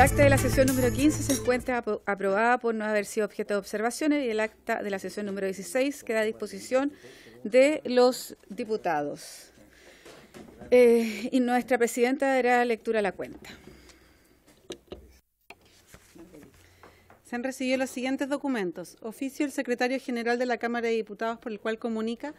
El acta de la sesión número 15 se encuentra aprobada por no haber sido objeto de observaciones y el acta de la sesión número 16 queda a disposición de los diputados. Eh, y nuestra presidenta dará lectura a la cuenta. Se han recibido los siguientes documentos. Oficio del secretario general de la Cámara de Diputados por el cual comunica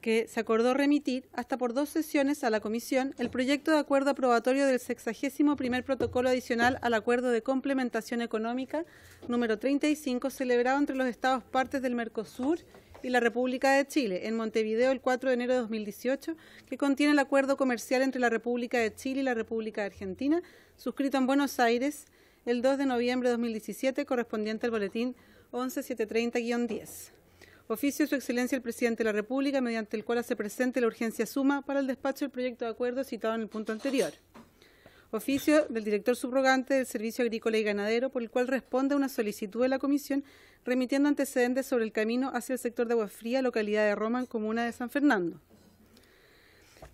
que se acordó remitir hasta por dos sesiones a la Comisión el proyecto de acuerdo aprobatorio del sexagésimo primer protocolo adicional al acuerdo de complementación económica número 35 celebrado entre los Estados partes del Mercosur y la República de Chile en Montevideo el 4 de enero de 2018 que contiene el acuerdo comercial entre la República de Chile y la República de Argentina suscrito en Buenos Aires el 2 de noviembre de 2017 correspondiente al boletín 11730-10. Oficio de su excelencia el presidente de la República, mediante el cual hace presente la urgencia suma para el despacho del proyecto de acuerdo citado en el punto anterior. Oficio del director subrogante del Servicio Agrícola y Ganadero, por el cual responde a una solicitud de la Comisión remitiendo antecedentes sobre el camino hacia el sector de Agua Fría, localidad de Roma, en comuna de San Fernando.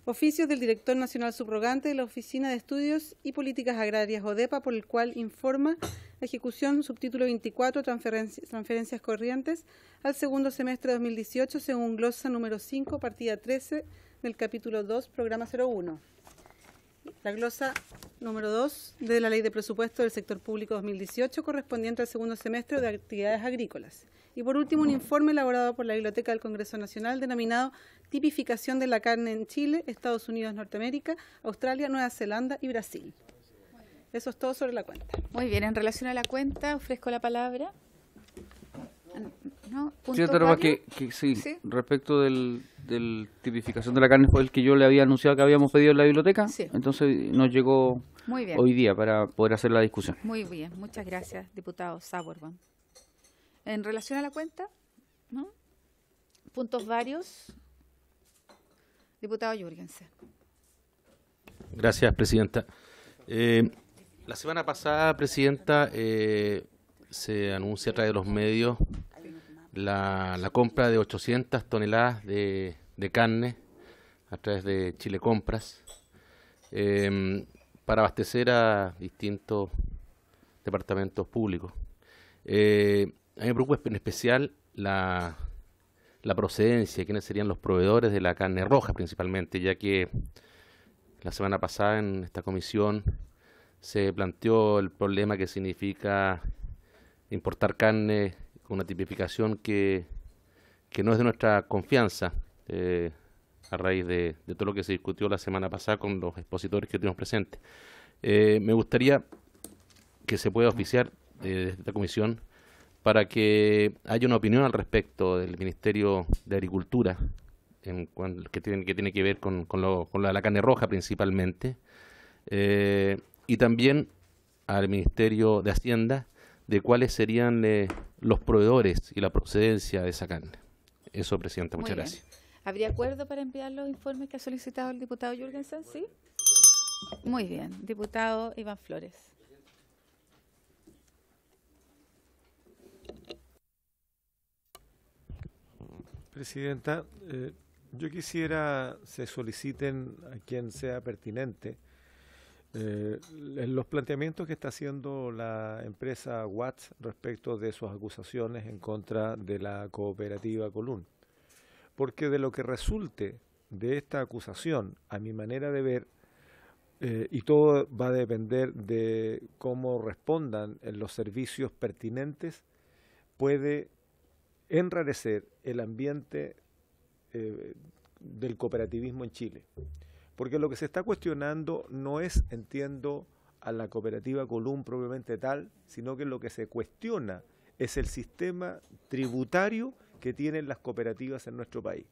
Oficios del director nacional subrogante de la Oficina de Estudios y Políticas Agrarias ODEPA, por el cual informa la ejecución subtítulo 24, transferencias, corrientes, al segundo semestre de 2018, según glosa número 5, partida 13 del capítulo 2, programa 01. La glosa número 2 de la Ley de Presupuesto del Sector Público 2018, correspondiente al segundo semestre de actividades agrícolas. Y por último, un informe elaborado por la Biblioteca del Congreso Nacional denominado Tipificación de la carne en Chile, Estados Unidos, Norteamérica, Australia, Nueva Zelanda y Brasil. Eso es todo sobre la cuenta. Muy bien, en relación a la cuenta, ofrezco la palabra. sí, que, respecto del, del, tipificación de la carne fue el que yo le había anunciado que habíamos pedido en la biblioteca. Entonces nos llegó hoy día para poder hacer la discusión. Muy bien, muchas gracias, diputado Sauerbaum. En relación a la cuenta, ¿no? puntos varios. Diputado Jürgensen. Gracias, Presidenta. Eh, la semana pasada, Presidenta, eh, se anuncia a través de los medios la, compra de 800 toneladas de, carne a través de Chile Compras em, para abastecer a distintos departamentos públicos. Eh, a mí me preocupa en especial la, procedencia, quiénes serían los proveedores de la carne roja principalmente, ya que la semana pasada en esta comisión se planteó el problema que significa importar carne con una tipificación que, que no es de nuestra confianza, eh, a raíz de, todo lo que se discutió la semana pasada con los expositores que tuvimos presentes. Eh, me gustaría que se pueda oficiar eh, desde esta comisión para que haya una opinión al respecto del Ministerio de Agricultura, que, tiene, que tiene que ver con, la, carne roja principalmente, eh, y también al Ministerio de Hacienda de cuáles serían eh, los proveedores y la procedencia de esa carne. Eso, Presidenta, muchas gracias. ¿Habría acuerdo para enviar los informes que ha solicitado el diputado Jürgensen? Sí. Muy bien, diputado Iván Flores. Presidenta, eh, yo quisiera se soliciten a quien sea pertinente eh, los planteamientos que está haciendo la empresa Watts respecto de sus acusaciones en contra de la cooperativa Colón. Porque de lo que resulte de esta acusación, a mi manera de ver, eh, y todo va a depender de cómo respondan los servicios pertinentes, puede enrarecer el ambiente eh, del cooperativismo en Chile. Porque lo que se está cuestionando no es, entiendo, a la cooperativa Colum propiamente tal, sino que lo que se cuestiona es el sistema tributario que tienen las cooperativas en nuestro país.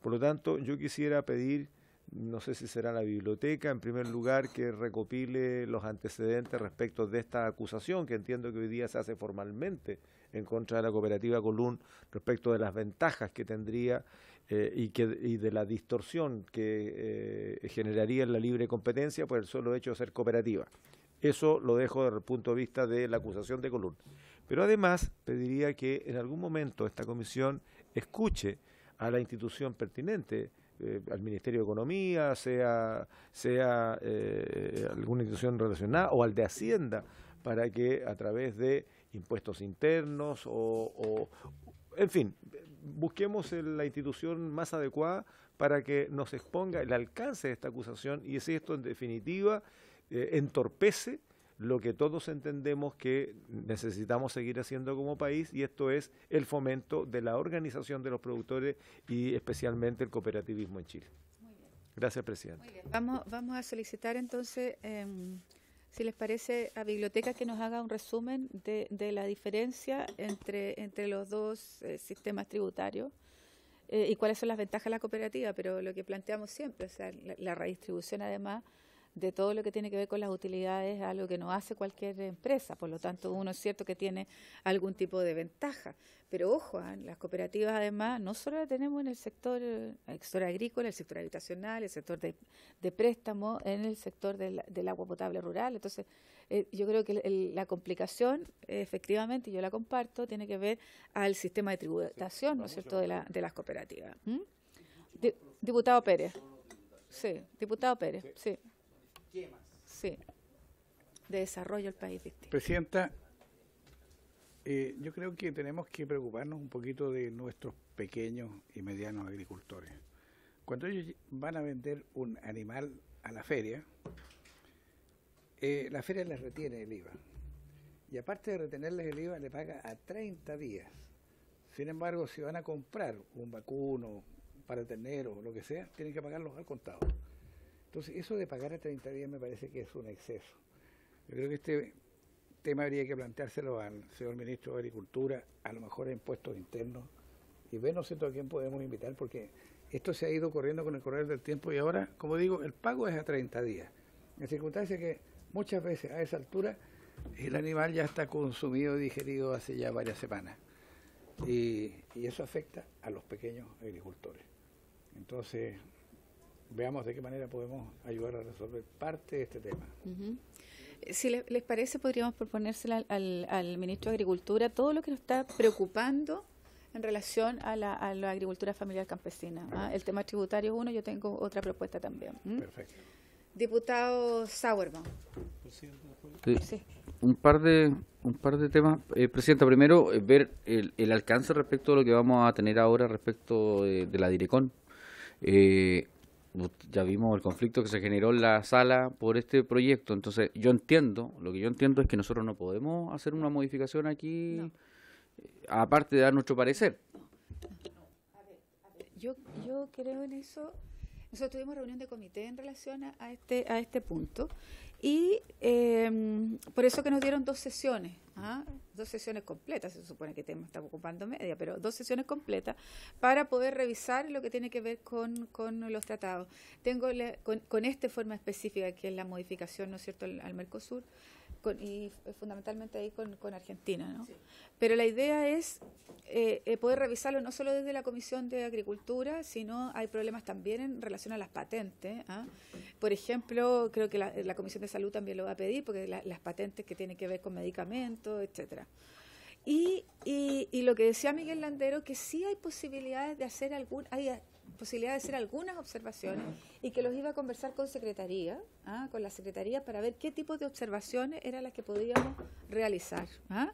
Por lo tanto, yo quisiera pedir no sé si será la biblioteca, en primer lugar, que recopile los antecedentes respecto de esta acusación, que entiendo que hoy día se hace formalmente en contra de la cooperativa Colón respecto de las ventajas que tendría eh, y, que, y de la distorsión que eh, generaría la libre competencia por el solo hecho de ser cooperativa. Eso lo dejo desde el punto de vista de la acusación de Colón. Pero además pediría que en algún momento esta comisión escuche a la institución pertinente, eh, al Ministerio de Economía, sea, sea eh, alguna institución relacionada o al de Hacienda, para que a través de impuestos internos o, en fin, busquemos la institución más adecuada para que nos exponga el alcance de esta acusación y si esto en definitiva eh, entorpece lo que todos entendemos que necesitamos seguir haciendo como país y esto es el fomento de la organización de los productores y especialmente el cooperativismo en Chile. Gracias, presidente. Vamos, a solicitar entonces, em, si les parece, a Biblioteca que nos haga un resumen de, la diferencia entre, entre los dos eh, sistemas tributarios. Eh, y cuáles son las ventajas de la cooperativa, pero lo que planteamos siempre, o sea, la redistribución además de todo lo que tiene que ver con las utilidades es algo que no hace cualquier empresa. Por lo tanto, uno es cierto que tiene algún tipo de ventaja. Pero ojo, ¿ah? las cooperativas además no solo la tenemos en el sector, eh, sector agrícola, el sector habitacional, el sector de, préstamo, en el sector del, agua potable rural. Entonces, eh, yo creo que la complicación, efectivamente, yo la comparto, tiene que ver al sistema de tributación, ¿no es cierto?, de, la, de las cooperativas. Diputado Pérez. Sí, diputado Pérez, sí. Sí, de desarrollo del país. Presidenta, eh, yo creo que tenemos que preocuparnos un poquito de nuestros pequeños y medianos agricultores. Cuando ellos van a vender un animal a la feria, eh, la feria les retiene el IVA. Y aparte de retenerles el IVA, le paga a 30 días. Sin embargo, si van a comprar un vacuno para tener o lo que sea, tienen que pagarlos al contado. Entonces, eso de pagar a 30 días me parece que es un exceso. Yo creo que este tema habría que planteárselo al señor ministro de Agricultura, a lo mejor en puestos internos, y ver nosotros a quién podemos invitar, porque esto se ha ido corriendo con el correr del tiempo y ahora, como digo, el pago es a 30 días. En circunstancias que muchas veces a esa altura el animal ya está consumido y digerido hace ya varias semanas. Y, y eso afecta a los pequeños agricultores. Entonces, veamos de qué manera podemos ayudar a resolver parte de este tema. Si les, parece, podríamos proponérsela al, al, ministro de Agricultura todo lo que nos está preocupando en relación a la, a la agricultura familiar campesina. ¿ah? El tema tributario es uno, yo tengo otra propuesta también. Perfecto. Diputado Sauerman. Un par de un par de temas, eh, Presidenta. Primero, eh, ver el, alcance respecto a lo que vamos a tener ahora respecto de, la DIRECON. Eh, ya vimos el conflicto que se generó en la sala por este proyecto. Entonces, yo entiendo, lo que yo entiendo es que nosotros no podemos hacer una modificación aquí, eh, aparte de dar nuestro parecer. Yo, yo creo en eso. Nosotros tuvimos reunión de comité en relación a, este, a este punto y em, por eso que nos dieron dos sesiones, ¿ah? dos sesiones completas, se supone que tema estamos ocupando media, pero dos sesiones completas para poder revisar lo que tiene que ver con, con los tratados. Tengo con, con esta forma específica, que es la modificación, ¿no es cierto?, al Mercosur y fundamentalmente ahí con, Argentina. ¿no? Pero la idea es eh, eh, poder revisarlo no solo desde la Comisión de Agricultura, sino hay problemas también en relación a las patentes. ¿ah? Por ejemplo, creo que la, Comisión de Salud también lo va a pedir, porque las patentes que tienen que ver con medicamentos, etcétera. Y, lo que decía Miguel Landero, que sí hay posibilidades de hacer algún, posibilidad de hacer algunas observaciones y que los iba a conversar con secretaría, ¿ah? con la secretaría para ver qué tipo de observaciones eran las que podíamos realizar. ¿ah?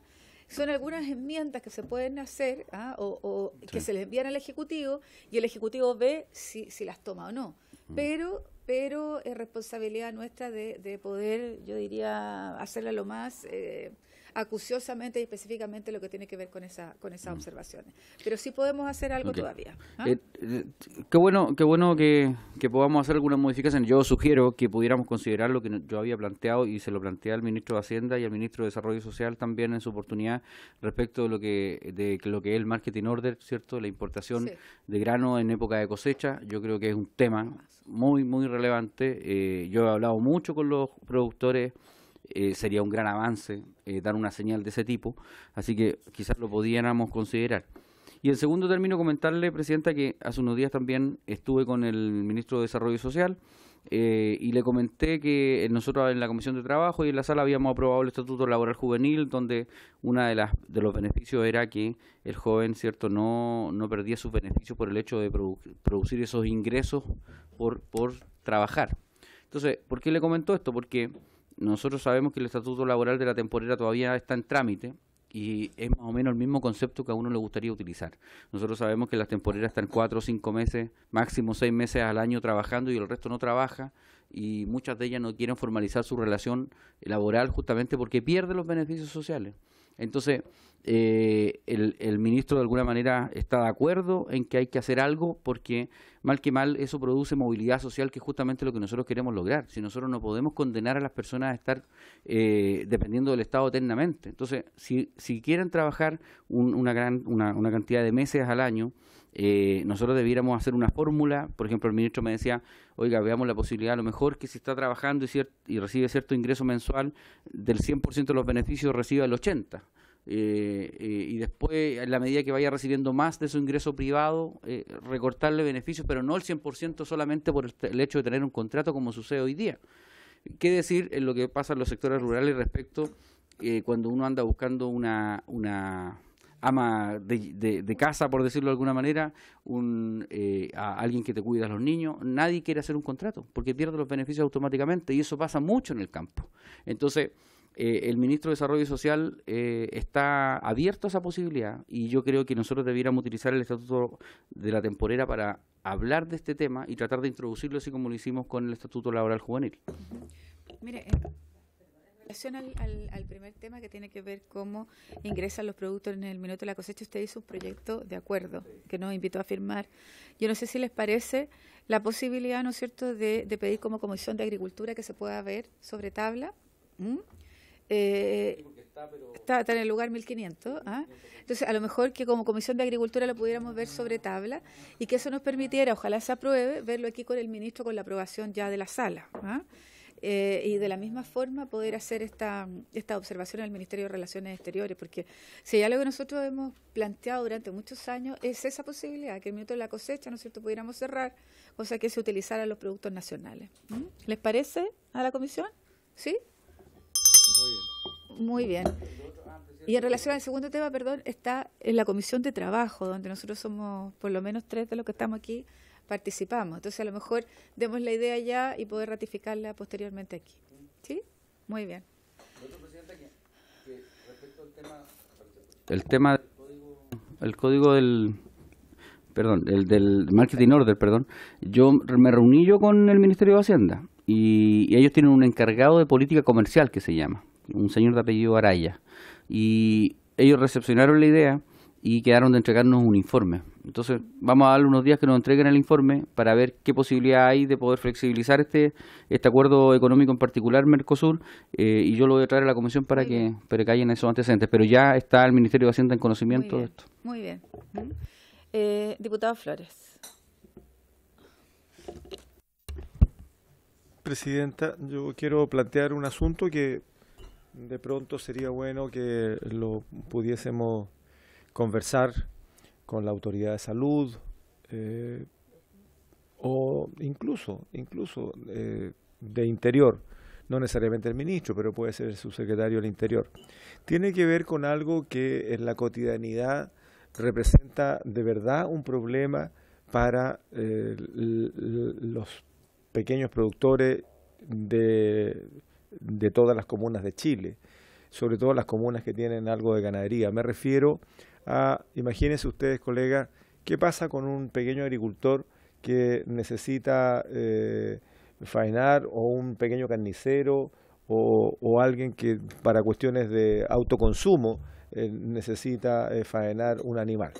Son algunas enmiendas que se pueden hacer ¿ah? o, que se les envían al Ejecutivo y el Ejecutivo ve si, las toma o no. Mm. Pero pero es responsabilidad nuestra de, poder, yo diría, hacerla lo más... Eh, acuciosamente y específicamente lo que tiene que ver con, esa, con esas mm. observaciones. Pero sí podemos hacer algo todavía. ¿ah? Eh, eh, qué bueno, qué bueno que, que podamos hacer algunas modificaciones. Yo sugiero que pudiéramos considerar lo que yo había planteado y se lo plantea al ministro de Hacienda y al ministro de Desarrollo Social también en su oportunidad respecto de lo que, de lo que es el marketing order, ¿cierto? La importación de grano en época de cosecha. Yo creo que es un tema muy, muy relevante. Eh, yo he hablado mucho con los productores eh, sería un gran avance eh, dar una señal de ese tipo, así que quizás lo pudiéramos considerar. Y en segundo término, comentarle, Presidenta, que hace unos días también estuve con el Ministro de Desarrollo Social eh, y le comenté que nosotros en la Comisión de Trabajo y en la sala habíamos aprobado el Estatuto Laboral Juvenil, donde uno de, las, de los beneficios era que el joven cierto no, no perdía sus beneficios por el hecho de producir esos ingresos por, por trabajar. Entonces, ¿por qué le comentó esto? Porque nosotros sabemos que el estatuto laboral de la temporera todavía está en trámite, y es más o menos el mismo concepto que a uno le gustaría utilizar. Nosotros sabemos que las temporeras están cuatro o cinco meses, máximo seis meses al año trabajando y el resto no trabaja y muchas de ellas no quieren formalizar su relación laboral justamente porque pierden los beneficios sociales. Entonces, eh, el, ministro de alguna manera está de acuerdo en que hay que hacer algo porque mal que mal eso produce movilidad social que es justamente lo que nosotros queremos lograr. Si nosotros no podemos condenar a las personas a estar eh, dependiendo del Estado eternamente. Entonces, si, quieren trabajar una, gran, una, cantidad de meses al año, eh, nosotros debiéramos hacer una fórmula, por ejemplo, el ministro me decía, oiga, veamos la posibilidad a lo mejor que si está trabajando y, y recibe cierto ingreso mensual, del 100% de los beneficios reciba el 80%. Eh, eh, y después, en la medida que vaya recibiendo más de su ingreso privado, eh, recortarle beneficios, pero no el 100% solamente por el, hecho de tener un contrato como sucede hoy día. ¿Qué decir en lo que pasa en los sectores rurales respecto cuando uno anda buscando una, una ama de, casa, por decirlo de alguna manera, a alguien que te cuida a los niños, nadie quiere hacer un contrato porque pierde los beneficios automáticamente y eso pasa mucho en el campo. Entonces, eh, el ministro de Desarrollo Social eh, está abierto a esa posibilidad y yo creo que nosotros debiéramos utilizar el Estatuto de la Temporera para hablar de este tema y tratar de introducirlo así como lo hicimos con el Estatuto Laboral Juvenil. Mire, en relación al, primer tema que tiene que ver cómo ingresan los productos en el minuto de la cosecha, usted hizo un proyecto de acuerdo que nos invitó a firmar. Yo no sé si les parece la posibilidad, ¿no es cierto?, de, pedir como Comisión de Agricultura que se pueda ver sobre tabla. Eh, está, está, en el lugar 1500. ¿ah? Entonces, a lo mejor que como Comisión de Agricultura lo pudiéramos ver sobre tabla y que eso nos permitiera, ojalá se apruebe, verlo aquí con el ministro con la aprobación ya de la sala. ¿ah? Eh, y de la misma forma poder hacer esta, esta observación el Ministerio de Relaciones Exteriores, porque si ya lo que nosotros hemos planteado durante muchos años es esa posibilidad, que el minuto de la cosecha, ¿no es cierto?, pudiéramos cerrar, o sea, que se utilizaran los productos nacionales. ¿Les parece a la comisión? ¿Sí? Muy bien. Y en relación al segundo tema, perdón, está en la comisión de trabajo, donde nosotros somos por lo menos tres de los que estamos aquí participamos. Entonces, a lo mejor demos la idea ya y poder ratificarla posteriormente aquí. ¿Sí? Muy bien. El tema el código del perdón, el del marketing order, perdón. Yo me reuní yo con el Ministerio de Hacienda y ellos tienen un encargado de política comercial que se llama un señor de apellido Araya. Y ellos recepcionaron la idea y quedaron de entregarnos un informe. Entonces, vamos a darle unos días que nos entreguen el informe para ver qué posibilidad hay de poder flexibilizar este, este acuerdo económico en particular, Mercosur, eh, y yo lo voy a traer a la Comisión para que, para que esos antecedentes. Pero ya está el Ministerio de Hacienda en conocimiento de esto. Muy bien. Eh, diputado Flores. Presidenta, yo quiero plantear un asunto que de pronto sería bueno que lo pudiésemos conversar con la autoridad de salud eh, o incluso, incluso eh, de interior, no necesariamente el ministro, pero puede ser su subsecretario del interior. Tiene que ver con algo que en la cotidianidad representa de verdad un problema para eh, los pequeños productores de de todas las comunas de Chile, sobre todo las comunas que tienen algo de ganadería. Me refiero a, imagínense ustedes, colegas, qué pasa con un pequeño agricultor que necesita eh, faenar o un pequeño carnicero o, alguien que para cuestiones de autoconsumo eh, necesita eh, faenar un animal.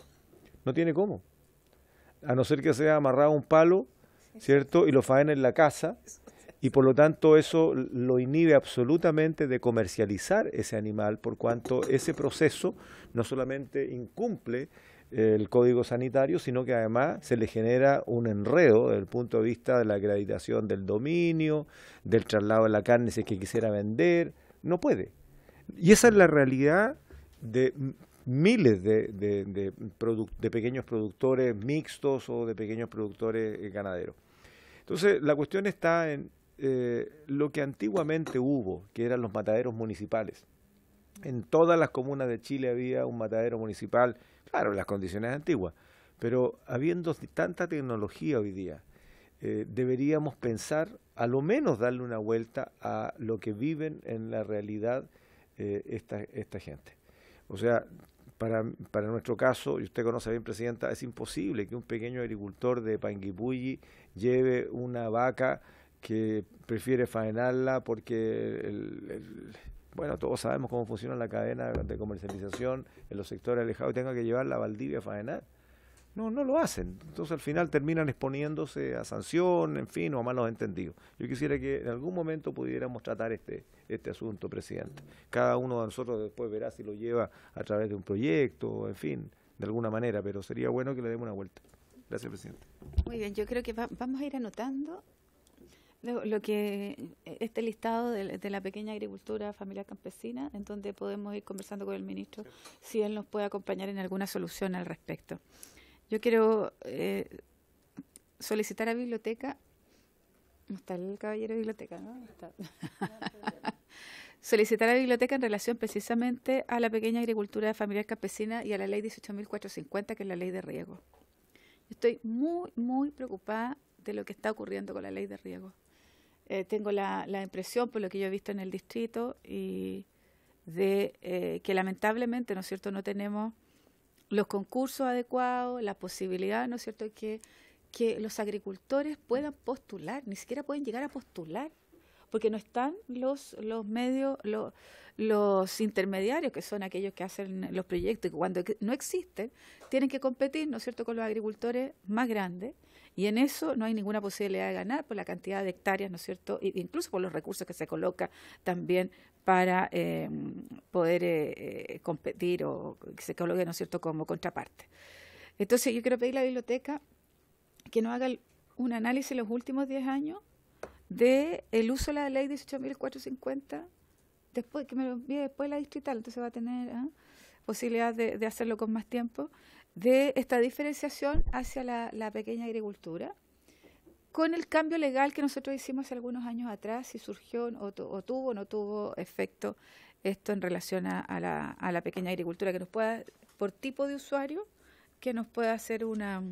No tiene cómo. A no ser que sea amarrado a un palo, ¿cierto? Y lo faena en la casa y por lo tanto eso lo inhibe absolutamente de comercializar ese animal, por cuanto ese proceso no solamente incumple el código sanitario, sino que además se le genera un enredo desde el punto de vista de la acreditación del dominio, del traslado de la carne si es que quisiera vender, no puede. Y esa es la realidad de miles de, de pequeños productores mixtos o de pequeños productores eh, ganaderos. Entonces, la cuestión está en eh, lo que antiguamente hubo, que eran los mataderos municipales. En todas las comunas de Chile había un matadero municipal, claro, las condiciones antiguas, pero habiendo tanta tecnología hoy día, eh, deberíamos pensar, a lo menos darle una vuelta a lo que viven en la realidad eh, esta, gente. O sea, para, para, nuestro caso, y usted conoce bien, Presidenta, es imposible que un pequeño agricultor de Panguipulli lleve una vaca que prefiere faenarla porque, bueno, todos sabemos cómo funciona la cadena de comercialización en los sectores alejados y tenga que llevarla a Valdivia a faenar. No, no lo hacen. Entonces al final terminan exponiéndose a sanción, en fin, o a malos entendidos. Yo quisiera que en algún momento pudiéramos tratar este, este asunto, presidente. Cada uno de nosotros después verá si lo lleva a través de un proyecto, en fin, de alguna manera, pero sería bueno que le demos una vuelta. Gracias, presidente. Muy bien, yo creo que vamos a ir anotando lo, que eh, este listado de, la pequeña agricultura familiar campesina, en donde podemos ir conversando con el ministro si él nos puede acompañar en alguna solución al respecto. Yo quiero eh, solicitar a biblioteca, está el caballero de biblioteca, solicitar a biblioteca en relación precisamente a la pequeña agricultura familiar campesina y a la ley 18.450, que es la ley de riego. Estoy muy, muy preocupada de lo que está ocurriendo con la ley de riego. Eh, tengo la, impresión, por lo que yo he visto en el distrito, y de eh, que lamentablemente, ¿no es cierto?, no tenemos los concursos adecuados, la posibilidad, ¿no es cierto?, que, que los agricultores puedan postular, ni siquiera pueden llegar a postular, porque no están los, los medios, los, los intermediarios, que son aquellos que hacen los proyectos, y cuando no existen, tienen que competir, ¿no es cierto?, con los agricultores más grandes y en eso no hay ninguna posibilidad de ganar por la cantidad de hectáreas, ¿no es cierto? incluso por los recursos que se coloca también para em, poder eh, eh, competir o que se coloque, ¿no es cierto?, como contraparte. Entonces yo quiero pedir a la biblioteca que no haga un análisis en los últimos 10 años del el uso de la ley 18.450, después que me lo envíe después la distrital, entonces va a tener ¿ah? posibilidad de hacerlo con más tiempo de esta diferenciación hacia la, pequeña agricultura con el cambio legal que nosotros hicimos hace algunos años atrás, si surgió o, tuvo o no tuvo efecto esto en relación a, la, pequeña agricultura, que nos pueda, por tipo de usuario, que nos pueda hacer una,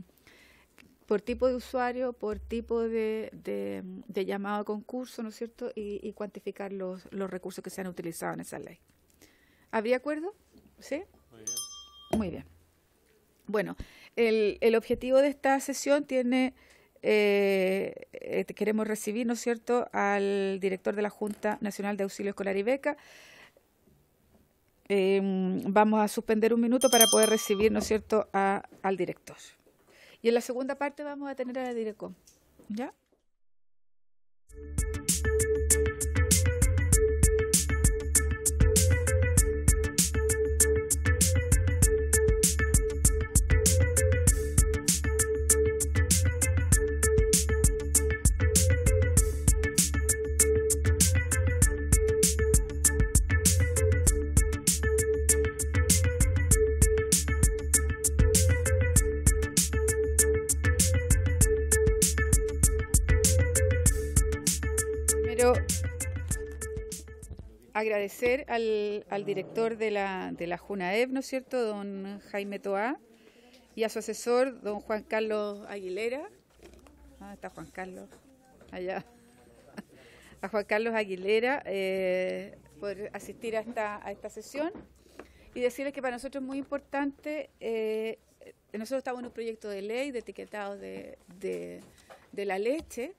por tipo de usuario, por tipo de, llamado a concurso, ¿no es cierto?, y, cuantificar los, los, recursos que se han utilizado en esa ley. ¿Habría acuerdo? ¿Sí? Muy bien. Bueno, el, objetivo de esta sesión tiene... Eh, eh, queremos recibir, ¿no es cierto?, al director de la Junta Nacional de Auxilio Escolar y Beca. Em, vamos a suspender un minuto para poder recibir, ¿no es cierto?, al director. Y en la segunda parte vamos a tener a la Direcom. ¿Ya? agradecer al, al director de la, de la ¿no es cierto?, don Jaime Toá, y a su asesor, don Juan Carlos Aguilera. Ah, está Juan Carlos, allá. A Juan Carlos Aguilera eh, por asistir a esta, a esta sesión y decirles que para nosotros es muy importante, eh, nosotros estamos en un proyecto de ley de etiquetado de, de la leche,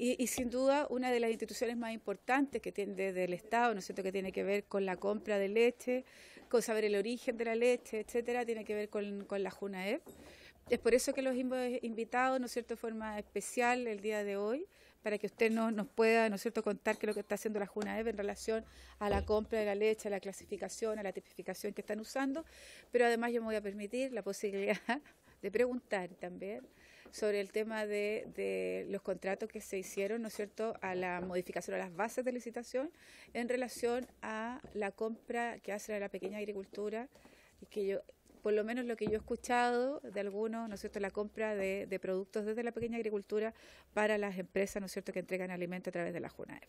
y, sin duda una de las instituciones más importantes que tiene desde el Estado, ¿no cierto?, que tiene que ver con la compra de leche, con saber el origen de la leche, etcétera, tiene que ver con, con la JUNAEP. Es por eso que los hemos invitado, ¿no de forma especial el día de hoy, para que usted nos pueda, ¿no cierto?, contar qué es lo que está haciendo la JUNAEP en relación a la compra de la leche, a la clasificación, a la tipificación que están usando, pero además yo me voy a permitir la posibilidad de preguntar también sobre el tema de, los contratos que se hicieron, ¿no es cierto?, a la modificación a las bases de licitación en relación a la compra que hace la pequeña agricultura que yo por lo menos lo que yo he escuchado de algunos, ¿no es cierto?, la compra de, de, productos desde la pequeña agricultura para las empresas, ¿no es cierto?, que entregan alimento a través de la JUNAEF.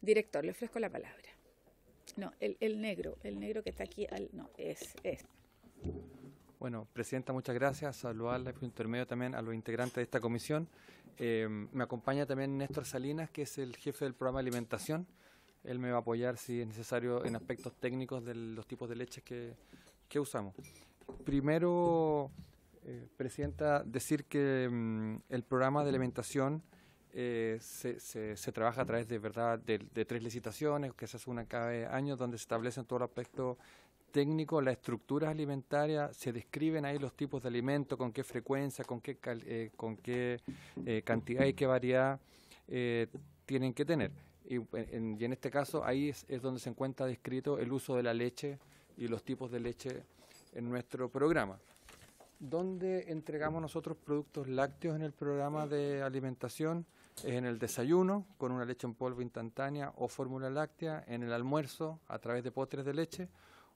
Director, le ofrezco la palabra. No, el, el, negro, el negro que está aquí, al, no, es, es. Bueno, Presidenta, muchas gracias. Saludarla por intermedio también a los integrantes de esta comisión. Eh, me acompaña también Néstor Salinas, que es el jefe del programa de alimentación. Él me va a apoyar si es necesario en aspectos técnicos de los tipos de leches que, usamos. Primero, eh, Presidenta, decir que mm, el programa de alimentación... Eh, se, se, trabaja a través de verdad de, de, tres licitaciones que se hace una cada año donde se establecen todos los aspectos técnico, las estructuras alimentarias, se describen ahí los tipos de alimentos, con qué frecuencia, con qué, eh, eh, cantidad y qué variedad eh, tienen que tener. Y en, este caso ahí es, donde se encuentra descrito el uso de la leche y los tipos de leche en nuestro programa. Donde entregamos nosotros productos lácteos en el programa de alimentación? Es en el desayuno, con una leche en polvo instantánea o fórmula láctea, en el almuerzo, a través de postres de leche,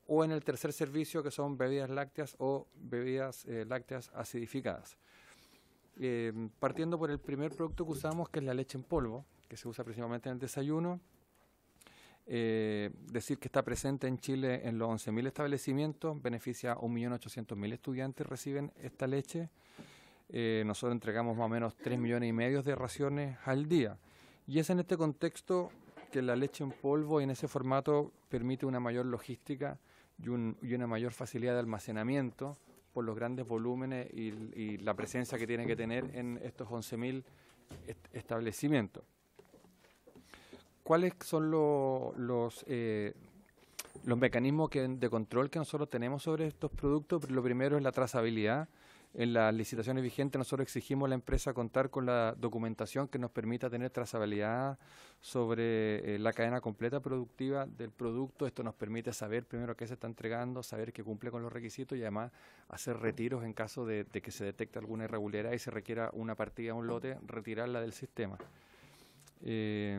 o en el tercer servicio que son bebidas lácteas o bebidas eh, lácteas acidificadas. Em, partiendo por el primer producto que usamos, que es la leche en polvo, que se usa principalmente en el desayuno. Eh, decir que está presente en Chile en los 11.000 establecimientos, beneficia a 1.800.000 estudiantes, reciben esta leche. Eh, nosotros entregamos más o menos 3 millones y medio de raciones al día. Y es en este contexto que la leche en polvo y en ese formato permite una mayor logística y, una mayor facilidad de almacenamiento por los grandes volúmenes y, la presencia que tienen que tener en estos 11.000 establecimientos. ¿Cuáles son eh, los, mecanismos de control que nosotros tenemos sobre estos productos? Lo primero es la trazabilidad en las licitaciones vigentes nosotros exigimos a la empresa contar con la documentación que nos permita tener trazabilidad sobre eh, la cadena completa productiva del producto. Esto nos permite saber primero qué se está entregando, saber que cumple con los requisitos y además hacer retiros en caso de, que se detecte alguna irregularidad y se requiera una partida, un lote, retirarla del sistema. Eh,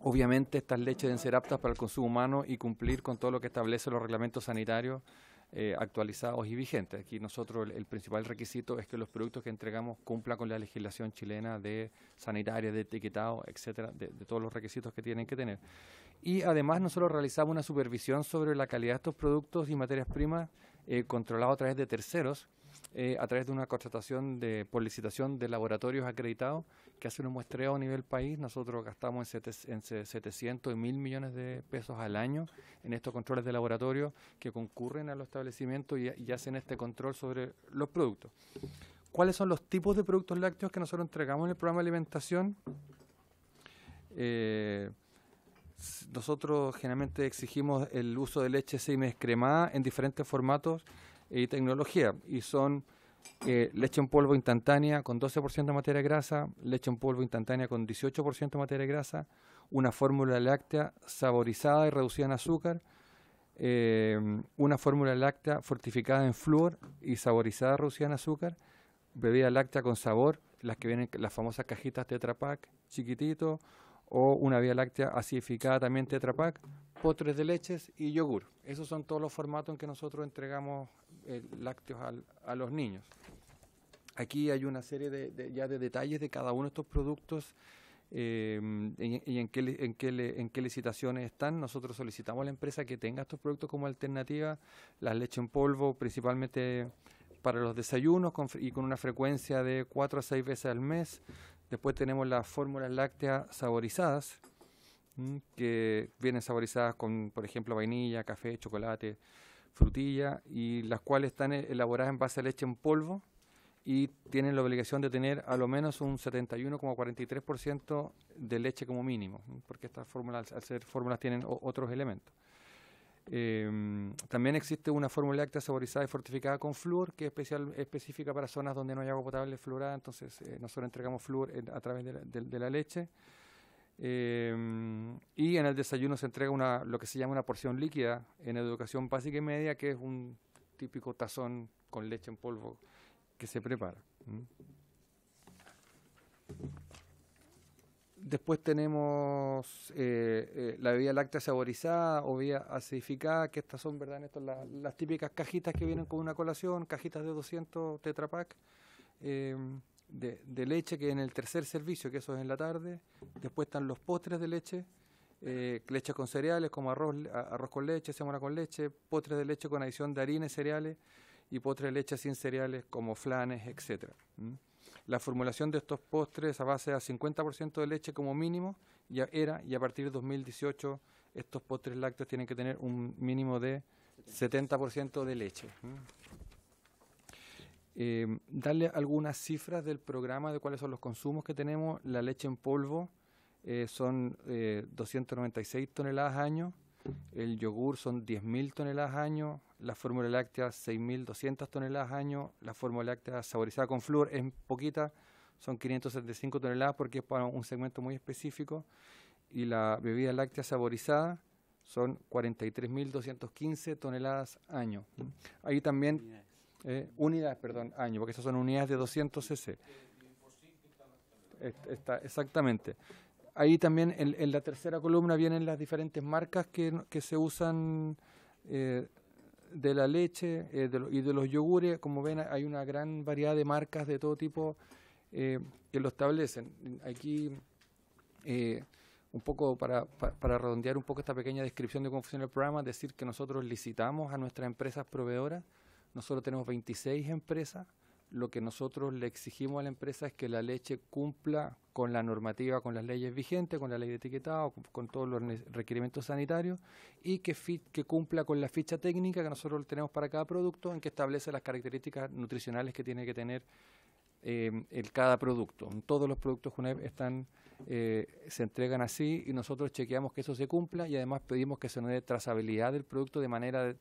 obviamente estas leches deben ser aptas para el consumo humano y cumplir con todo lo que establece los reglamentos sanitarios eh, actualizados y vigentes. Aquí nosotros el, principal requisito es que los productos que entregamos cumplan con la legislación chilena de sanitaria, de etiquetado, etcétera, de, todos los requisitos que tienen que tener. Y además nosotros realizamos una supervisión sobre la calidad de estos productos y materias primas eh, a través de terceros, eh, a través de una contratación de, por licitación de laboratorios acreditados que hacen un muestreo a nivel país, nosotros gastamos en, 700 y 1.000 millones de pesos al año en estos controles de laboratorio que concurren a los establecimientos y, hacen este control sobre los productos. ¿Cuáles son los tipos de productos lácteos que nosotros entregamos en el programa de alimentación? Eh, nosotros generalmente exigimos el uso de leche semidescremada en diferentes formatos y tecnología, y son eh, leche en polvo instantánea con 12% de materia grasa, leche en polvo instantánea con 18% de materia grasa, una fórmula láctea saborizada y reducida en azúcar, em, una fórmula láctea fortificada en flúor y saborizada reducida en azúcar, bebida láctea con sabor, las que vienen las famosas cajitas Tetra chiquitito o una bebida láctea acidificada también Tetra potres de leches y yogur. Esos son todos los formatos en que nosotros entregamos lácteos a los niños. Aquí hay una serie de, ya de detalles de cada uno de estos productos eh, y, en, qué, en, en, qué, licitaciones están. Nosotros solicitamos a la empresa que tenga estos productos como alternativa, la leche en polvo principalmente para los desayunos y con una frecuencia de 4 a 6 veces al mes. Después tenemos las fórmulas lácteas saborizadas, que vienen saborizadas con, por ejemplo, vainilla, café, chocolate, Frutilla y las cuales están e, elaboradas en base a leche en polvo y tienen la obligación de tener a lo menos un 71,43% de leche como mínimo, porque estas fórmulas, al ser fórmulas, tienen otros elementos. Em, también existe una fórmula láctea saborizada y fortificada con flúor, que es especial, específica para zonas donde no hay agua potable fluorada, entonces eh, nosotros entregamos flúor a través de la leche. Em, y en el desayuno se entrega una, lo que se llama una porción líquida en educación básica y media, que es un típico tazón con leche en polvo que se prepara. Después tenemos eh, eh, la bebida láctea saborizada o bebida acidificada, que estas son, ¿verdad? Estas, las, típicas cajitas que vienen con una colación, cajitas de 200 Tetra Pak. Em, de, leche que en el tercer servicio, que eso es en la tarde. Después están los postres de leche, eh, leche con cereales como arroz, arroz con leche, semana con leche, postres de leche con adición de harina y cereales y postres de leche sin cereales como flanes, etc. La formulación de estos postres a base a 50% de leche como mínimo ya era y a partir de 2018 estos postres lácteos tienen que tener un mínimo de 70% de leche. Eh, darle algunas cifras del programa de cuáles son los consumos que tenemos. La leche en polvo eh, son 296 eh, toneladas año, el yogur son 10.000 toneladas año, la fórmula láctea 6.200 toneladas año, la fórmula láctea saborizada con flúor es poquita, son 575 toneladas porque es para un segmento muy específico, y la bebida láctea saborizada son 43.215 toneladas año. Mm. Ahí también eh, unidades, perdón, año, porque esas son unidades de 200 cc. Está, exactamente. Ahí también en, la tercera columna vienen las diferentes marcas que, se usan eh, de la leche eh, y de los yogures. Como ven, hay una gran variedad de marcas de todo tipo eh, que lo establecen. Aquí, un poco para, para, para, redondear un poco esta pequeña descripción de cómo funciona el programa, decir que nosotros licitamos a nuestras empresas proveedoras nosotros tenemos 26 empresas. Lo que nosotros le exigimos a la empresa es que la leche cumpla con la normativa, con las leyes vigentes, con la ley de etiquetado, con, todos los requerimientos sanitarios y que cumpla con la ficha técnica que nosotros tenemos para cada producto en que establece las características nutricionales que tiene que tener eh, el cada producto. Todos los productos están, eh, se entregan así y nosotros chequeamos que eso se cumpla y además pedimos que se nos dé trazabilidad del producto de manera,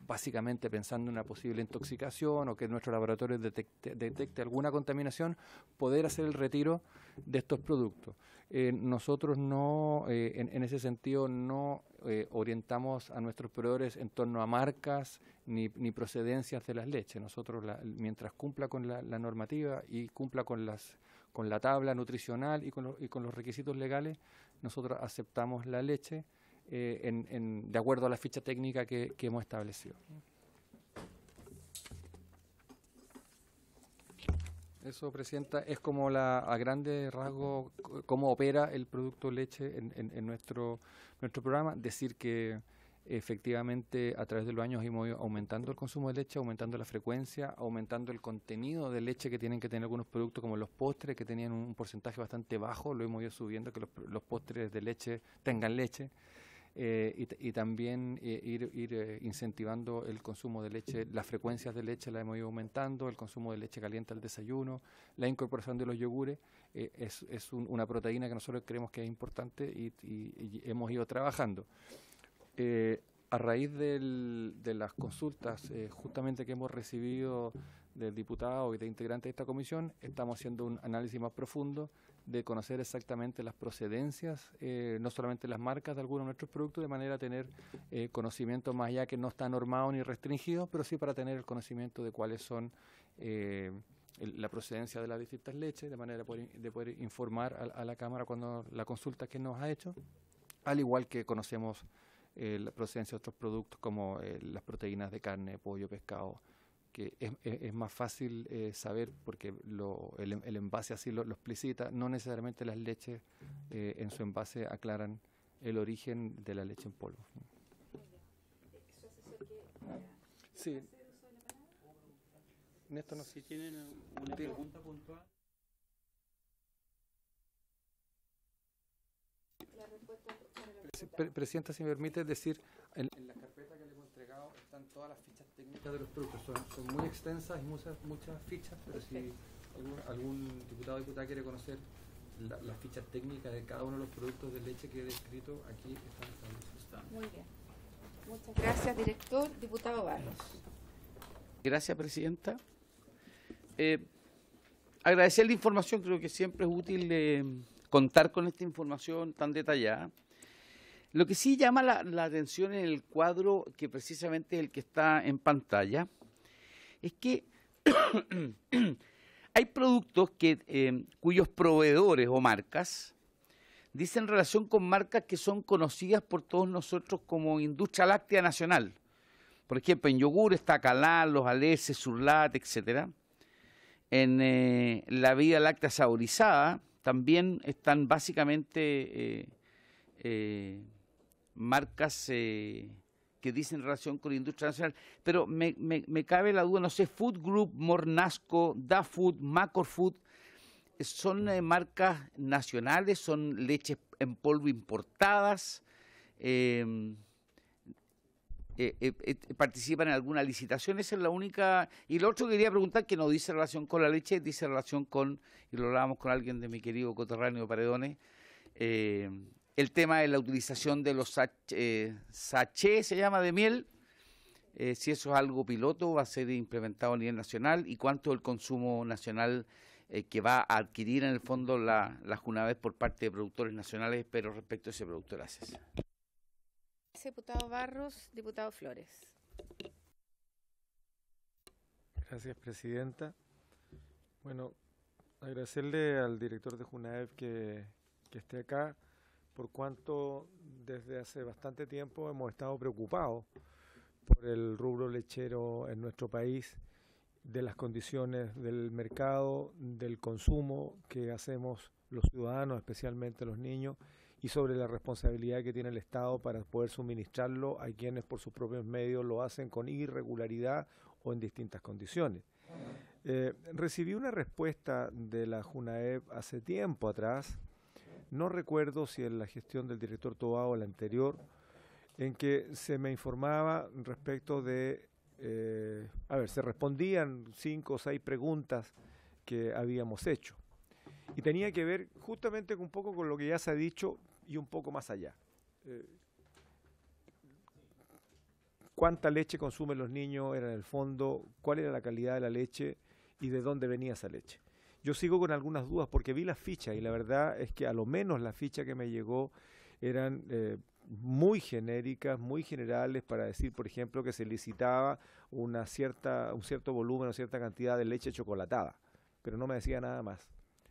básicamente pensando en una posible intoxicación o que nuestro laboratorio detecte alguna contaminación, poder hacer el retiro de estos productos. Eh, nosotros no, eh, en, ese sentido, no eh, orientamos a nuestros proveedores en torno a marcas ni, procedencias de las leches. Nosotros, mientras cumpla con la, normativa y cumpla con, las, con la tabla nutricional y con, los requisitos legales, nosotros aceptamos la leche eh, de acuerdo a la ficha técnica que hemos establecido. Eso, Presidenta, es como a grandes rasgo cómo opera el producto leche en, nuestro, nuestro programa. Decir que efectivamente a través de los años hemos ido aumentando el consumo de leche, aumentando la frecuencia, aumentando el contenido de leche que tienen que tener algunos productos como los postres, que tenían un porcentaje bastante bajo, lo hemos ido subiendo, que los postres de leche tengan leche. Eh, y, también eh, ir, eh, incentivando el consumo de leche, las frecuencias de leche la hemos ido aumentando, el consumo de leche caliente al desayuno, la incorporación de los yogures, es, es una proteína que nosotros creemos que es importante y, hemos ido trabajando. a raíz de las consultas justamente que hemos recibido del diputado y de integrantes de esta comisión, estamos haciendo un análisis más profundo de conocer exactamente las procedencias, eh, no solamente las marcas de algunos de nuestros productos, de manera a tener eh, conocimiento más allá que no está normado ni restringido, pero sí para tener el conocimiento de cuáles son eh, la procedencia de las distintas leches, de manera de poder, informar a, la Cámara cuando la consulta que nos ha hecho, al igual que conocemos eh, la procedencia de otros productos como las proteínas de carne, pollo, pescado, que es, es más fácil eh, saber porque lo, el, el, envase así lo, explicita, no necesariamente las leches eh, en su envase aclaran el origen de la leche en polvo. Sí. Néstor, no. Si tienen una pregunta puntual. Presidenta, si me permite decir, en, en la carpeta que le hemos entregado están todas las de los productos son, muy extensas y muchas, muchas fichas, pero si algún, diputado o diputada quiere conocer las fichas técnicas de cada uno de los productos de leche que he descrito, aquí están Muy bien. Muchas gracias, director. Diputado Barros. Gracias, presidenta. Eh, agradecer la información, creo que siempre es útil eh, contar con esta información tan detallada. Lo que sí llama la, atención en el cuadro, que precisamente es el que está en pantalla, es que hay productos que, eh, cuyos proveedores o marcas dicen relación con marcas que son conocidas por todos nosotros como industria láctea nacional. Por ejemplo, en yogur está Calal, los Aleses, Surlat, etcétera. En eh, la vida láctea saborizada también están básicamente eh, marcas eh, que dicen relación con la industria nacional. Pero me, cabe la duda, no sé, Food Group, Mornasco, Da Food, Macor son eh, marcas nacionales, son leches en polvo importadas. Em, eh, participan en alguna licitación, esa es la única... Y lo otro que quería preguntar, que no dice relación con la leche, dice relación con, y lo hablábamos con alguien de mi querido coterráneo Paredones, el tema de la utilización de los eh, sachés, se llama, de miel, eh, si eso es algo piloto, va a ser implementado a nivel nacional y cuánto el consumo nacional eh, que va a adquirir en el fondo la, la por parte de productores nacionales, pero respecto a ese producto, gracias. Diputado Barros, diputado Flores. Gracias, Presidenta. Bueno, agradecerle al director de Junaev que esté acá por cuanto desde hace bastante tiempo hemos estado preocupados por el rubro lechero en nuestro país, de las condiciones del mercado, del consumo que hacemos los ciudadanos, especialmente los niños, y sobre la responsabilidad que tiene el Estado para poder suministrarlo a quienes por sus propios medios lo hacen con irregularidad o en distintas condiciones. Eh, recibí una respuesta de la JUNAEB hace tiempo atrás, no recuerdo si en la gestión del director Tobao o la anterior, en que se me informaba respecto de, eh, a ver, se respondían cinco o seis preguntas que habíamos hecho. Y tenía que ver justamente un poco con lo que ya se ha dicho y un poco más allá. Eh, ¿Cuánta leche consumen los niños? Era en el fondo, cuál era la calidad de la leche y de dónde venía esa leche. Yo sigo con algunas dudas porque vi las fichas y la verdad es que a lo menos la ficha que me llegó eran eh, muy genéricas, muy generales para decir, por ejemplo, que se licitaba una cierta, un cierto volumen o cierta cantidad de leche chocolatada, pero no me decía nada más.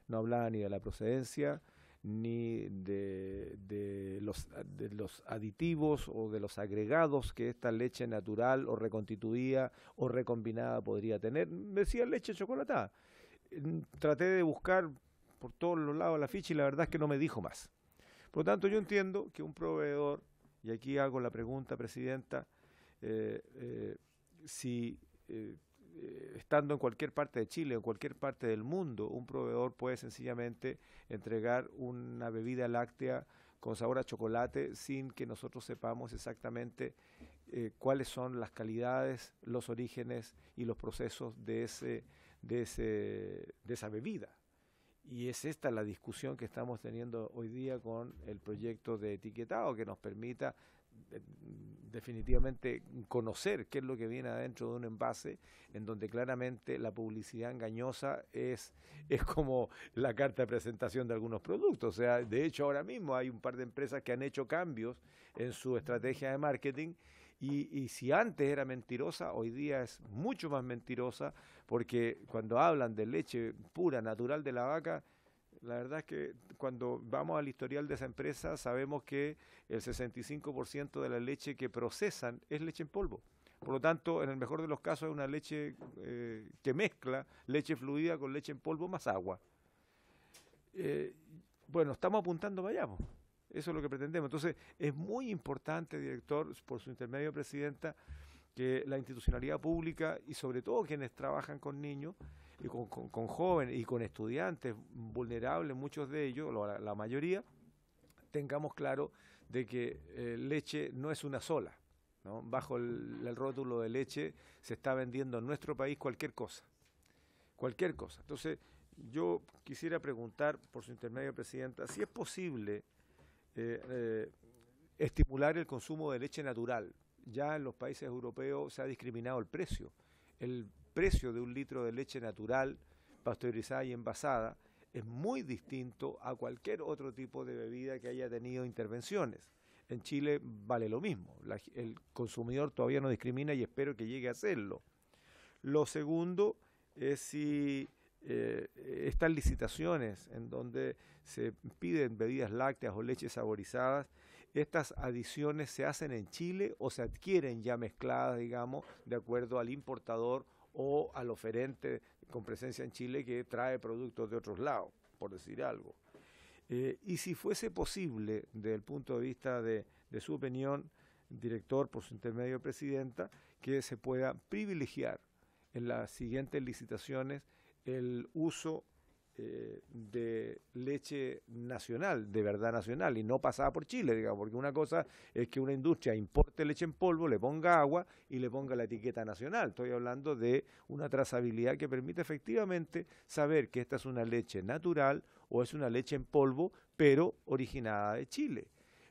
No hablaba ni de la procedencia, ni de, de, los, de, los, aditivos o de los agregados que esta leche natural o reconstituida o recombinada podría tener. Decía leche chocolatada traté de buscar por todos los lados la ficha y la verdad es que no me dijo más. Por lo tanto, yo entiendo que un proveedor, y aquí hago la pregunta, Presidenta, eh, eh, si eh, estando en cualquier parte de Chile, en cualquier parte del mundo, un proveedor puede sencillamente entregar una bebida láctea con sabor a chocolate sin que nosotros sepamos exactamente cuáles son las calidades, los orígenes y los procesos de ese de, esa bebida. Y es esta la discusión que estamos teniendo hoy día con el proyecto de etiquetado que nos permita eh, definitivamente conocer qué es lo que viene adentro de un envase en donde claramente la publicidad engañosa es, es como la carta de presentación de algunos productos. O sea, de hecho ahora mismo hay un par de empresas que han hecho cambios en su estrategia de marketing y, si antes era mentirosa, hoy día es mucho más mentirosa, porque cuando hablan de leche pura, natural de la vaca, la verdad es que cuando vamos al historial de esa empresa sabemos que el 65% de la leche que procesan es leche en polvo. Por lo tanto, en el mejor de los casos es una leche eh, que mezcla leche fluida con leche en polvo más agua. Eh, bueno, estamos apuntando vayamos. Eso es lo que pretendemos. Entonces, es muy importante, director, por su intermedio, presidenta, que la institucionalidad pública y sobre todo quienes trabajan con niños y con, jóvenes y con estudiantes vulnerables, muchos de ellos, la, mayoría, tengamos claro de que eh, leche no es una sola. Bajo el, el, rótulo de leche se está vendiendo en nuestro país cualquier cosa. Cualquier cosa. Entonces, yo quisiera preguntar, por su intermedio, Presidenta, si es posible eh, eh, estimular el consumo de leche natural. Ya en los países europeos se ha discriminado el precio. El precio de un litro de leche natural pasteurizada y envasada es muy distinto a cualquier otro tipo de bebida que haya tenido intervenciones. En Chile vale lo mismo. el consumidor todavía no discrimina y espero que llegue a hacerlo. Lo segundo es si eh, estas licitaciones en donde se piden bebidas lácteas o leches saborizadas, estas adiciones se hacen en Chile o se adquieren ya mezcladas, digamos, de acuerdo al importador o al oferente con presencia en Chile que trae productos de otros lados, por decir algo. Eh, y si fuese posible, desde el punto de vista de, de su opinión, director, por su intermedio presidenta, que se pueda privilegiar en las siguientes licitaciones el uso eh, de leche nacional, de verdad nacional, y no pasada por Chile, digamos, porque una cosa es que una industria importe leche en polvo, le ponga agua y le ponga la etiqueta nacional. Estoy hablando de una trazabilidad que permite efectivamente saber que esta es una leche natural o es una leche en polvo, pero originada de Chile.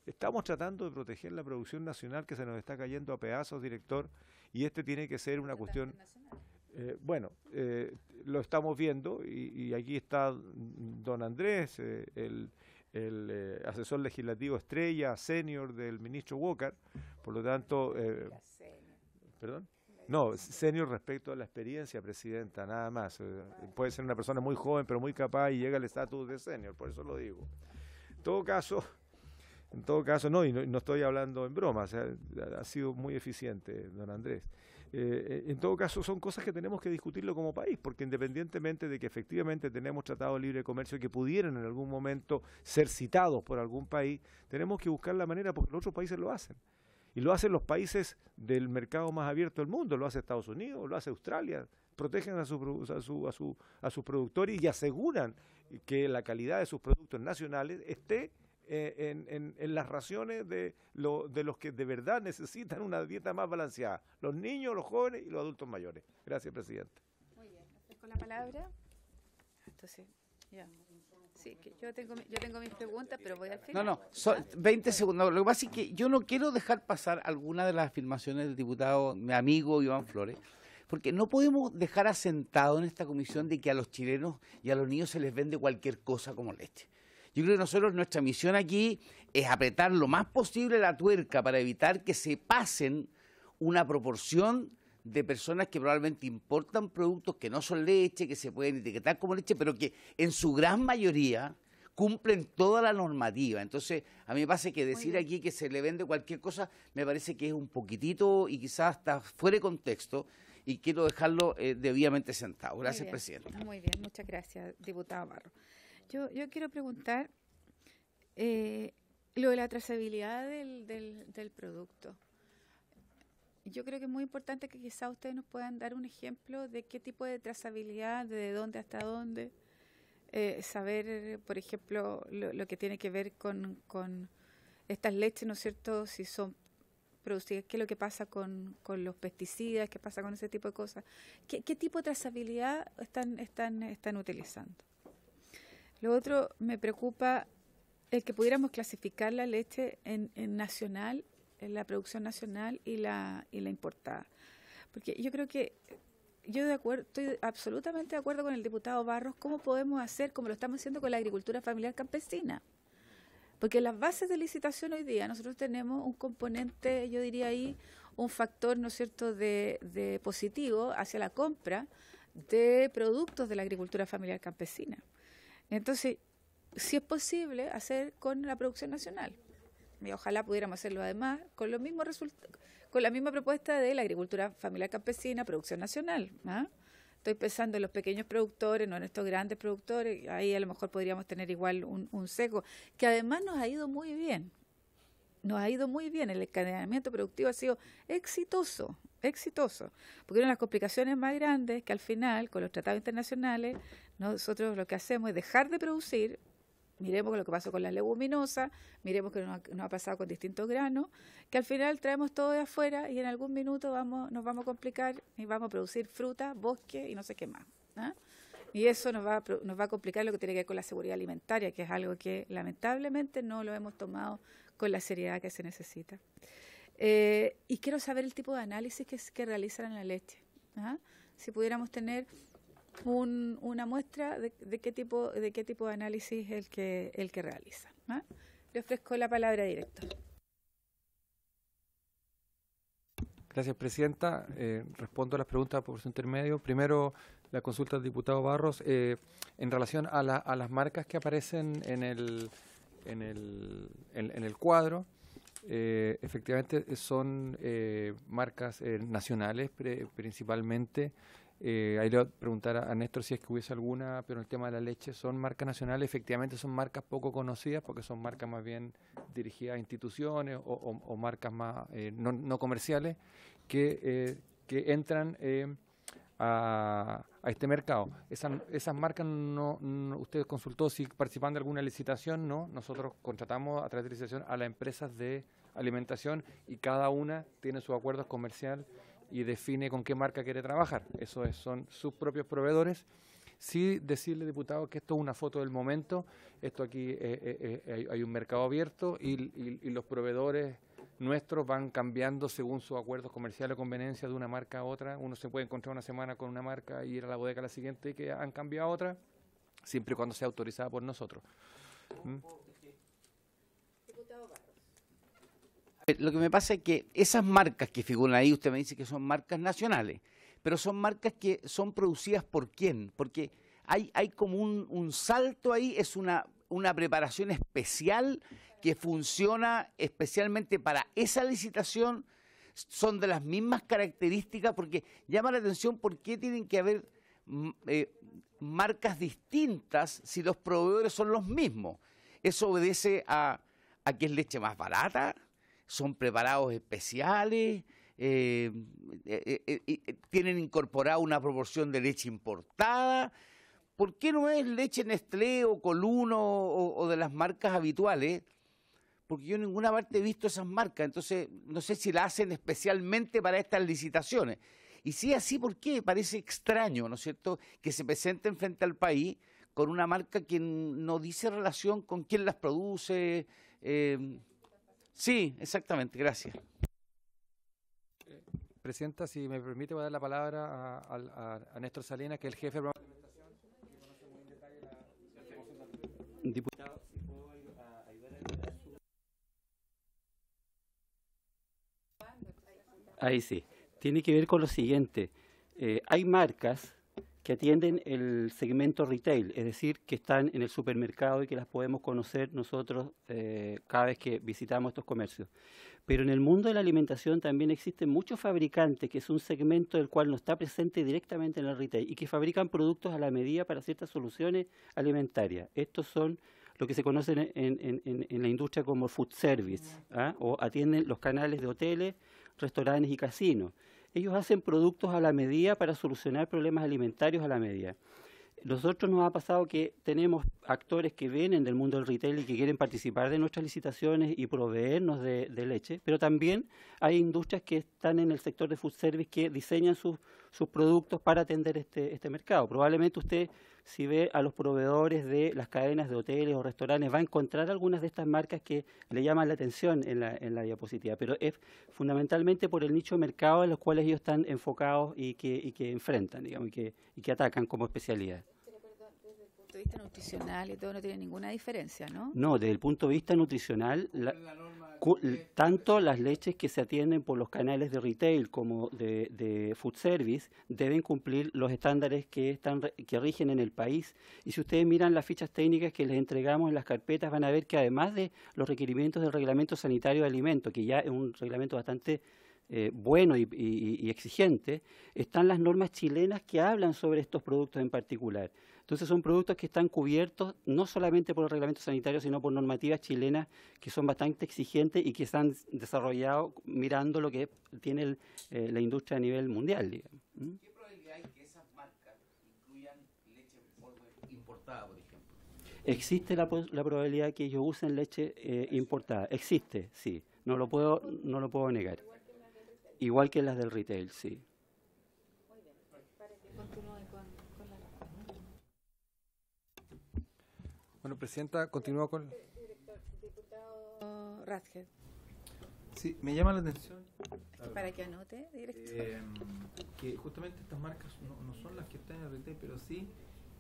Estamos tratando de proteger la producción nacional que se nos está cayendo a pedazos, director, y este tiene que ser una cuestión... Eh, bueno, eh, lo estamos viendo y, aquí está don Andrés, eh, el, asesor legislativo estrella, senior del ministro Walker, por lo tanto... ¿Perdón? No, senior respecto a la experiencia, Presidenta, nada más. puede ser una persona muy joven, pero muy capaz y llega al estatus de senior, por eso lo digo. En todo caso, en todo caso, no, y no, estoy hablando en broma, ha sido muy eficiente, don Andrés. Eh, eh, en todo caso, son cosas que tenemos que discutirlo como país, porque independientemente de que efectivamente tenemos tratados libre comercio que pudieran en algún momento ser citados por algún país, tenemos que buscar la manera, porque los otros países lo hacen. Y lo hacen los países del mercado más abierto del mundo, lo hace Estados Unidos, lo hace Australia, protegen a, a sus productores y aseguran que la calidad de sus productos nacionales esté eh, en, las raciones de, los que de verdad necesitan una dieta más balanceada, los niños, los jóvenes y los adultos mayores. Gracias, presidente. Muy bien, con la palabra. Entonces, ya. Sí, que yo tengo, yo tengo mis preguntas, pero voy al final. No, no, 20 segundos. Lo que pasa es que yo no quiero dejar pasar alguna de las afirmaciones del diputado, mi amigo Iván Flores, porque no podemos dejar asentado en esta comisión de que a los chilenos y a los niños se les vende cualquier cosa como leche. Yo creo que nosotros, nuestra misión aquí es apretar lo más posible la tuerca para evitar que se pasen una proporción de personas que probablemente importan productos que no son leche, que se pueden etiquetar como leche, pero que en su gran mayoría cumplen toda la normativa. Entonces, a mí me parece que decir aquí que se le vende cualquier cosa me parece que es un poquitito y quizás hasta fuera de contexto y quiero dejarlo eh, debidamente sentado. Gracias, presidente. Muy bien, muchas gracias, diputado Barro. Yo, quiero preguntar eh, lo de la trazabilidad del, producto. Yo creo que es muy importante que quizá ustedes nos puedan dar un ejemplo de qué tipo de trazabilidad, de dónde hasta dónde. Eh, saber, por ejemplo, lo, que tiene que ver con, estas leches, ¿no es cierto? Si son producidas, qué es lo que pasa con, los pesticidas, qué pasa con ese tipo de cosas. ¿Qué, tipo de trazabilidad están utilizando? Lo otro, me preocupa el que pudiéramos clasificar la leche en, nacional, en la producción nacional y la, la importada. Porque yo creo que yo de acuerdo, estoy absolutamente de acuerdo con el diputado Barros, cómo podemos hacer, como lo estamos haciendo con la agricultura familiar campesina. Porque las bases de licitación hoy día nosotros tenemos un componente, yo diría ahí, un factor, ¿no es cierto?, de positivo hacia la compra de productos de la agricultura familiar campesina. Entonces, si es posible, hacer con la producción nacional. Y ojalá pudiéramos hacerlo además con los mismos con la misma propuesta de la agricultura familiar campesina, producción nacional. ¿ah? Estoy pensando en los pequeños productores, no en estos grandes productores. Ahí a lo mejor podríamos tener igual un, seco, que además nos ha ido muy bien. Nos ha ido muy bien. El escaneamiento productivo ha sido exitoso, exitoso. Porque una de las complicaciones más grandes que al final, con los tratados internacionales, nosotros lo que hacemos es dejar de producir, miremos lo que pasó con la leguminosa, miremos que nos ha, pasado con distintos granos, que al final traemos todo de afuera y en algún minuto vamos, nos vamos a complicar y vamos a producir fruta, bosque y no sé qué más. ¿ah? Y eso nos va, a, complicar lo que tiene que ver con la seguridad alimentaria, que es algo que lamentablemente no lo hemos tomado con la seriedad que se necesita. Eh, y quiero saber el tipo de análisis que, realizan en la leche. ¿ah? Si pudiéramos tener una muestra de, qué tipo, de qué tipo de análisis es el que, el que realiza. ¿ah? Le ofrezco la palabra directo. Gracias, Presidenta. Eh, respondo a las preguntas por su intermedio. Primero, la consulta del diputado Barros. Eh, en relación a, las marcas que aparecen en el, en el, en, el cuadro, eh, efectivamente son marcas nacionales principalmente. Eh, ahí le voy a preguntar a, Néstor si es que hubiese alguna, pero en el tema de la leche, ¿son marcas nacionales? Efectivamente, son marcas poco conocidas porque son marcas más bien dirigidas a instituciones o, marcas más eh, no, comerciales que, eh, que entran eh, a, a, este mercado. esas marcas, no, usted consultó si participan de alguna licitación, no. Nosotros contratamos a través de licitación a las empresas de alimentación y cada una tiene sus acuerdos comerciales y define con qué marca quiere trabajar. Eso son sus propios proveedores. Sí decirle, diputado, que esto es una foto del momento, esto aquí eh, eh, eh, hay, un mercado abierto y, los proveedores nuestros van cambiando según sus acuerdos comerciales o conveniencia de una marca a otra. Uno se puede encontrar una semana con una marca y ir a la bodega la siguiente y que han cambiado a otra, siempre y cuando sea autorizada por nosotros. ¿Mm? Eh, lo que me pasa es que esas marcas que figuran ahí, usted me dice que son marcas nacionales, pero son marcas que son producidas por quién, porque hay, como un, salto ahí, es una, preparación especial que funciona especialmente para esa licitación, son de las mismas características, porque llama la atención por qué tienen que haber mm, eh, marcas distintas si los proveedores son los mismos. Eso obedece a que es leche más barata, son preparados especiales, eh, eh, eh, tienen incorporada una proporción de leche importada. ¿Por qué no es leche Nestlé o Coluno o, de las marcas habituales? porque yo en ninguna parte he visto esas marcas, entonces no sé si la hacen especialmente para estas licitaciones. Y si así, ¿por qué? Parece extraño, ¿no es cierto?, que se presenten frente al país con una marca que no dice relación con quién las produce. Eh, Sí, exactamente, gracias. Presidenta, si me permite, voy a dar la palabra a, a, Néstor Salinas, que es el jefe de la... Diputado, Ahí sí. Tiene que ver con lo siguiente. Eh, hay marcas que atienden el segmento retail, es decir, que están en el supermercado y que las podemos conocer nosotros eh, cada vez que visitamos estos comercios. Pero en el mundo de la alimentación también existen muchos fabricantes, que es un segmento del cual no está presente directamente en el retail y que fabrican productos a la medida para ciertas soluciones alimentarias. Estos son lo que se conocen en, la industria como food service, ¿ah? o atienden los canales de hoteles, restaurantes y casinos. Ellos hacen productos a la medida para solucionar problemas alimentarios a la medida. Nosotros nos ha pasado que tenemos actores que vienen del mundo del retail y que quieren participar de nuestras licitaciones y proveernos de, leche, pero también hay industrias que están en el sector de food service que diseñan sus, productos para atender este, este mercado. Probablemente usted si ve a los proveedores de las cadenas de hoteles o restaurantes, va a encontrar algunas de estas marcas que le llaman la atención en la, en la diapositiva, pero es fundamentalmente por el nicho de mercado en los cuales ellos están enfocados y que, y que enfrentan, digamos, y que, y que atacan como especialidad desde el punto de vista nutricional y todo no tiene ninguna diferencia, ¿no? No, desde el punto de vista nutricional, tanto las leches que se atienden por los canales de retail como de, food service deben cumplir los estándares que, están, que rigen en el país. Y si ustedes miran las fichas técnicas que les entregamos en las carpetas, van a ver que además de los requerimientos del reglamento sanitario de alimentos, que ya es un reglamento bastante eh, bueno y, exigente, están las normas chilenas que hablan sobre estos productos en particular. Entonces son productos que están cubiertos no solamente por el reglamento sanitario, sino por normativas chilenas que son bastante exigentes y que están han desarrollado mirando lo que tiene eh, la industria a nivel mundial. ¿Qué probabilidad hay que esas marcas incluyan leche importada, por ejemplo? Existe la, la probabilidad de que ellos usen leche eh, importada. Existe, sí. No lo puedo, no lo puedo negar. Igual que las del retail, sí. Bueno, Presidenta, continúo con... Director, diputado Radger. Sí, me llama la atención. Para que anote, director. Eh, que justamente estas marcas no, son las que están en el retail, pero sí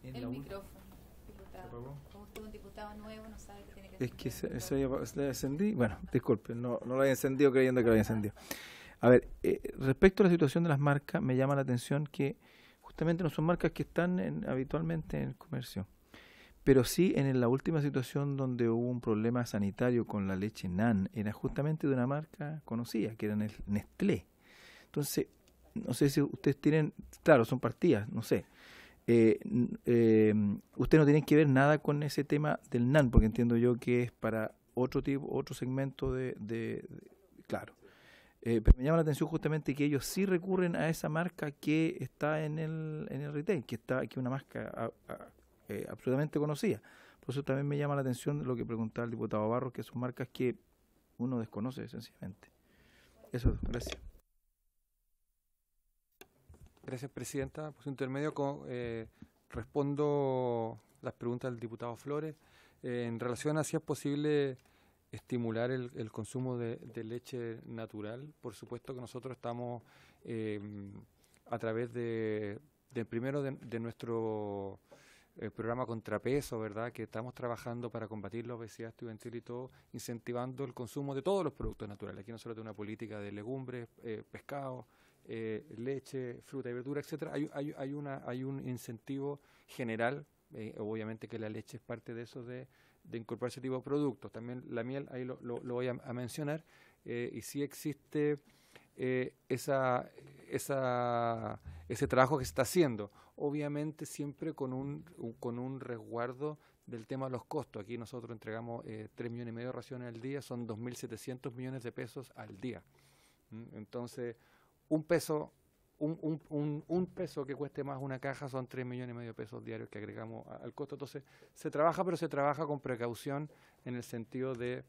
en el micrófono. Diputado. Como usted un diputado nuevo, no sabe que tiene que Es que se, se, se, encendí. Bueno, disculpe, no, no lo había encendido creyendo que lo había encendido. A ver, eh, respecto a la situación de las marcas, me llama la atención que justamente no son marcas que están habitualmente en el comercio. Pero sí, en la última situación donde hubo un problema sanitario con la leche NAN, era justamente de una marca conocida, que era Nestlé. Entonces, no sé si ustedes tienen, claro, son partidas, no sé. Eh, eh, ustedes no tienen que ver nada con ese tema del NAN, porque entiendo yo que es para otro tipo, otro segmento de, claro. Eh, pero me llama la atención justamente que ellos sí recurren a esa marca que está en el, en el retail, que está aquí una marca eh, absolutamente conocía. Por eso también me llama la atención lo que preguntaba el diputado Barros, que son marcas que uno desconoce sencillamente. Eso, gracias. Gracias, Presidenta. Por su intermedio eh, respondo las preguntas del diputado Flores. Eh, en relación a si es posible estimular el, consumo de, leche natural, por supuesto que nosotros estamos a través de, primero de nuestro el programa Contrapeso, ¿verdad? Que estamos trabajando para combatir la obesidad estudiantil y todo, incentivando el consumo de todos los productos naturales. Aquí no solo de una política de legumbres, eh, pescado, eh, leche, fruta y verdura, etcétera. Hay, una, hay un incentivo general, eh, obviamente que la leche es parte de eso de, de incorporar ese tipo de productos. También la miel, ahí lo, voy a, a mencionar. y sí existe esa, ese trabajo que se está haciendo. Obviamente siempre con un, con un resguardo del tema de los costos. Aquí nosotros entregamos 3 eh, millones y medio de raciones al día, son 2.700 millones de pesos al día. ¿Mm? Entonces, un peso, un, un, peso que cueste más una caja son 3 millones y medio de pesos diarios que agregamos al costo. Entonces, se trabaja, pero se trabaja con precaución en el sentido de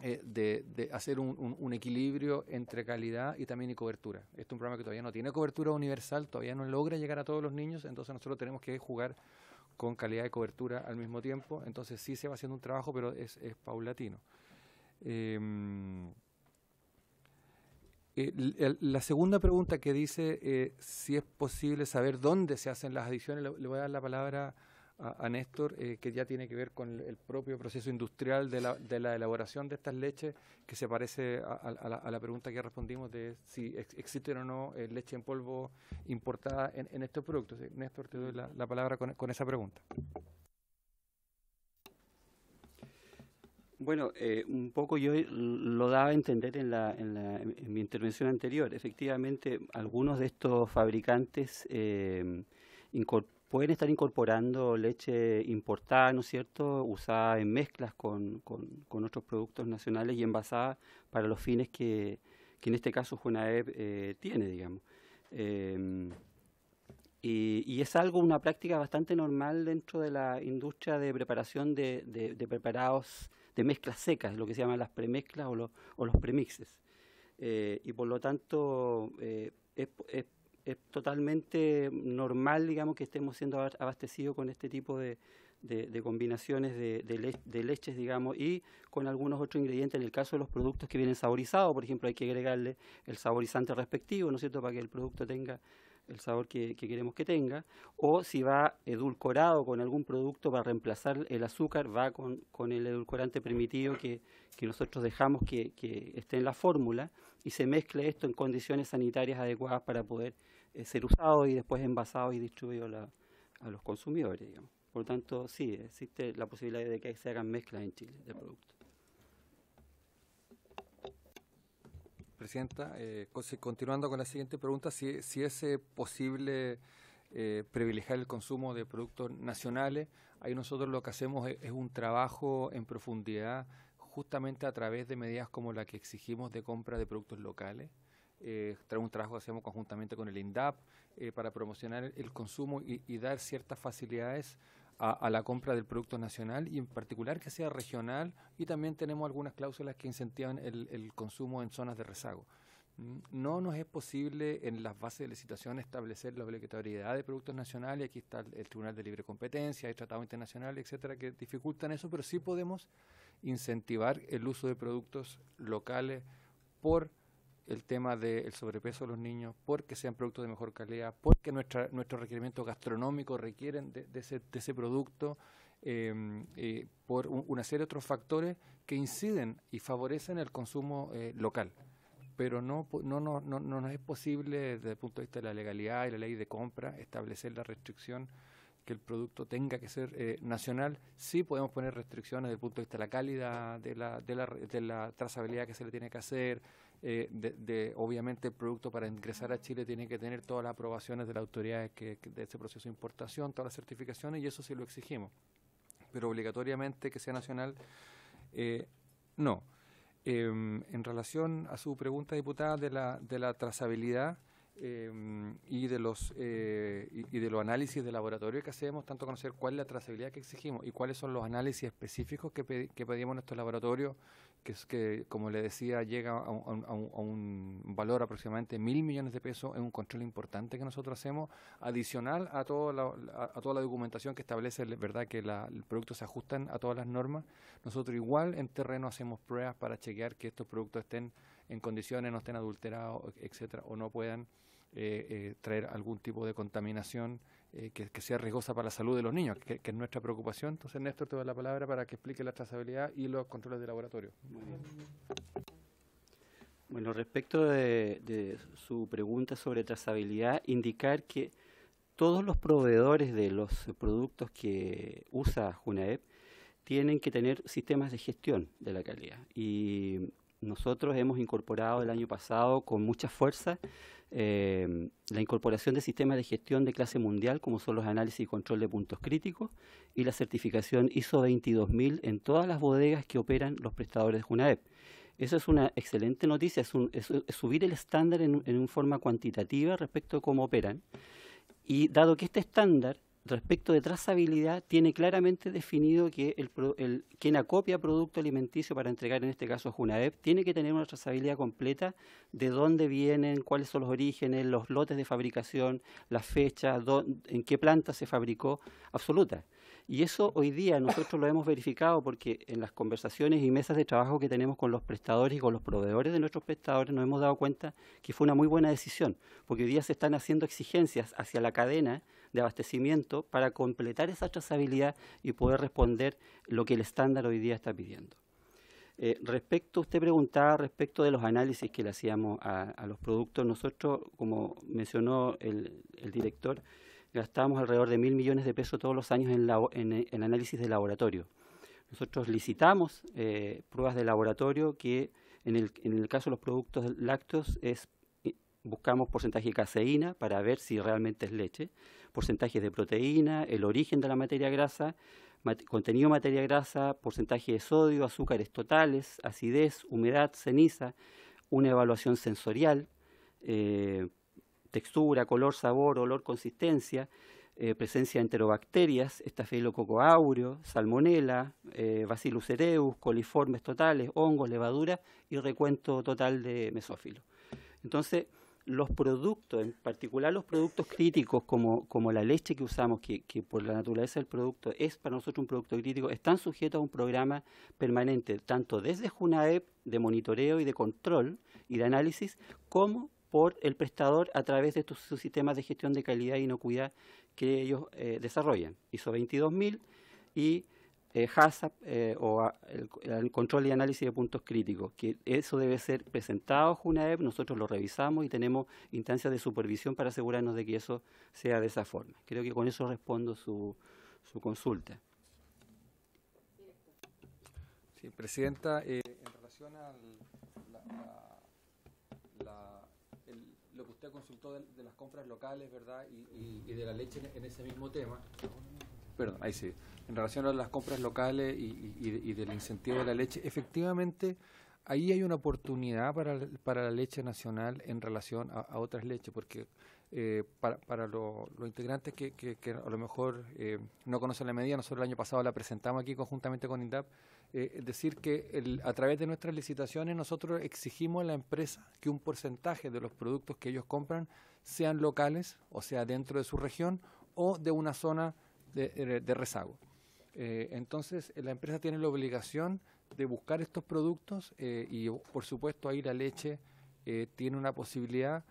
eh, de, hacer un, equilibrio entre calidad y también y cobertura. Este es un programa que todavía no tiene cobertura universal, todavía no logra llegar a todos los niños, entonces nosotros tenemos que jugar con calidad y cobertura al mismo tiempo, entonces sí se va haciendo un trabajo, pero es, paulatino. Em, eh, la segunda pregunta que dice eh, si es posible saber dónde se hacen las adiciones, le, le voy a dar la palabra a a, Néstor, eh, que ya tiene que ver con el, propio proceso industrial de la, de la elaboración de estas leches, que se parece a, la, pregunta que respondimos de si existe o no eh, leche en polvo importada en, estos productos. Néstor, te doy la, palabra con, esa pregunta. Bueno, eh, un poco yo lo daba a entender en, la, en, la, en, mi intervención anterior. Efectivamente, algunos de estos fabricantes pueden estar incorporando leche importada, ¿no es cierto?, usada en mezclas con, con, otros productos nacionales y envasada para los fines que, que en este caso Junaeb eh, tiene, digamos. Eh, y, es algo, una práctica bastante normal dentro de la industria de preparación de, de, preparados de mezclas secas, lo que se llaman las premezclas o, o los premixes. Eh, y por lo tanto, es, es es totalmente normal, digamos, que estemos siendo abastecidos con este tipo de, combinaciones de, leches, digamos, y con algunos otros ingredientes. En el caso de los productos que vienen saborizados, por ejemplo, hay que agregarle el saborizante respectivo, ¿no es cierto?, para que el producto tenga el sabor que, queremos que tenga, o si va edulcorado con algún producto para reemplazar el azúcar, va con, el edulcorante permitido que, nosotros dejamos que, que esté en la fórmula y se mezcle esto en condiciones sanitarias adecuadas para poder eh, ser usado y después envasado y distribuido a los consumidores, Por lo tanto, sí, existe la posibilidad de que se hagan mezclas en Chile de productos. Presidenta, eh, continuando con la siguiente pregunta, si, es eh, posible eh, privilegiar el consumo de productos nacionales, ahí nosotros lo que hacemos es un trabajo en profundidad justamente a través de medidas como la que exigimos de compra de productos locales eh, un trabajo que hacemos conjuntamente con el INDAP eh, para promocionar el consumo y, dar ciertas facilidades a, la compra del producto nacional y en particular que sea regional y también tenemos algunas cláusulas que incentivan el, consumo en zonas de rezago. Mm, no nos es posible en las bases de licitación establecer la obligatoriedad de productos nacionales, aquí está el Tribunal de Libre Competencia, hay tratado internacional, etcétera, que dificultan eso, pero sí podemos incentivar el uso de productos locales por el tema del sobrepeso de los niños, porque sean productos de mejor calidad, porque nuestra, nuestros requerimientos gastronómicos requieren de, ese, de ese, producto, em, eh, por una serie de otros factores que inciden y favorecen el consumo eh, local. Pero no, no, no, no, no es posible desde el punto de vista de la legalidad y la ley de compra establecer la restricción que el producto tenga que ser eh, nacional, sí podemos poner restricciones desde el punto de vista de la calidad, de la, de la, de la trazabilidad que se le tiene que hacer, eh, de, obviamente el producto para ingresar a Chile tiene que tener todas las aprobaciones de la autoridad que, de ese proceso de importación, todas las certificaciones, y eso sí lo exigimos. Pero obligatoriamente que sea nacional, eh, no. Eh, en relación a su pregunta, diputada, de la, de la trazabilidad y, de los, y, de los análisis de laboratorio que hacemos, tanto conocer cuál es la trazabilidad que exigimos y cuáles son los análisis específicos que, pedimos en nuestro laboratorio que es que, como le decía, llega a un, a un, valor aproximadamente mil millones de pesos, es un control importante que nosotros hacemos, adicional a, toda la, a, toda la documentación que establece, ¿verdad?, que los productos se ajustan a todas las normas. Nosotros igual en terreno hacemos pruebas para chequear que estos productos estén en condiciones, no estén adulterados, etcétera, o no puedan eh, eh, traer algún tipo de contaminación eh, que, sea riesgosa para la salud de los niños, que, es nuestra preocupación. Entonces, Néstor, te doy la palabra para que explique la trazabilidad y los controles de laboratorio. Bueno, respecto de, de, su pregunta sobre trazabilidad, indicar que todos los proveedores de los productos que usa Junaep tienen que tener sistemas de gestión de la calidad. Y nosotros hemos incorporado el año pasado con mucha fuerza Em, la incorporación de sistemas de gestión de clase mundial, como son los análisis y control de puntos críticos, y la certificación ISO 22000 en todas las bodegas que operan los prestadores de UNAEP. Eso es una excelente noticia, es, subir el estándar en, en una forma cuantitativa respecto a cómo operan. Y dado que este estándar respecto de trazabilidad, tiene claramente definido que quien acopia producto alimenticio para entregar, en este caso Junaep, tiene que tener una trazabilidad completa de dónde vienen, cuáles son los orígenes, los lotes de fabricación, las fechas, en qué planta se fabricó, absoluta. Y eso hoy día nosotros lo hemos verificado porque en las conversaciones y mesas de trabajo que tenemos con los prestadores y con los proveedores de nuestros prestadores nos hemos dado cuenta que fue una muy buena decisión, porque hoy día se están haciendo exigencias hacia la cadena de abastecimiento para completar esa trazabilidad y poder responder lo que el estándar hoy día está pidiendo. Eh, respecto, usted preguntaba respecto de los análisis que le hacíamos a, los productos. Nosotros, como mencionó el, director, gastamos alrededor de mil millones de pesos todos los años en, análisis de laboratorio. Nosotros licitamos eh, pruebas de laboratorio que en el, en el, caso de los productos lácteos es buscamos porcentaje de caseína para ver si realmente es leche, porcentaje de proteína, el origen de la materia grasa, contenido de materia grasa, porcentaje de sodio, azúcares totales, acidez, humedad, ceniza, una evaluación sensorial, eh, textura, color, sabor, olor, consistencia, eh, presencia de enterobacterias, estafilococo aureo, salmonela, eh, bacillus cereus, coliformes totales, hongos, levadura y recuento total de mesófilo. Entonces, los productos, en particular los productos críticos como, la leche que usamos, que, por la naturaleza del producto es para nosotros un producto crítico, están sujetos a un programa permanente, tanto desde Junaep de monitoreo y de control y de análisis, como por el prestador a través de estos, sus sistemas de gestión de calidad e inocuidad que ellos eh, desarrollan. Hizo 22000 y eh, eh, o el, control y análisis de puntos críticos, que eso debe ser presentado a JUNAEP, nosotros lo revisamos y tenemos instancias de supervisión para asegurarnos de que eso sea de esa forma. Creo que con eso respondo su, su consulta. Sí, Presidenta, eh, en relación a lo que usted consultó de, las compras locales, ¿verdad? Y, de la leche en ese mismo tema perdón, ahí sí, en relación a las compras locales y, del incentivo de la leche, efectivamente ahí hay una oportunidad para, la leche nacional en relación a, otras leches, porque eh, para, para los integrantes que, a lo mejor eh, no conocen la medida, nosotros el año pasado la presentamos aquí conjuntamente con INDAP, eh, es decir, que a través de nuestras licitaciones nosotros exigimos a la empresa que un porcentaje de los productos que ellos compran sean locales, o sea, dentro de su región o de una zona de, rezago. Eh, entonces, eh, la empresa tiene la obligación de buscar estos productos eh, y, por supuesto, ahí la leche tiene una posibilidad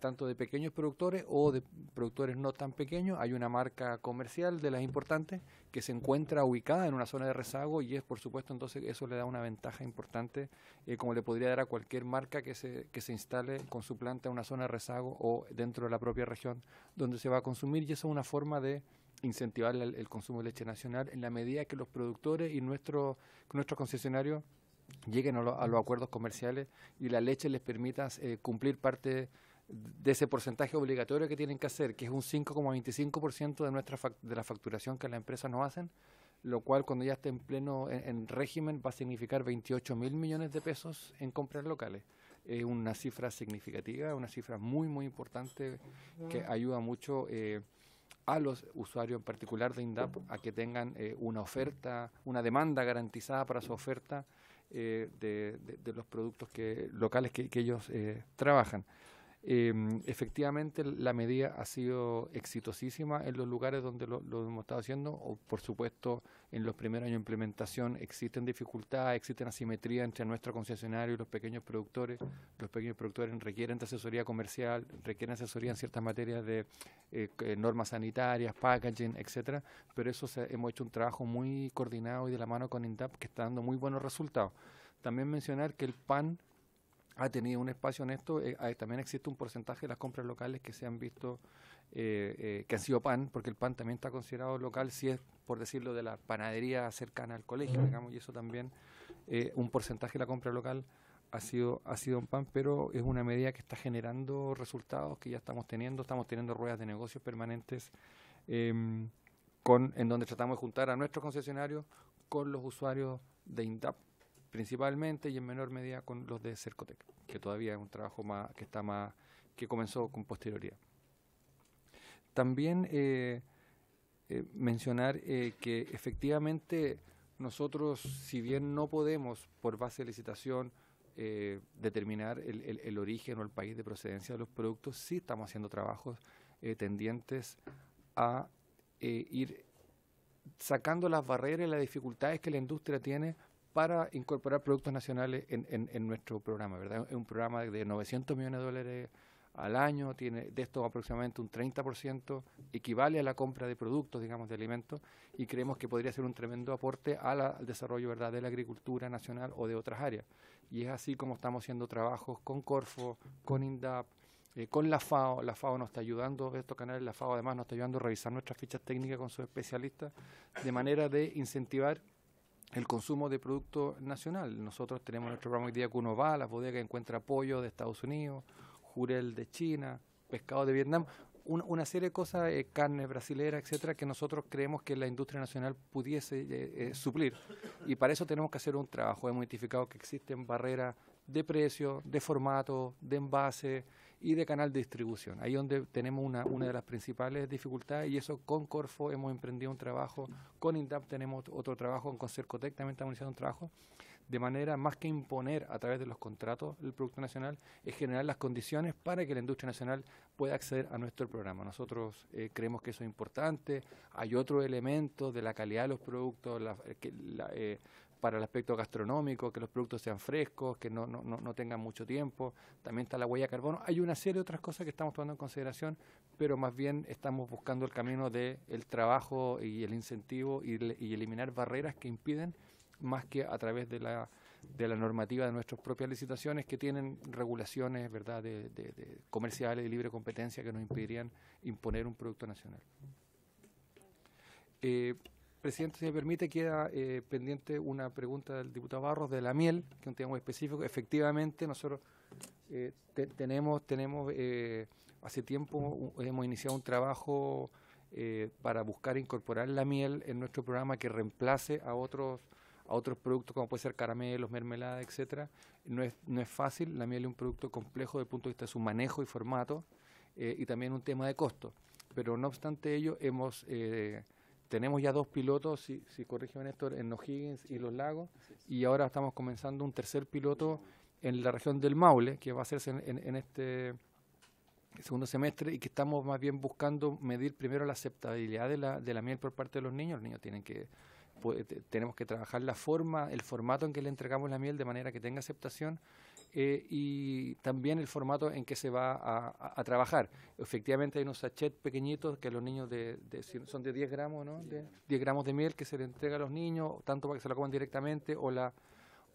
tanto de pequeños productores o de productores no tan pequeños. Hay una marca comercial de las importantes que se encuentra ubicada en una zona de rezago y es, por supuesto, entonces eso le da una ventaja importante, como le podría dar a cualquier marca que se, que se instale con su planta en una zona de rezago o dentro de la propia región donde se va a consumir y eso es una forma de incentivar el, consumo de leche nacional en la medida que los productores y nuestros nuestros concesionarios lleguen a, los acuerdos comerciales y la leche les permita eh, cumplir parte de ese porcentaje obligatorio que tienen que hacer, que es un 5,25% de de la facturación que las empresas no hacen, lo cual cuando ya esté en pleno en, régimen va a significar 28 mil millones de pesos en compras locales. Es una cifra significativa, una cifra muy, muy importante que ayuda mucho. Eh, a los usuarios en particular de INDAP a que tengan eh, una oferta, una demanda garantizada para su oferta eh, de, los productos locales que ellos eh, trabajan. Em, efectivamente, la medida ha sido exitosísima en los lugares donde lo, hemos estado haciendo. O, por supuesto, en los primeros años de implementación existen dificultades, existen asimetrías entre nuestro concesionario y los pequeños productores. Los pequeños productores requieren asesoría comercial, requieren asesoría en ciertas materias de eh, eh, normas sanitarias, packaging, etcétera. Pero eso hemos hecho un trabajo muy coordinado y de la mano con INDAP que está dando muy buenos resultados. También mencionar que el PAN ha tenido un espacio en esto. Eh, ah, también existe un porcentaje de las compras locales que se han visto, eh, eh, que han sido pan, porque el pan también está considerado local, si es, por decirlo, de la panadería cercana al colegio, digamos, y eso también, un porcentaje de la compra local ha sido, ha sido un pan, pero es una medida que está generando resultados que ya estamos teniendo, estamos teniendo ruedas de negocios permanentes. Em, con, en donde tratamos de juntar a nuestros concesionarios con los usuarios de INDAP principalmente y en menor medida con los de Cercotec, que todavía es un trabajo más que está más que comenzó con posterioridad. También eh, eh, mencionar eh, que efectivamente nosotros, si bien no podemos por base de licitación determinar el, el, el, origen o el país de procedencia de los productos, sí estamos haciendo trabajos tendientes a ir sacando las barreras y las dificultades que la industria tiene para incorporar productos nacionales en, nuestro programa, ¿verdad? Es un programa de 900 millones de dólares al año, tiene de esto aproximadamente un 30%, equivale a la compra de productos, digamos, de alimentos, y creemos que podría ser un tremendo aporte al desarrollo ¿verdad? de la agricultura nacional o de otras áreas. Y es así como estamos haciendo trabajos con Corfo, con INDAP, eh, con la FAO. La FAO nos está ayudando, estos canales, la FAO además nos está ayudando a revisar nuestras fichas técnicas con sus especialistas, de manera de incentivar el consumo de producto nacional. Nosotros tenemos nuestro programa hoy día Cunova, las que encuentra pollo de Estados Unidos, jurel de China, pescado de Vietnam, una serie de cosas, eh, carne brasilera, etcétera, que nosotros creemos que la industria nacional pudiese eh, eh, suplir. Y para eso tenemos que hacer un trabajo. Hemos identificado que existen barreras de precio, de formato, de envase, y de canal de distribución. Ahí donde tenemos una, una de las principales dificultades y eso con Corfo hemos emprendido un trabajo, con INDAP tenemos otro trabajo, con Cercotec también estamos iniciando un trabajo, de manera más que imponer a través de los contratos el Producto Nacional, es generar las condiciones para que la industria nacional pueda acceder a nuestro programa. Nosotros eh, creemos que eso es importante, hay otro elemento de la calidad de los productos, la, que, la, eh, para el aspecto gastronómico, que los productos sean frescos, que no, no, tengan mucho tiempo, también está la huella de carbono, hay una serie de otras cosas que estamos tomando en consideración, pero más bien estamos buscando el camino del el trabajo y el incentivo y, eliminar barreras que impiden más que a través de la, de la normativa de nuestras propias licitaciones que tienen regulaciones verdad de, comerciales y libre competencia que nos impedirían imponer un producto nacional. Eh, presidente, si me permite, queda eh, pendiente una pregunta del diputado Barros de la miel, que es un tema muy específico. Efectivamente, nosotros eh, tenemos, tenemos eh, hace tiempo hemos iniciado un trabajo para buscar incorporar la miel en nuestro programa que reemplace a otros a otros productos como puede ser caramelos, mermeladas, etcétera. No es, no es fácil, la miel es un producto complejo desde el punto de vista de su manejo y formato y también un tema de costo. Pero no obstante ello, hemos tenemos ya dos pilotos, si, corrige, Néstor, en O'Higgins Higgins y Los Lagos, y ahora estamos comenzando un tercer piloto en la región del Maule, que va a hacerse en, este segundo semestre y que estamos más bien buscando medir primero la aceptabilidad de la, de la miel por parte de los niños. Los niños tienen que, pues, tenemos que trabajar la forma, el formato en que le entregamos la miel de manera que tenga aceptación eh, y también el formato en que se va a, trabajar. Efectivamente hay unos sachets pequeñitos que los niños de, son de 10 gramos, ¿no? De 10 gramos de miel que se le entrega a los niños, tanto para que se la coman directamente o la,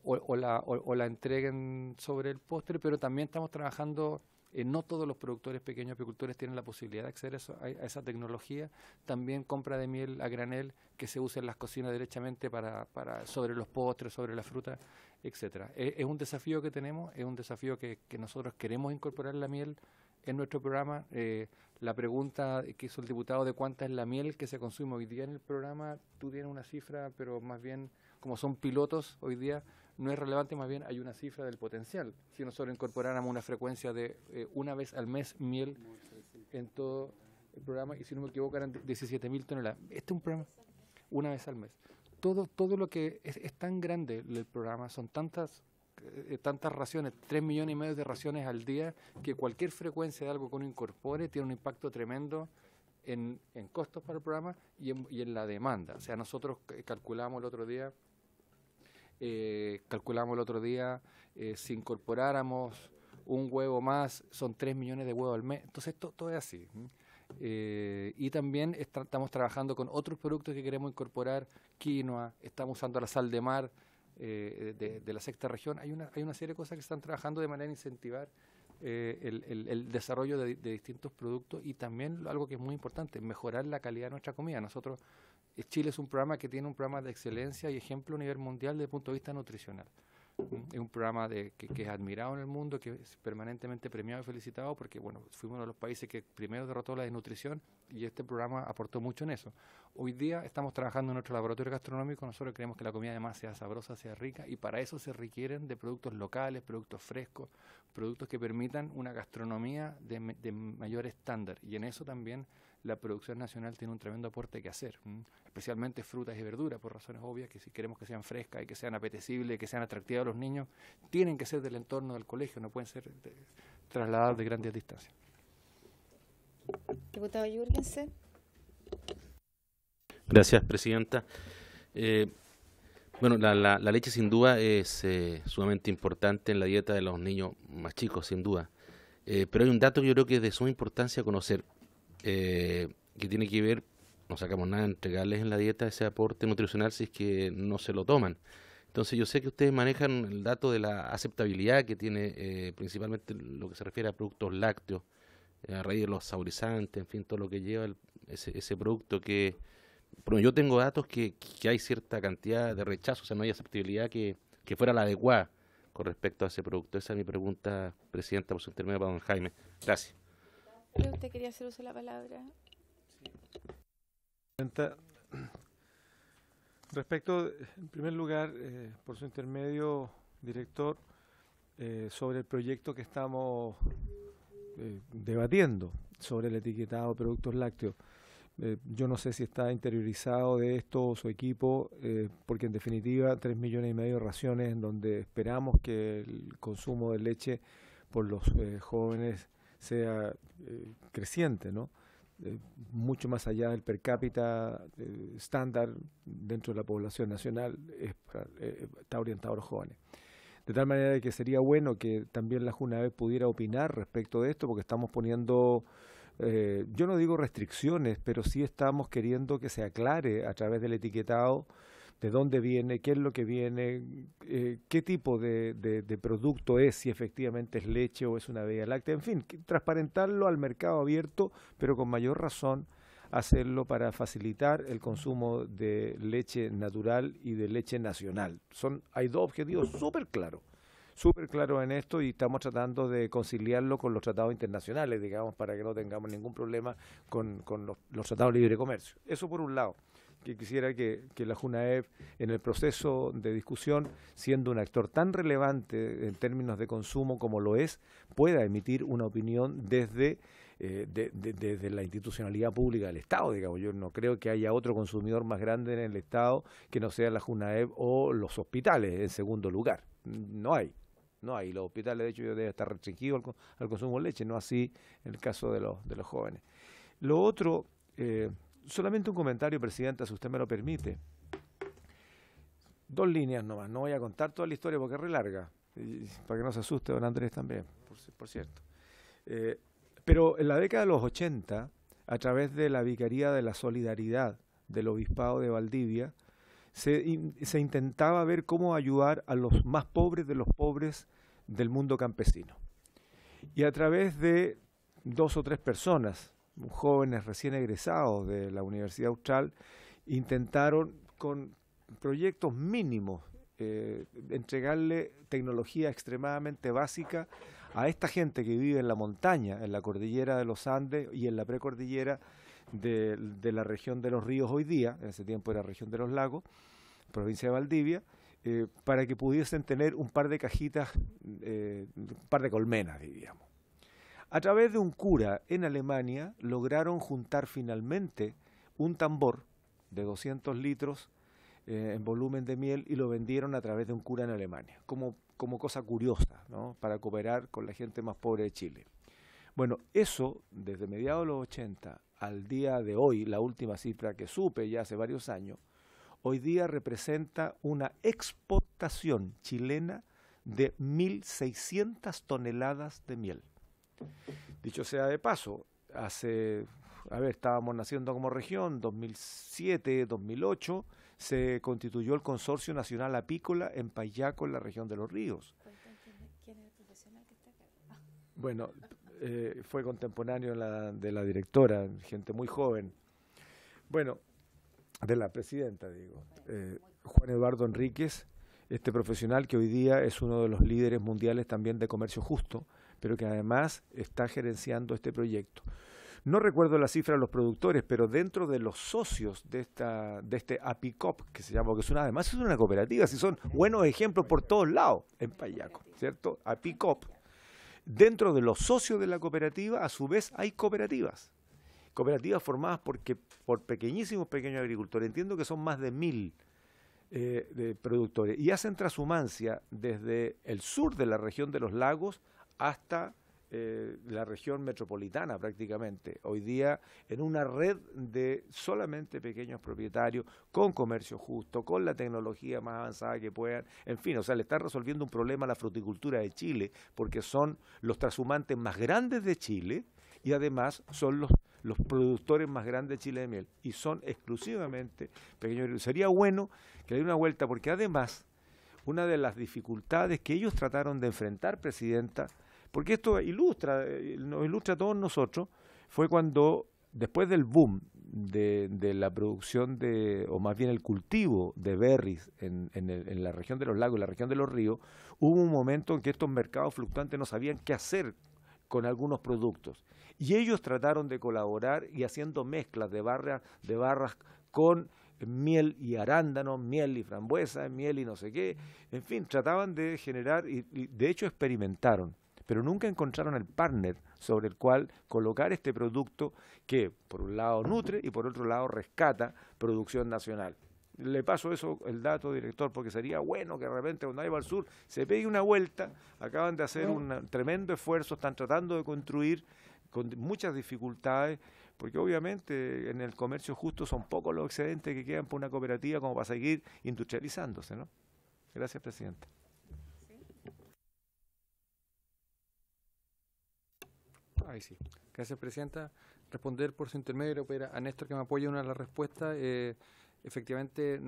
o, la, o la entreguen sobre el postre, pero también estamos trabajando eh, no todos los productores pequeños apicultores tienen la posibilidad de acceder a, esa tecnología. También compra de miel a granel que se usa en las cocinas directamente para, sobre los postres, sobre la fruta, etcétera. Eh, es, un desafío que tenemos, es un desafío que, nosotros queremos incorporar la miel en nuestro programa. Eh, la pregunta que hizo el diputado de cuánta es la miel que se consume hoy día en el programa, tú tienes una cifra, pero más bien como son pilotos hoy día, no es relevante, más bien hay una cifra del potencial. Si nosotros incorporáramos una frecuencia de eh, una vez al mes miel en todo el programa, y si no me equivoco eran mil toneladas. Este es un programa una vez al mes. Todo, todo lo que es, tan grande el programa, son tantas eh, tantas raciones, 3 millones y medio de raciones al día, que cualquier frecuencia de algo que uno incorpore tiene un impacto tremendo en, costos para el programa y en, y en la demanda. O sea, nosotros eh, calculamos el otro día eh, calculamos el otro día, eh, si incorporáramos un huevo más, son 3 millones de huevos al mes. Entonces, todo es así. Eh, y también estamos trabajando con otros productos que queremos incorporar, quinoa, estamos usando la sal de mar de, la sexta región. Hay una, hay una serie de cosas que están trabajando de manera a incentivar el, desarrollo de, de, distintos productos y también algo que es muy importante, mejorar la calidad de nuestra comida. Nosotros Chile es un programa que tiene un programa de excelencia y ejemplo a nivel mundial desde el punto de vista nutricional. Es un programa que, es admirado en el mundo, que es permanentemente premiado y felicitado, porque bueno, fuimos uno de los países que primero derrotó la desnutrición y este programa aportó mucho en eso. Hoy día estamos trabajando en nuestro laboratorio gastronómico, nosotros creemos que la comida además sea sabrosa, sea rica, y para eso se requieren de productos locales, productos frescos, productos que permitan una gastronomía de, de mayor estándar. Y en eso también la producción nacional tiene un tremendo aporte que hacer, especialmente frutas y verduras, por razones obvias, que si queremos que sean frescas y que sean apetecibles, que sean atractivas a los niños, tienen que ser del entorno del colegio, no pueden ser eh, trasladadas de grandes distancias. Diputado Jürgensen. Gracias, Presidenta. Eh, bueno, la, leche sin duda es eh, sumamente importante en la dieta de los niños más chicos, sin duda. pero hay un dato que yo creo que es de suma importancia conocer. Eh, que tiene que ver, no sacamos nada, entregarles en la dieta ese aporte nutricional si es que no se lo toman. Entonces yo sé que ustedes manejan el dato de la aceptabilidad que tiene eh, principalmente lo que se refiere a productos lácteos, eh, a raíz de los saborizantes, en fin, todo lo que lleva ese, producto que... Pero yo tengo datos que, hay cierta cantidad de rechazo, o sea, no hay aceptabilidad que, que fuera la adecuada con respecto a ese producto. Esa es mi pregunta, Presidenta, por su intermedio para don Jaime. Gracias. Pero usted quería hacer uso de la palabra. Respecto, en primer lugar, eh, por su intermedio, director, eh, sobre el proyecto que estamos eh, debatiendo sobre el etiquetado de productos lácteos. yo no sé si está interiorizado de esto su equipo, porque en definitiva tres millones y medio de raciones en donde esperamos que el consumo de leche por los jóvenes sea eh, creciente, ¿no? Eh, mucho más allá del per cápita eh, estándar dentro de la población nacional, está orientado a los jóvenes. De tal manera que sería bueno que también la Junave pudiera opinar respecto de esto, porque estamos poniendo, yo no digo restricciones, pero sí estamos queriendo que se aclare a través del etiquetado de este, dónde viene, qué es lo que viene, eh, qué tipo de, producto es, si efectivamente es leche o es una bebida láctea, en fin, transparentarlo al mercado abierto, pero con mayor razón hacerlo para facilitar el consumo de leche natural y de leche nacional. Son, hay dos objetivos súper claros súper claro en esto y estamos tratando de conciliarlo con los tratados internacionales, digamos, para que no tengamos ningún problema con, los, tratados de libre comercio. Eso por un lado que quisiera que, que la Junaef, en el proceso de discusión, siendo un actor tan relevante en términos de consumo como lo es, pueda emitir una opinión desde eh, desde la institucionalidad pública del Estado, digamos. Yo no creo que haya otro consumidor más grande en el Estado que no sea la JUNAEB o los hospitales, en segundo lugar. No hay. No hay. Los hospitales, de hecho, deben estar restringidos al, consumo de leche, no así en el caso de los, jóvenes. Lo otro, eh, Solamente un comentario, Presidenta, si usted me lo permite. Dos líneas nomás, no voy a contar toda la historia porque es re larga, para que no se asuste don Andrés también, por, cierto. Eh, pero en la década de los 80, a través de la Vicaría de la Solidaridad del Obispado de Valdivia, se intentaba ver cómo ayudar a los más pobres de los pobres del mundo campesino. Y a través de dos o tres personas, jóvenes recién egresados de la Universidad Austral intentaron con proyectos mínimos eh, entregarle tecnología extremadamente básica a esta gente que vive en la montaña, en la cordillera de los Andes y en la precordillera de, de la región de los ríos hoy día, en ese tiempo era región de los lagos, provincia de Valdivia, eh, para que pudiesen tener un par de cajitas, eh, un par de colmenas, diríamos. A través de un cura en Alemania lograron juntar finalmente un tambor de 200 litros eh, en volumen de miel y lo vendieron a través de un cura en Alemania, como, como cosa curiosa, ¿no? para cooperar con la gente más pobre de Chile. Bueno, eso desde mediados de los 80 al día de hoy, la última cifra que supe ya hace varios años, hoy día representa una exportación chilena de 1.600 toneladas de miel. Dicho sea de paso, hace, a ver, estábamos naciendo como región, 2007, 2008, se constituyó el Consorcio Nacional Apícola en Payaco, en la región de los ríos. es el profesional que está Bueno, eh, fue contemporáneo de la directora, gente muy joven. Bueno, de la presidenta, digo. Eh, Juan Eduardo Enríquez, este profesional que hoy día es uno de los líderes mundiales también de comercio justo, pero que además está gerenciando este proyecto. No recuerdo la cifra de los productores, pero dentro de los socios de esta de este APICOP, que se llama, que es una, además es una cooperativa, si son buenos ejemplos por todos lados en Payaco, ¿cierto? APICOP. Dentro de los socios de la cooperativa, a su vez, hay cooperativas. Cooperativas formadas por pequeñísimos pequeños agricultores. Entiendo que son más de mil eh, de productores. Y hacen transhumancia desde el sur de la región de los lagos hasta eh, la región metropolitana prácticamente. Hoy día en una red de solamente pequeños propietarios, con comercio justo, con la tecnología más avanzada que puedan. En fin, o sea, le está resolviendo un problema a la fruticultura de Chile, porque son los transhumantes más grandes de Chile y además son los los productores más grandes de Chile de miel y son exclusivamente pequeños. Sería bueno que le dé una vuelta porque además una de las dificultades que ellos trataron de enfrentar, Presidenta, porque esto ilustra, eh, nos ilustra a todos nosotros, fue cuando después del boom de, la producción de, o más bien el cultivo de berries en, la región de los lagos y la región de los ríos, hubo un momento en que estos mercados fluctuantes no sabían qué hacer con algunos productos. Y ellos trataron de colaborar y haciendo mezclas de barras, de barras con miel y arándanos, miel y frambuesa, miel y no sé qué. En fin, trataban de generar y de hecho experimentaron pero nunca encontraron el partner sobre el cual colocar este producto que por un lado nutre y por otro lado rescata producción nacional. Le paso eso, el dato, director, porque sería bueno que de repente cuando va al sur se pegue una vuelta. Acaban de hacer un tremendo esfuerzo, están tratando de construir con muchas dificultades, porque obviamente en el comercio justo son pocos los excedentes que quedan para una cooperativa como para seguir industrializándose, ¿no? Gracias, presidente. Gracias, Presidenta. Responder por su intermedio, pero a Néstor que me apoya una de las respuestas. Eh, efectivamente,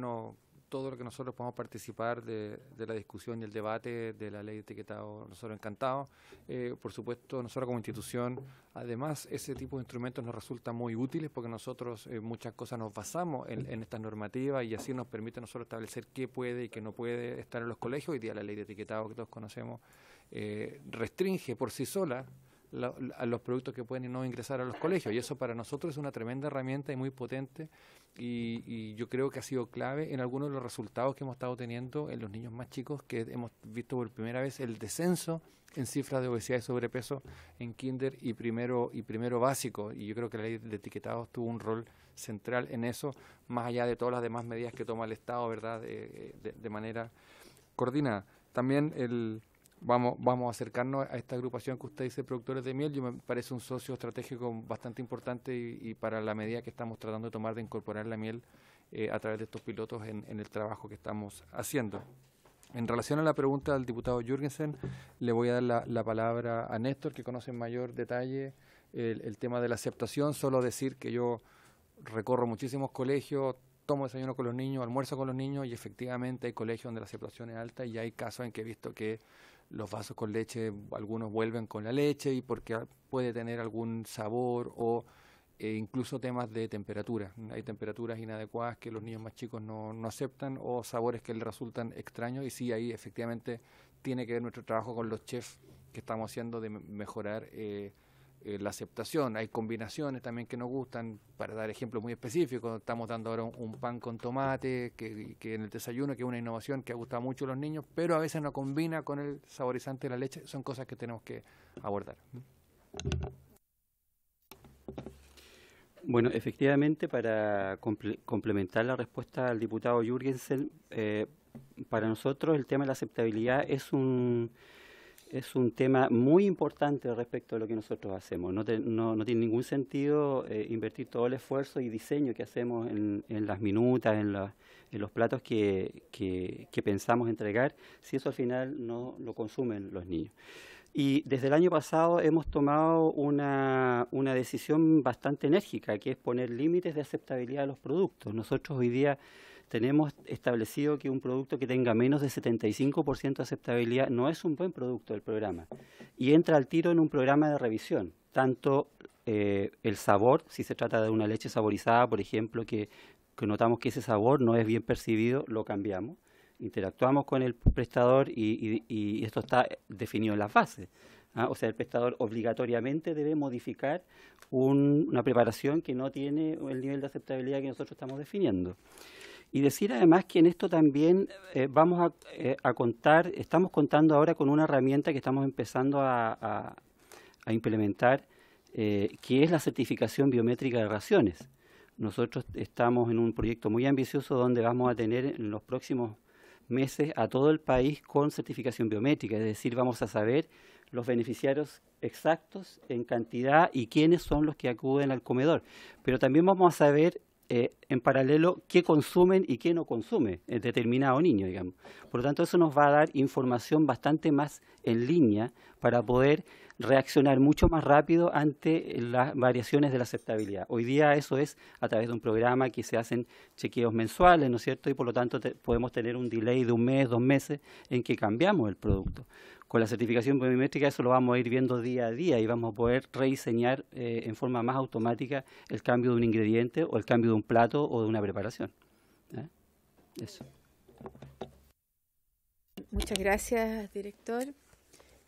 todo lo que nosotros podamos participar de, la discusión y el debate de la ley de etiquetado, nosotros encantados. Eh, por supuesto, nosotros como institución, además, ese tipo de instrumentos nos resulta muy útiles porque nosotros eh, muchas cosas nos basamos en, estas normativas y así nos permite a nosotros establecer qué puede y qué no puede estar en los colegios. Hoy día la ley de etiquetado que todos conocemos restringe por sí sola a los productos que pueden no ingresar a los colegios. Y eso para nosotros es una tremenda herramienta y muy potente. Y, yo creo que ha sido clave en algunos de los resultados que hemos estado teniendo en los niños más chicos, que hemos visto por primera vez el descenso en cifras de obesidad y sobrepeso en kinder y primero y primero básico. Y yo creo que la ley de etiquetados tuvo un rol central en eso, más allá de todas las demás medidas que toma el Estado, ¿verdad?, de manera coordinada. También el vamos, vamos a acercarnos a esta agrupación que usted dice, productores de miel. Yo me parece un socio estratégico bastante importante y, para la medida que estamos tratando de tomar de incorporar la miel eh, a través de estos pilotos en, el trabajo que estamos haciendo. En relación a la pregunta del diputado Jürgensen, le voy a dar la, palabra a Néstor, que conoce en mayor detalle el tema de la aceptación. Solo decir que yo recorro muchísimos colegios, tomo desayuno con los niños, almuerzo con los niños y efectivamente hay colegios donde la aceptación es alta y hay casos en que he visto que los vasos con leche, algunos vuelven con la leche y porque puede tener algún sabor o eh, incluso temas de temperatura. Hay temperaturas inadecuadas que los niños más chicos no, aceptan o sabores que les resultan extraños y sí, ahí efectivamente tiene que ver nuestro trabajo con los chefs que estamos haciendo de mejorar eh, eh, la aceptación. Hay combinaciones también que nos gustan, para dar ejemplos muy específicos. Estamos dando ahora un, pan con tomate, que, en el desayuno, que es una innovación que ha gustado mucho a los niños, pero a veces no combina con el saborizante de la leche. Son cosas que tenemos que abordar. Bueno, efectivamente, para complementar la respuesta al diputado Jürgensen, eh, para nosotros el tema de la aceptabilidad es un es un tema muy importante respecto a lo que nosotros hacemos. No, tiene ningún sentido eh, invertir todo el esfuerzo y diseño que hacemos en, las minutas, en, en los platos que, que, pensamos entregar, si eso al final no lo consumen los niños. Y desde el año pasado hemos tomado una, una decisión bastante enérgica, que es poner límites de aceptabilidad a los productos. Nosotros hoy día tenemos establecido que un producto que tenga menos de 75% de aceptabilidad no es un buen producto del programa y entra al tiro en un programa de revisión, tanto eh, el sabor, si se trata de una leche saborizada, por ejemplo, que, notamos que ese sabor no es bien percibido, lo cambiamos, interactuamos con el prestador y, esto está definido en la fase. ¿ah? o sea, el prestador obligatoriamente debe modificar una preparación que no tiene el nivel de aceptabilidad que nosotros estamos definiendo. Y decir además que en esto también eh, vamos eh, a, contar, estamos contando ahora con una herramienta que estamos empezando a, implementar, eh, que es la certificación biométrica de raciones. Nosotros estamos en un proyecto muy ambicioso donde vamos a tener en los próximos meses a todo el país con certificación biométrica, es decir, vamos a saber los beneficiarios exactos en cantidad y quiénes son los que acuden al comedor. Pero también vamos a saber eh, en paralelo qué consumen y qué no consume el determinado niño, digamos. Por lo tanto, eso nos va a dar información bastante más en línea para poder reaccionar mucho más rápido ante las variaciones de la aceptabilidad. Hoy día eso es a través de un programa que se hacen chequeos mensuales, ¿no es cierto? Y por lo tanto podemos tener un delay de un mes, dos meses en que cambiamos el producto. Con la certificación biométrica eso lo vamos a ir viendo día a día y vamos a poder rediseñar eh, en forma más automática el cambio de un ingrediente o el cambio de un plato o de una preparación. ¿eh? Eso. Muchas gracias, director.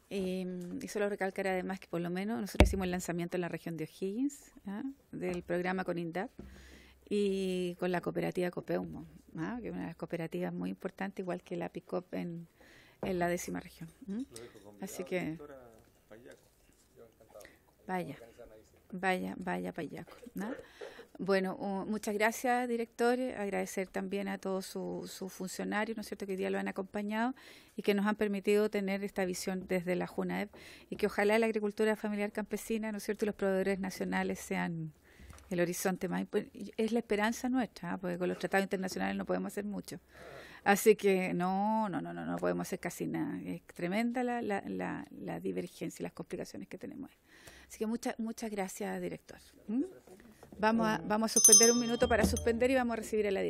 Em, y solo recalcar además que por lo menos nosotros hicimos el lanzamiento en la región de O'Higgins ¿ah? del programa con INDAP y con la cooperativa Copeumo, ¿ah? que es una cooperativa muy importante igual que la PICOP en, en la décima región. Así que... vaya, vaya, vaya Payaco. Bueno, muchas gracias, director. Agradecer también a todos sus funcionarios, ¿no es cierto?, que hoy día lo han acompañado y que nos han permitido tener esta visión desde la JUNAEP y que ojalá la agricultura familiar campesina, ¿no es cierto?, y los proveedores nacionales sean el horizonte más es la esperanza nuestra, ¿ah? porque con los tratados internacionales no podemos hacer mucho. Así que no, no, no, no, no podemos hacer casi nada. Es tremenda la, divergencia y las complicaciones que tenemos. Así que muchas muchas gracias, director. ¿Mm? Vamos a, vamos a suspender un minuto para suspender y vamos a recibir a la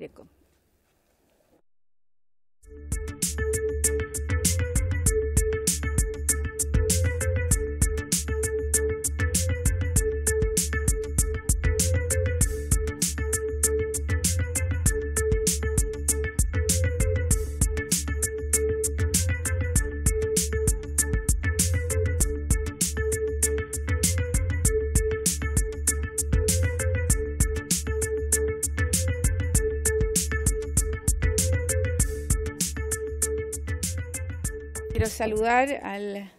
saludar al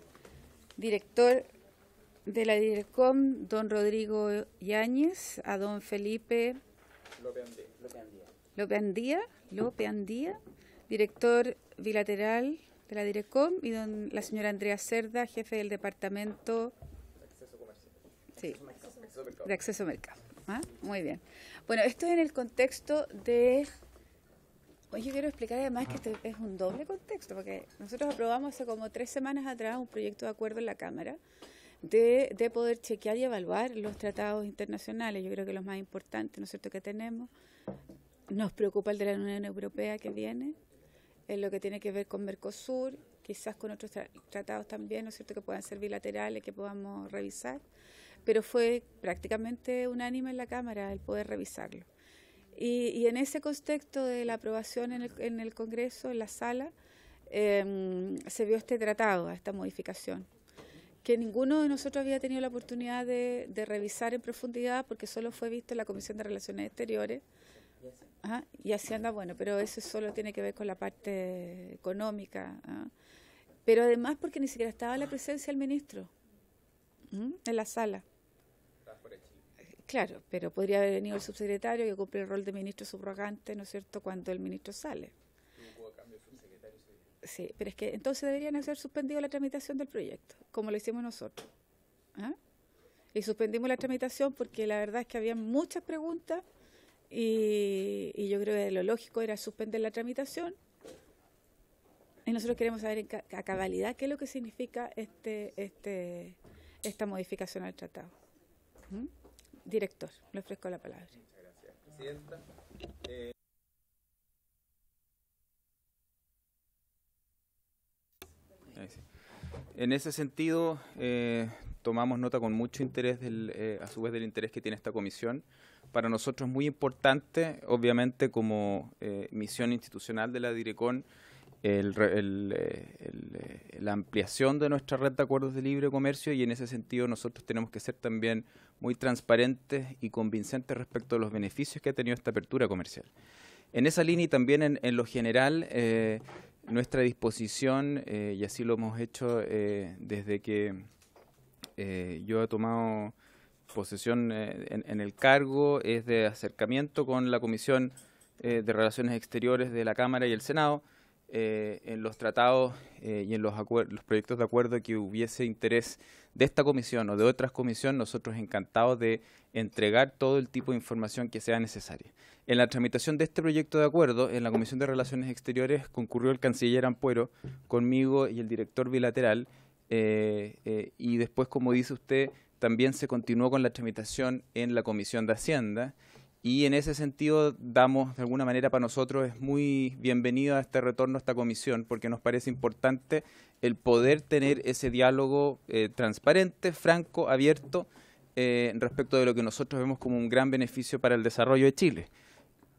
director de la Direcom, don Rodrigo Yáñez, a don Felipe Lopeandía, Andía, director bilateral de la Direcom, y don, la señora Andrea Cerda, jefe del departamento de acceso a mercado. Ah, muy bien. Bueno, esto es en el contexto de Hoy yo quiero explicar además que ah. este es un doble contexto, porque nosotros aprobamos hace como tres semanas atrás un proyecto de acuerdo en la Cámara de, poder chequear y evaluar los tratados internacionales, yo creo que los más importantes, ¿no es cierto?, que tenemos. Nos preocupa el de la Unión Europea que viene, en lo que tiene que ver con Mercosur, quizás con otros tratados también, ¿no es cierto?, que puedan ser bilaterales, que podamos revisar, pero fue prácticamente unánime en la Cámara el poder revisarlo. Y, en ese contexto de la aprobación en el, Congreso, en la sala, em, se vio este tratado, esta modificación, que ninguno de nosotros había tenido la oportunidad de, revisar en profundidad porque solo fue visto en la Comisión de Relaciones Exteriores. y así anda, bueno, pero eso solo tiene que ver con la parte económica. ¿ah? Pero además porque ni siquiera estaba la presencia del ministro en la sala. Claro, pero podría haber venido el subsecretario que cumple el rol de ministro subrogante, ¿no es cierto?, cuando el ministro sale. Sí, pero es que entonces deberían haber suspendido la tramitación del proyecto, como lo hicimos nosotros. ¿ah? Y suspendimos la tramitación porque la verdad es que había muchas preguntas y, yo creo que lo lógico era suspender la tramitación. Y nosotros queremos saber a cabalidad qué es lo que significa este, este, esta modificación al tratado. Director, le ofrezco la palabra. Muchas gracias, Presidenta. Eh, en ese sentido, eh, tomamos nota con mucho interés, eh, a su vez, del interés que tiene esta comisión. Para nosotros es muy importante, obviamente, como misión institucional de la DIRECON, eh, eh, la ampliación de nuestra red de acuerdos de libre comercio y en ese sentido nosotros tenemos que ser también muy transparentes y convincentes respecto a los beneficios que ha tenido esta apertura comercial. En esa línea y también en, lo general, eh, nuestra disposición, y así lo hemos hecho desde que yo he tomado posesión en, el cargo, es de acercamiento con la Comisión de Relaciones Exteriores de la Cámara y el Senado, eh, en los tratados eh, y en los, proyectos de acuerdo que hubiese interés de esta comisión o de otras comisiones, nosotros encantados de entregar todo el tipo de información que sea necesaria. En la tramitación de este proyecto de acuerdo, en la Comisión de Relaciones Exteriores concurrió el canciller Ampuero conmigo y el director bilateral, eh, y después, como dice usted, también se continuó con la tramitación en la Comisión de Hacienda, y en ese sentido, damos, de alguna manera, para nosotros es muy bienvenido a este retorno a esta comisión, porque nos parece importante el poder tener ese diálogo eh, transparente, franco, abierto, eh, respecto de lo que nosotros vemos como un gran beneficio para el desarrollo de Chile.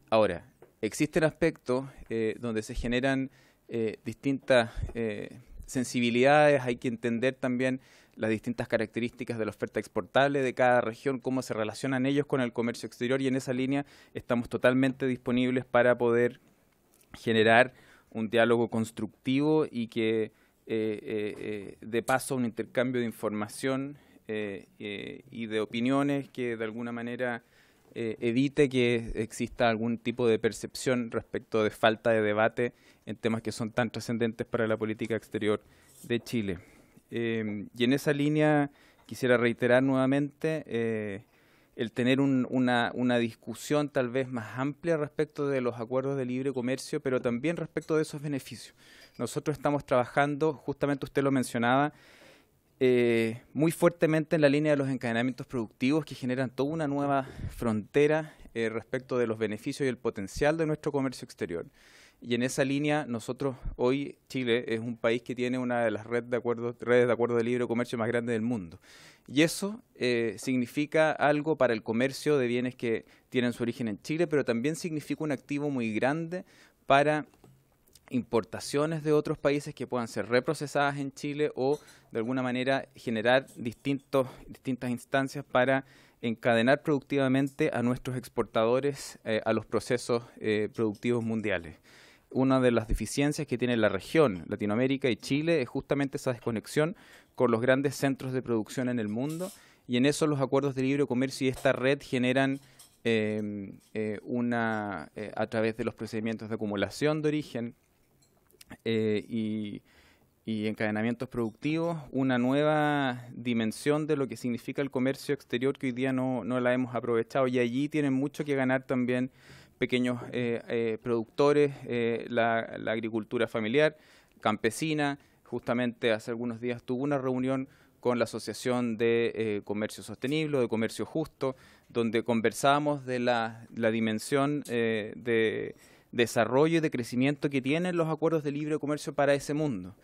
Ahora, existen aspectos eh, donde se generan eh, distintas eh, sensibilidades, hay que entender también las distintas características de la oferta exportable de cada región, cómo se relacionan ellos con el comercio exterior y en esa línea estamos totalmente disponibles para poder generar un diálogo constructivo y que eh, eh, eh de paso un intercambio de información eh, y de opiniones que de alguna manera evite que exista algún tipo de percepción respecto de falta de debate en temas que son tan trascendentes para la política exterior de Chile. Em, y en esa línea quisiera reiterar nuevamente eh, el tener una, discusión tal vez más amplia respecto de los acuerdos de libre comercio, pero también respecto de esos beneficios. Nosotros estamos trabajando, justamente usted lo mencionaba, eh, muy fuertemente en la línea de los encadenamientos productivos que generan toda una nueva frontera eh, respecto de los beneficios y el potencial de nuestro comercio exterior. Y en esa línea, nosotros hoy, Chile es un país que tiene una de las redes de acuerdo, redes de acuerdo de libre comercio más grandes del mundo. Y eso eh, significa algo para el comercio de bienes que tienen su origen en Chile, pero también significa un activo muy grande para importaciones de otros países que puedan ser reprocesadas en Chile o de alguna manera generar distintas instancias para encadenar productivamente a nuestros exportadores eh, a los procesos eh, productivos mundiales una de las deficiencias que tiene la región, Latinoamérica y Chile, es justamente esa desconexión con los grandes centros de producción en el mundo. Y en eso los acuerdos de libre comercio y esta red generan em, eh, una, eh, a través de los procedimientos de acumulación de origen eh, y, y encadenamientos productivos, una nueva dimensión de lo que significa el comercio exterior que hoy día no, no la hemos aprovechado. Y allí tienen mucho que ganar también pequeños eh, eh, productores, eh, la, agricultura familiar, campesina. Justamente hace algunos días tuvo una reunión con la Asociación de Comercio Sostenible, de Comercio Justo, donde conversábamos de la, dimensión de desarrollo y de crecimiento que tienen los acuerdos de libre comercio para ese mundo.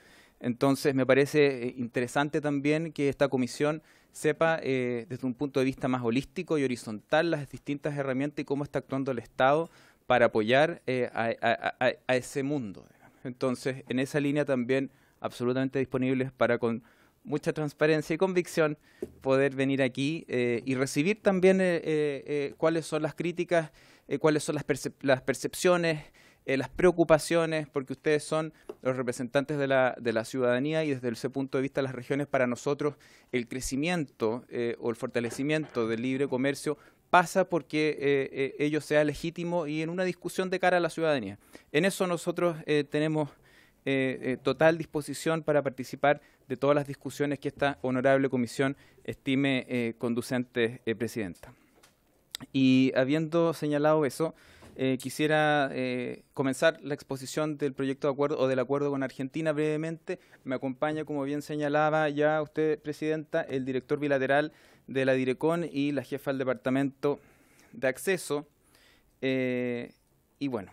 Entonces, me parece interesante también que esta comisión sepa eh, desde un punto de vista más holístico y horizontal las distintas herramientas y cómo está actuando el Estado para apoyar eh, a, ese mundo. Entonces, en esa línea también absolutamente disponibles para con mucha transparencia y convicción poder venir aquí eh, y recibir también cuáles son las críticas, cuáles son las percepciones, eh, las preocupaciones, porque ustedes son los representantes de la, de la, ciudadanía y desde ese punto de vista las regiones, para nosotros el crecimiento eh, o el fortalecimiento del libre comercio pasa porque eh, ello sea legítimo y en una discusión de cara a la ciudadanía. En eso nosotros tenemos... total disposición para participar de todas las discusiones que esta honorable comisión estime conducente, Presidenta. Y habiendo señalado eso, eh, quisiera eh, comenzar la exposición del proyecto de acuerdo o del acuerdo con Argentina brevemente. Me acompaña, como bien señalaba ya usted, Presidenta, el director bilateral de la direcón y la jefa del Departamento de Acceso. Eh, y bueno.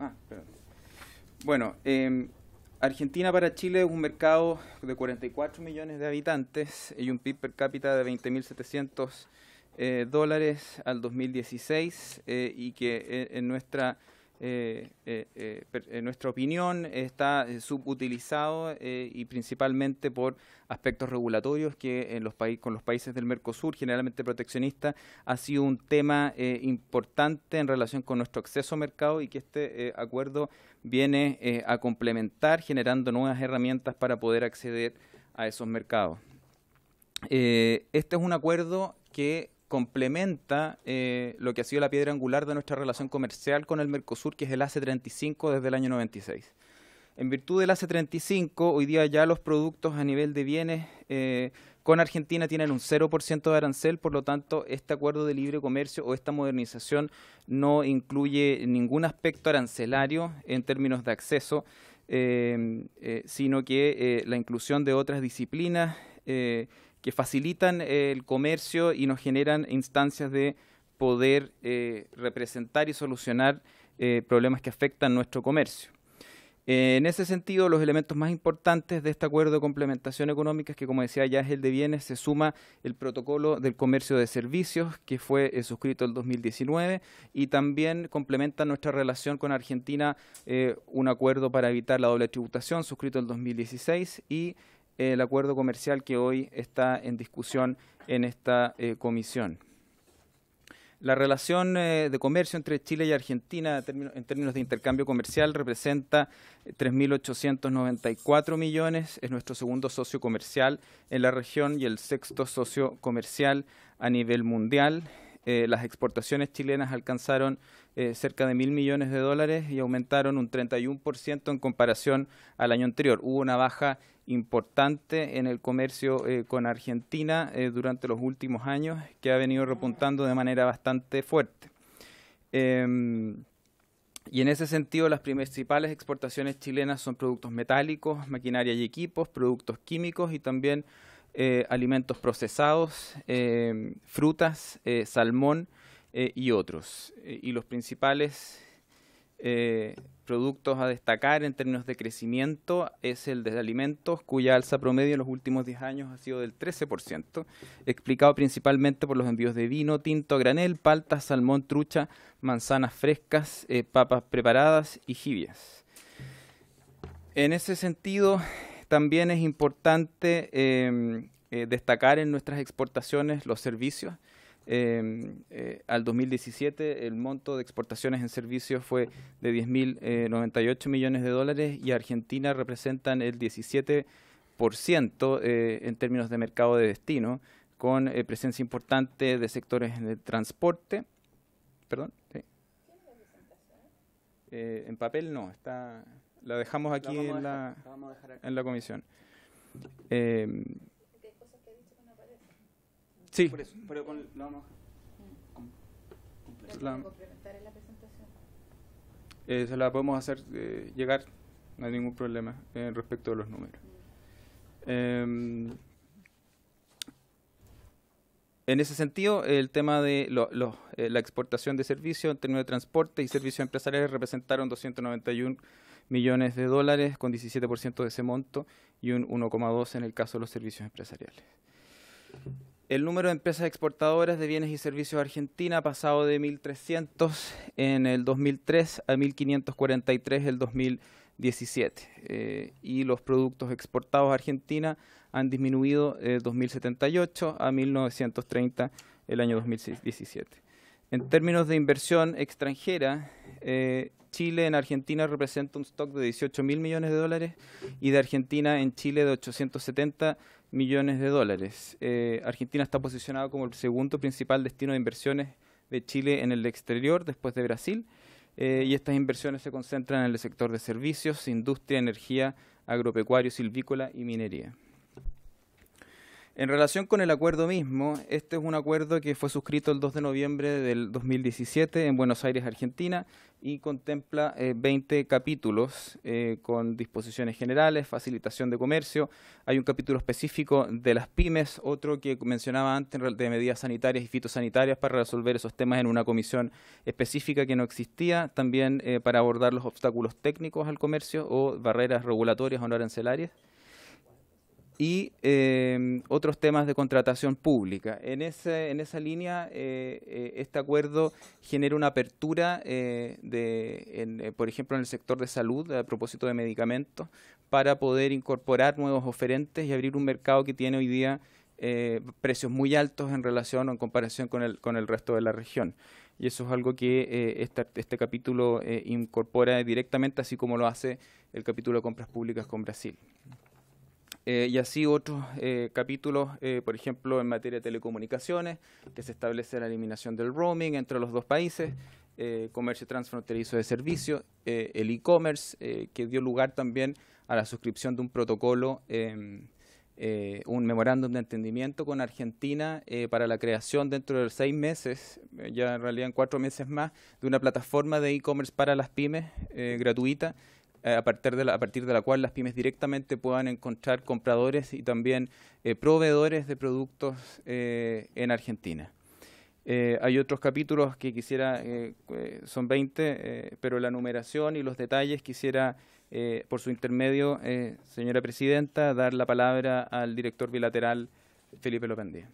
Ah, bueno, em, Argentina para Chile es un mercado de 44 millones de habitantes y un PIB per cápita de 20.700 eh, dólares al 2016 eh, y que eh, en nuestra eh, en nuestra opinión, está subutilizado y principalmente por aspectos regulatorios que en los con los países del Mercosur, generalmente proteccionista, ha sido un tema importante en relación con nuestro acceso a mercado y que este acuerdo viene eh, a complementar generando nuevas herramientas para poder acceder a esos mercados. Eh, este es un acuerdo que complementa eh, lo que ha sido la piedra angular de nuestra relación comercial con el Mercosur, que es el AC35 desde el año 96. En virtud del AC35, hoy día ya los productos a nivel de bienes con Argentina tienen un 0% de arancel, por lo tanto, este acuerdo de libre comercio o esta modernización no incluye ningún aspecto arancelario en términos de acceso, eh, eh, sino que eh, la inclusión de otras disciplinas que facilitan el comercio y nos generan instancias de poder representar y solucionar problemas que afectan nuestro comercio. Eh, en ese sentido, los elementos más importantes de este acuerdo de complementación económica, es que como decía ya es el de bienes, se suma el protocolo del comercio de servicios, que fue eh, suscrito en 2019, y también complementa nuestra relación con Argentina eh, un acuerdo para evitar la doble tributación, suscrito en 2016, y el acuerdo comercial que hoy está en discusión en esta comisión. La relación eh, de comercio entre Chile y Argentina en términos de intercambio comercial representa 3.894 eh, millones, es nuestro segundo socio comercial en la región y el sexto socio comercial a nivel mundial. Eh, las exportaciones chilenas alcanzaron eh, cerca de mil millones de dólares y aumentaron un 31% en comparación al año anterior. Hubo una baja importante en el comercio eh, con Argentina durante los últimos años que ha venido repuntando de manera bastante fuerte. Em, y en ese sentido, las principales exportaciones chilenas son productos metálicos, maquinaria y equipos, productos químicos y también eh, alimentos procesados, eh, frutas, eh, salmón y otros. y los principales productos a destacar en términos de crecimiento es el de alimentos, cuya alza promedio en los últimos 10 años ha sido del 13%, explicado principalmente por los envíos de vino, tinto, granel, palta, salmón, trucha, manzanas frescas, papas preparadas y jibias. En ese sentido, también es importante em, eh, destacar en nuestras exportaciones los servicios. Em, eh, al 2017 el monto de exportaciones en servicios fue de 10.098 eh, millones de dólares y Argentina representan el 17% en términos de mercado de destino, con presencia importante de sectores en el transporte. Perdón. en papel no, está la dejamos aquí la en, la, en la comisión. Sí. pero vamos a la, complementar en la presentación. Eh, se la podemos hacer eh, llegar, no hay ningún problema en eh, respecto de los números. Em, en ese sentido, el tema de la exportación de servicios en términos de transporte y servicios empresariales representaron 291 millones de dólares, con 17% de ese monto y un 1,2% en el caso de los servicios empresariales. El número de empresas exportadoras de bienes y servicios a Argentina ha pasado de 1.300 en el 2003 a 1.543 en el 2017. Eh, y los productos exportados a Argentina han disminuido de 2.078 a 1.930 el año 2017. En términos de inversión extranjera, eh, Chile en Argentina representa un stock de 18 mil millones de dólares y de Argentina en Chile de 870 millones de dólares. Eh, Argentina está posicionada como el segundo principal destino de inversiones de Chile en el exterior, después de Brasil, eh, y estas inversiones se concentran en el sector de servicios, industria, energía, agropecuario, silvícola y minería. En relación con el acuerdo mismo, este es un acuerdo que fue suscrito el 2 de noviembre del 2017 en Buenos Aires, Argentina, y contempla 20 eh, capítulos eh, con disposiciones generales, facilitación de comercio, hay un capítulo específico de las pymes, otro que mencionaba antes de medidas sanitarias y fitosanitarias para resolver esos temas en una comisión específica que no existía, también eh, para abordar los obstáculos técnicos al comercio o barreras regulatorias o no arancelarias y em, otros temas de contratación pública. En, esa línea, eh, eh, este acuerdo genera una apertura, eh, de, por ejemplo, en el sector de salud, a propósito de medicamentos, para poder incorporar nuevos oferentes y abrir un mercado que tiene hoy día precios muy altos en relación o en comparación con el, con el resto de la región. Y eso es algo que este, este, capítulo incorpora directamente, así como lo hace el capítulo de compras públicas con Brasil. Eh, y así otros eh, capítulos, eh, por ejemplo, en materia de telecomunicaciones, que se establece la eliminación del roaming entre los dos países, comercio transfronterizo de servicios, el e-commerce, que dio lugar también a la suscripción de un protocolo, em, un memorándum de entendimiento con Argentina para la creación dentro de seis meses, ya en realidad en cuatro meses más, de una plataforma de e-commerce para las pymes gratuita eh, a partir, de la, cual las pymes directamente puedan encontrar compradores y también eh, proveedores de productos eh, en Argentina. hay otros capítulos que quisiera, son 20, pero la numeración y los detalles quisiera, por su intermedio, señora presidenta, dar la palabra al director bilateral Felipe Lopendía.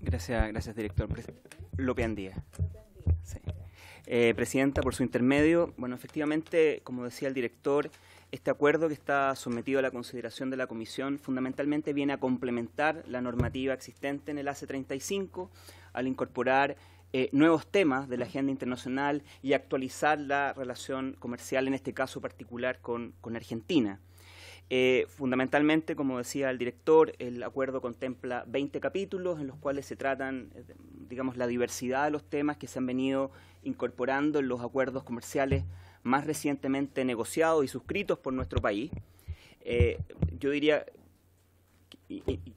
Gracias, gracias director. Andía. Eh, presidenta, por su intermedio. Bueno, efectivamente, como decía el director, este acuerdo que está sometido a la consideración de la Comisión fundamentalmente viene a complementar la normativa existente en el AC35 al incorporar eh, nuevos temas de la agenda internacional y actualizar la relación comercial, en este caso particular, con, Argentina. Eh, fundamentalmente, como decía el director, el acuerdo contempla 20 capítulos en los cuales se tratan, digamos, la diversidad de los temas que se han venido incorporando en los acuerdos comerciales más recientemente negociados y suscritos por nuestro país. Eh, yo diría,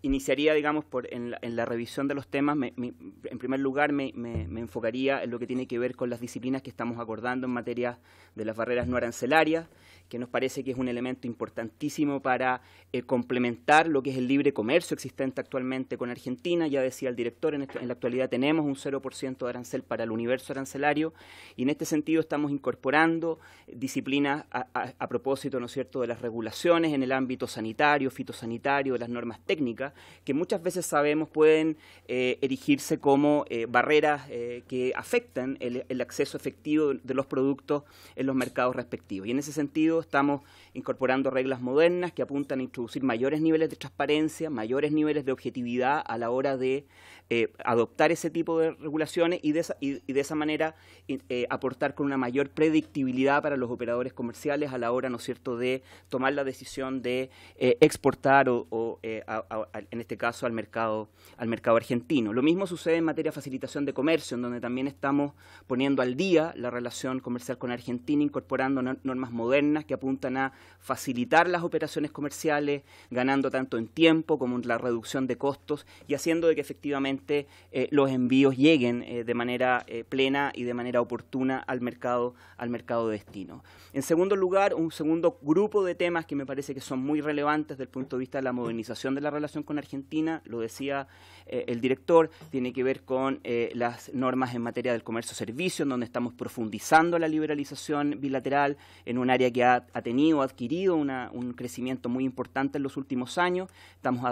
iniciaría, digamos, en, la, revisión de los temas, en primer lugar me, enfocaría en lo que tiene que ver con las disciplinas que estamos acordando en materia de las barreras no arancelarias que nos parece que es un elemento importantísimo para eh, complementar lo que es el libre comercio existente actualmente con Argentina. Ya decía el director, en, este, la actualidad tenemos un 0% de arancel para el universo arancelario y en este sentido estamos incorporando disciplinas a, propósito, ¿no es cierto?, de las regulaciones en el ámbito sanitario, fitosanitario, de las normas técnicas, que muchas veces sabemos pueden eh, erigirse como eh, barreras que afectan el, el acceso efectivo de los productos en los mercados respectivos. Y en ese sentido, estamos incorporando reglas modernas que apuntan a introducir mayores niveles de transparencia, mayores niveles de objetividad a la hora de eh, adoptar ese tipo de regulaciones y de esa, y, de esa manera eh, aportar con una mayor predictibilidad para los operadores comerciales a la hora, ¿no es cierto?, de tomar la decisión de eh, exportar o, en este caso al mercado, al mercado argentino. Lo mismo sucede en materia de facilitación de comercio, en donde también estamos poniendo al día la relación comercial con Argentina, incorporando normas modernas que apuntan a facilitar las operaciones comerciales, ganando tanto en tiempo como en la reducción de costos y haciendo de que efectivamente eh, los envíos lleguen eh, de manera eh, plena y de manera oportuna al mercado, al mercado de destino. En segundo lugar, un segundo grupo de temas que me parece que son muy relevantes desde el punto de vista de la modernización de la relación con Argentina, lo decía eh, el director, tiene que ver con eh, las normas en materia del comercio-servicio, en donde estamos profundizando la liberalización bilateral en un área que ha, tenido, ha adquirido un crecimiento muy importante en los últimos años. Estamos,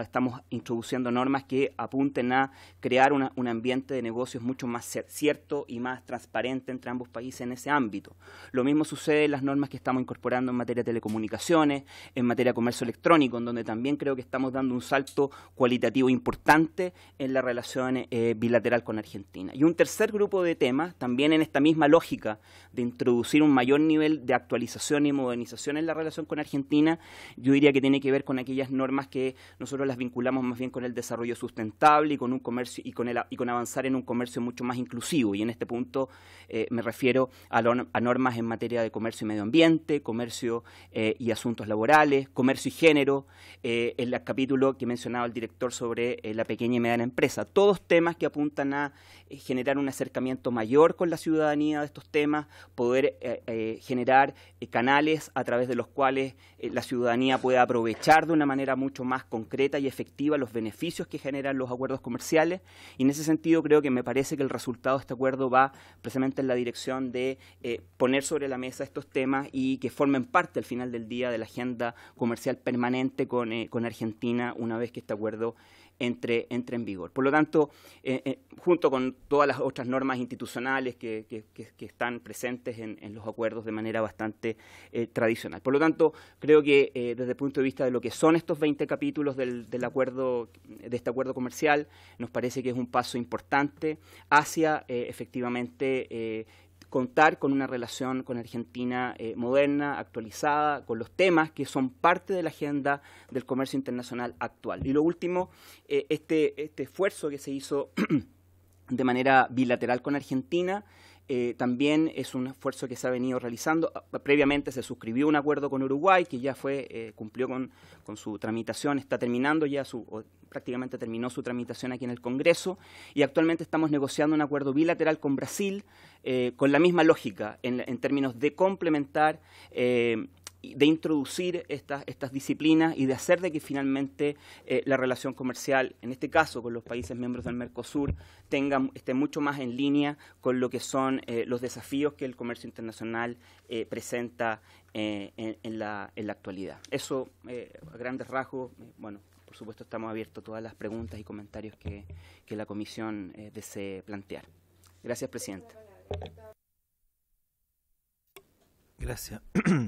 estamos introduciendo normas que apunten a crear un ambiente de negocios mucho más cierto y más transparente entre ambos países en ese ámbito. Lo mismo sucede en las normas que estamos incorporando en materia de telecomunicaciones, en materia de comercio electrónico, en donde también creo que estamos dando un salto cualitativo importante en la relación eh, bilateral con Argentina. Y un tercer grupo de temas, también en esta misma lógica de introducir un mayor nivel de actualización y modernización en la relación con Argentina, yo diría que tiene que ver con aquellas normas que nosotros las vinculamos más bien con el desarrollo sustentable y con un comercio y con, el, y con avanzar en un comercio mucho más inclusivo. Y en este punto eh, me refiero a, normas en materia de comercio y medio ambiente, comercio eh, y asuntos laborales, comercio y género, eh, el capítulo que mencionaba el director sobre eh, la pequeña y mediana empresa. Todos temas que apuntan a eh, generar un acercamiento mayor con la ciudadanía de estos temas, poder eh, eh, generar canales a través de los cuales la ciudadanía pueda aprovechar de una manera mucho más concreta y efectiva los beneficios que generan los acuerdos comerciales. Y en ese sentido creo que me parece que el resultado de este acuerdo va precisamente en la dirección de poner sobre la mesa estos temas y que formen parte al final del día de la agenda comercial permanente con, con Argentina una vez que este acuerdo entre, en vigor. Por lo tanto, eh, eh, junto con todas las otras normas institucionales que, están presentes en, los acuerdos de manera bastante eh, tradicional. Por lo tanto, creo que desde el punto de vista de lo que son estos 20 capítulos acuerdo, de este acuerdo comercial, nos parece que es un paso importante hacia efectivamente contar con una relación con Argentina eh, moderna, actualizada, con los temas que son parte de la agenda del comercio internacional actual. Y lo último, eh, este, este esfuerzo que se hizo de manera bilateral con Argentina eh, también es un esfuerzo que se ha venido realizando. Ah, ah, previamente se suscribió un acuerdo con Uruguay que ya fue eh, cumplió con, su tramitación, está terminando ya su prácticamente terminó su tramitación aquí en el Congreso y actualmente estamos negociando un acuerdo bilateral con Brasil eh, con la misma lógica en términos de complementar de introducir estas, estas disciplinas y de hacer de que finalmente eh, la relación comercial, en este caso con los países miembros del Mercosur, tenga, esté mucho más en línea con lo que son eh, los desafíos que el comercio internacional eh, presenta en, la, en, actualidad. Eso, a grandes rasgos, bueno, por supuesto estamos abiertos a todas las preguntas y comentarios que, que la Comisión desee plantear. Gracias, Presidente. Gracias.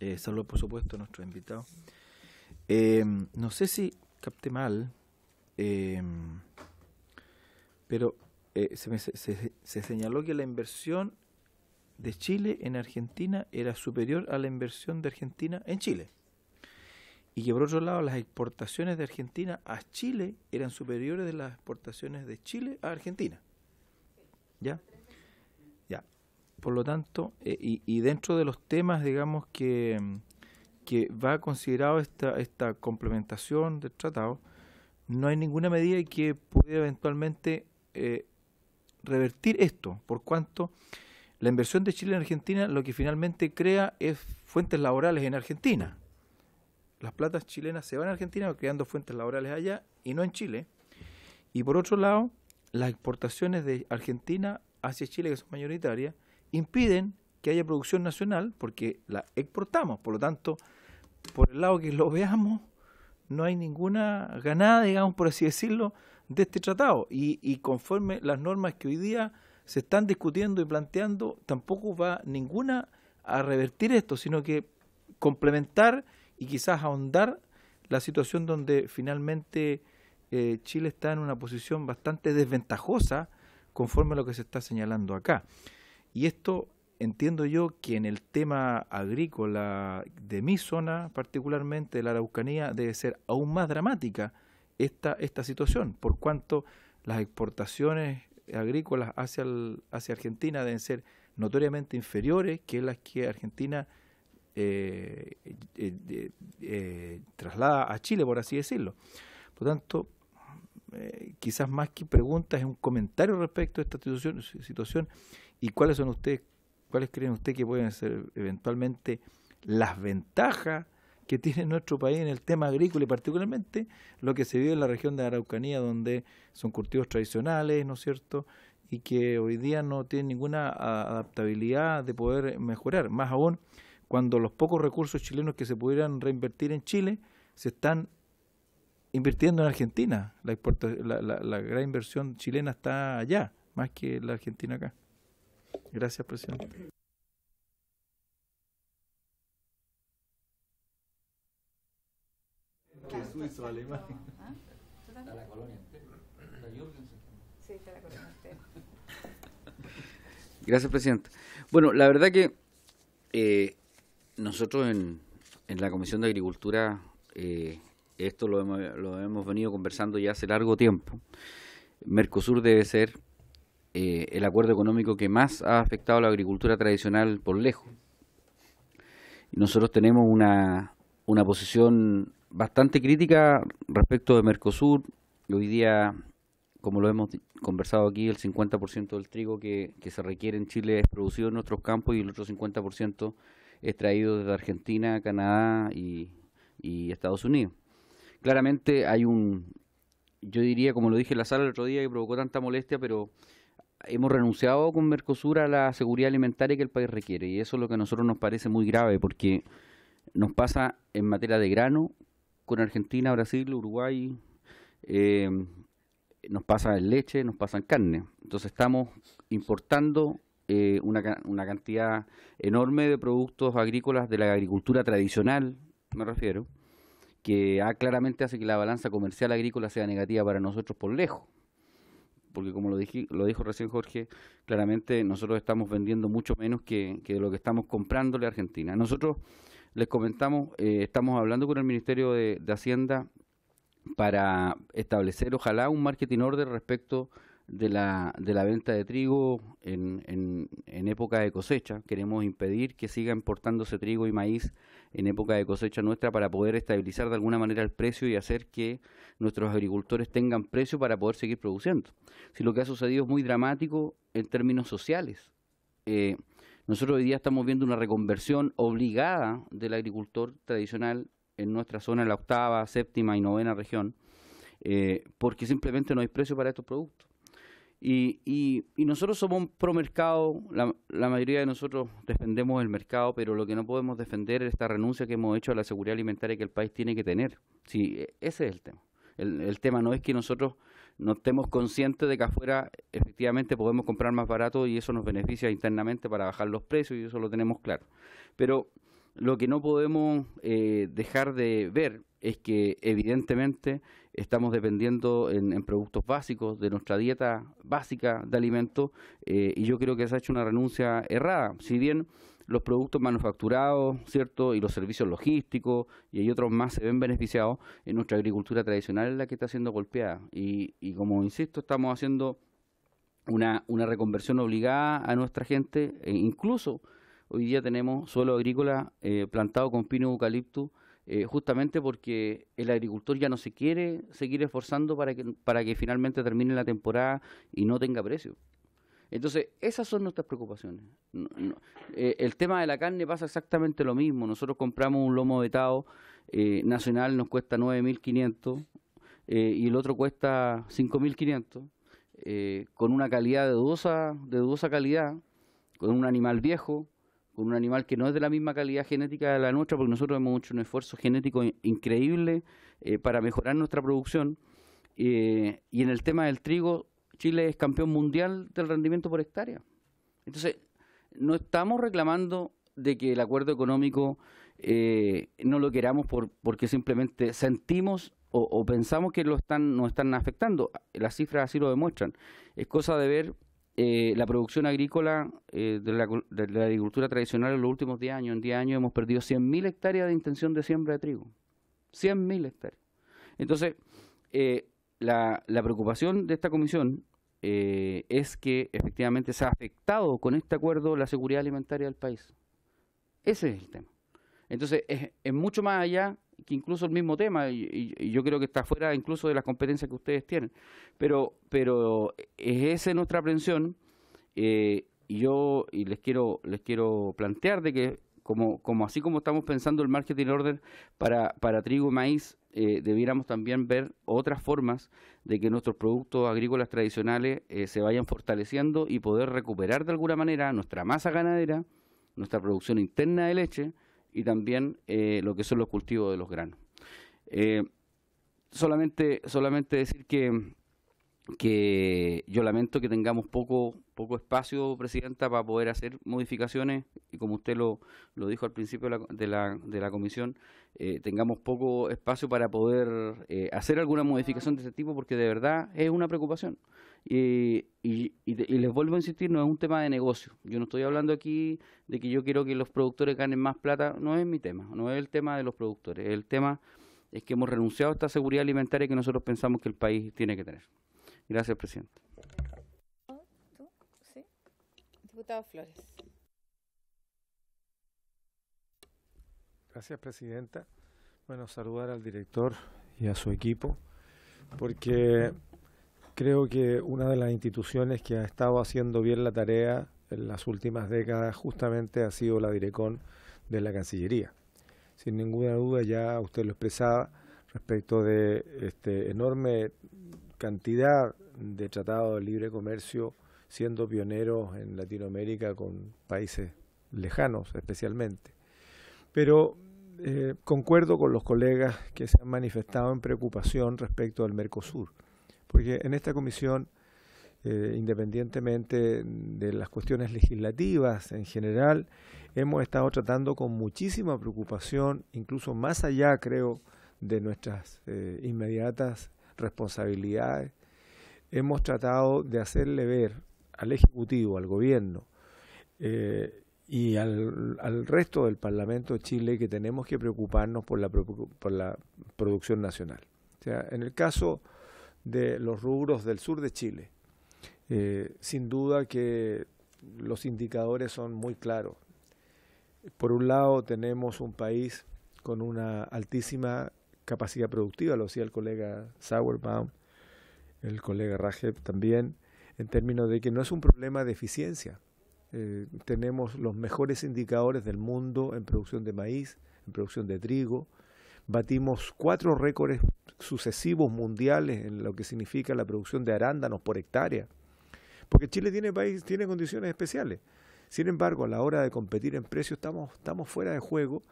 Eh, saludos, por supuesto, a nuestro invitado, eh, no sé si capté mal, eh, pero eh, se, se, señaló que la inversión de Chile en Argentina era superior a la inversión de Argentina en Chile. Y que por otro lado las exportaciones de Argentina a Chile eran superiores de las exportaciones de Chile a Argentina. ¿Ya? por lo tanto, eh, y, dentro de los temas, digamos, que, que va considerado esta, esta complementación del tratado, no hay ninguna medida que pueda eventualmente eh, revertir esto, por cuanto la inversión de Chile en Argentina lo que finalmente crea es fuentes laborales en Argentina. Las platas chilenas se van a Argentina creando fuentes laborales allá y no en Chile. Y por otro lado, las exportaciones de Argentina hacia Chile, que son mayoritarias, impiden que haya producción nacional porque la exportamos. Por lo tanto, por el lado que lo veamos, no hay ninguna ganada, digamos, por así decirlo, de este tratado. Y, conforme las normas que hoy día se están discutiendo y planteando, tampoco va ninguna a revertir esto, sino que complementar y quizás ahondar la situación donde finalmente eh, Chile está en una posición bastante desventajosa conforme a lo que se está señalando acá. Y esto entiendo yo que en el tema agrícola de mi zona, particularmente de la Araucanía, debe ser aún más dramática esta, esta situación, por cuanto las exportaciones agrícolas hacia, hacia Argentina deben ser notoriamente inferiores que las que Argentina eh, eh, eh, traslada a Chile, por así decirlo. Por tanto, quizás más que preguntas es un comentario respecto a esta situación, situación ¿Y cuáles son ustedes, cuáles creen ustedes que pueden ser eventualmente las ventajas que tiene nuestro país en el tema agrícola y particularmente lo que se vive en la región de Araucanía, donde son cultivos tradicionales, ¿no es cierto? Y que hoy día no tienen ninguna adaptabilidad de poder mejorar. Más aún, cuando los pocos recursos chilenos que se pudieran reinvertir en Chile se están invirtiendo en Argentina. La, gran inversión chilena está allá, más que la Argentina acá. Gracias, presidente. Gracias, presidente. Bueno, la verdad que eh, nosotros en, en, la Comisión de Agricultura, eh, esto lo hemos, lo hemos venido conversando ya hace largo tiempo. Mercosur debe ser eh, el acuerdo económico que más ha afectado a la agricultura tradicional por lejos. nosotros tenemos una, posición bastante crítica respecto de Mercosur. Hoy día, como lo hemos conversado aquí, el 50% del trigo que, se requiere en Chile es producido en nuestros campos y el otro 50% es traído desde Argentina, Canadá y Estados Unidos. Claramente hay un, yo diría, como lo dije en la sala el otro día, que provocó tanta molestia, pero hemos renunciado con Mercosur a la seguridad alimentaria que el país requiere y eso es lo que a nosotros nos parece muy grave porque nos pasa en materia de grano con Argentina, Brasil, Uruguay, eh, nos pasa en leche, nos pasa en carne. Entonces estamos importando eh, una, cantidad enorme de productos agrícolas de la agricultura tradicional, me refiero, que ah, claramente hace que la balanza comercial agrícola sea negativa para nosotros por lejos porque como lo, dije, lo dijo recién Jorge, claramente nosotros estamos vendiendo mucho menos que, lo que estamos comprándole a Argentina. Nosotros les comentamos, eh, estamos hablando con el Ministerio de, Hacienda para establecer ojalá un marketing order respecto de la, venta de trigo en, época de cosecha. Queremos impedir que siga importándose trigo y maíz en época de cosecha nuestra para poder estabilizar de alguna manera el precio y hacer que nuestros agricultores tengan precio para poder seguir produciendo. Si lo que ha sucedido es muy dramático en términos sociales. Eh, nosotros hoy día estamos viendo una reconversión obligada del agricultor tradicional en nuestra zona, en la octava, séptima y novena región, eh, porque simplemente no hay precio para estos productos. Y, nosotros somos un promercado, la, la mayoría de nosotros defendemos el mercado, pero lo que no podemos defender es esta renuncia que hemos hecho a la seguridad alimentaria que el país tiene que tener. Sí, e, ese es el tema. El, el, tema no es que nosotros no estemos conscientes de que afuera efectivamente podemos comprar más barato y eso nos beneficia internamente para bajar los precios y eso lo tenemos claro. Pero lo que no podemos eh, dejar de ver es que evidentemente estamos dependiendo en, productos básicos de nuestra dieta básica de alimentos eh, y yo creo que se ha hecho una renuncia errada. Si bien los productos manufacturados, ¿cierto? Y los servicios logísticos y hay otros más se ven beneficiados, en nuestra agricultura tradicional es la que está siendo golpeada. Y, como insisto, estamos haciendo una, una reconversión obligada a nuestra gente, e incluso Hoy día tenemos suelo agrícola eh, plantado con pino eucalipto, eh, justamente porque el agricultor ya no se quiere seguir esforzando para que, para que finalmente termine la temporada y no tenga precio. Entonces, esas son nuestras preocupaciones. Eh, el tema de la carne pasa exactamente lo mismo. Nosotros compramos un lomo vetado eh, nacional, nos cuesta 9.500 y el otro cuesta 5.500, eh, con una calidad de dudosa calidad, con un animal viejo, con un animal que no es de la misma calidad genética de la nuestra, porque nosotros hemos hecho un esfuerzo genético increíble eh, para mejorar nuestra producción. Eh, y en el tema del trigo, Chile es campeón mundial del rendimiento por hectárea. Entonces, no estamos reclamando de que el acuerdo económico eh, no lo queramos porque simplemente sentimos o, pensamos que lo están, nos están afectando. Las cifras así lo demuestran. Es cosa de ver eh, la producción agrícola eh, de, la, agricultura tradicional en los últimos 10 años, en 10 años hemos perdido 100.000 hectáreas de intención de siembra de trigo. 100.000 hectáreas. Entonces, eh, la, preocupación de esta comisión es que efectivamente se ha afectado con este acuerdo la seguridad alimentaria del país. Ese es el tema. Entonces, es mucho más allá que incluso el mismo tema, y, yo creo que está fuera incluso de las competencias que ustedes tienen. Pero, pero es esa nuestra aprensión, eh, y yo y les quiero, les quiero plantear de que como, así como estamos pensando el marketing order para, para trigo y maíz, eh, debiéramos también ver otras formas de que nuestros productos agrícolas tradicionales eh, se vayan fortaleciendo y poder recuperar de alguna manera nuestra masa ganadera, nuestra producción interna de leche, y también eh, lo que son los cultivos de los granos. Eh, solamente, solamente decir que, yo lamento que tengamos poco, poco espacio, Presidenta, para poder hacer modificaciones, y como usted lo, lo dijo al principio de la, de comisión, eh, tengamos poco espacio para poder hacer alguna modificación de ese tipo, porque de verdad es una preocupación. Y, les vuelvo a insistir, no es un tema de negocio. Yo no estoy hablando aquí de que yo quiero que los productores ganen más plata, no es mi tema, no es el tema de los productores, el tema es que hemos renunciado a esta seguridad alimentaria que nosotros pensamos que el país tiene que tener. Gracias, presidente. Diputado Flores. Gracias, presidenta. Bueno, saludar al director y a su equipo, porque creo que una de las instituciones que ha estado haciendo bien la tarea en las últimas décadas justamente ha sido la direcón de la Cancillería. Sin ninguna duda, ya usted lo expresaba respecto de esta enorme cantidad de tratados de libre comercio, siendo pioneros en Latinoamérica con países lejanos especialmente. Pero eh, concuerdo con los colegas que se han manifestado en preocupación respecto al Mercosur porque en esta comisión, eh, independientemente de las cuestiones legislativas en general, hemos estado tratando con muchísima preocupación, incluso más allá, creo, de nuestras eh, inmediatas responsabilidades, hemos tratado de hacerle ver al Ejecutivo, al Gobierno eh, y al, resto del Parlamento de Chile que tenemos que preocuparnos por la, por la producción nacional. O sea, en el caso de los rubros del sur de Chile. Eh, sin duda que los indicadores son muy claros. Por un lado tenemos un país con una altísima capacidad productiva, lo decía el colega Sauerbaum, el colega Rajep también, en términos de que no es un problema de eficiencia. Eh, tenemos los mejores indicadores del mundo en producción de maíz, en producción de trigo. Batimos cuatro récords sucesivos mundiales en lo que significa la producción de arándanos por hectárea. Porque Chile tiene, país, tiene condiciones especiales. Sin embargo, a la hora de competir en precios estamos, fuera de juego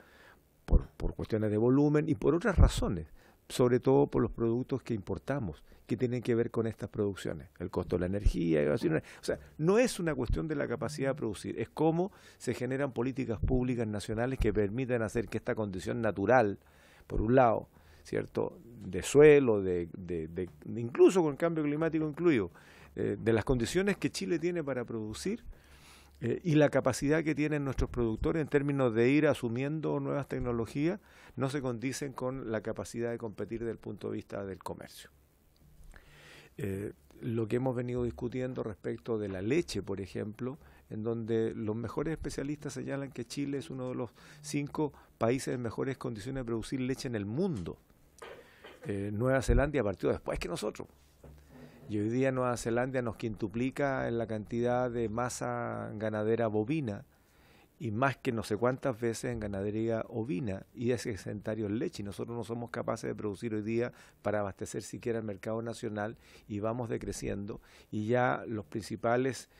por, por cuestiones de volumen y por otras razones, sobre todo por los productos que importamos, que tienen que ver con estas producciones, el costo de la energía, o sea, no es una cuestión de la capacidad de producir, es cómo se generan políticas públicas nacionales que permitan hacer que esta condición natural, por un lado, ¿cierto? De suelo, de, de, incluso con el cambio climático incluido, eh, de las condiciones que Chile tiene para producir eh, y la capacidad que tienen nuestros productores en términos de ir asumiendo nuevas tecnologías, no se condicen con la capacidad de competir desde el punto de vista del comercio. Eh, lo que hemos venido discutiendo respecto de la leche, por ejemplo, en donde los mejores especialistas señalan que Chile es uno de los cinco países en mejores condiciones de producir leche en el mundo. Eh, Nueva Zelanda partió después que nosotros. Y hoy día Nueva Zelanda nos quintuplica en la cantidad de masa ganadera bovina y más que no sé cuántas veces en ganadería ovina y es exentario leche y Nosotros no somos capaces de producir hoy día para abastecer siquiera el mercado nacional y vamos decreciendo y ya los principales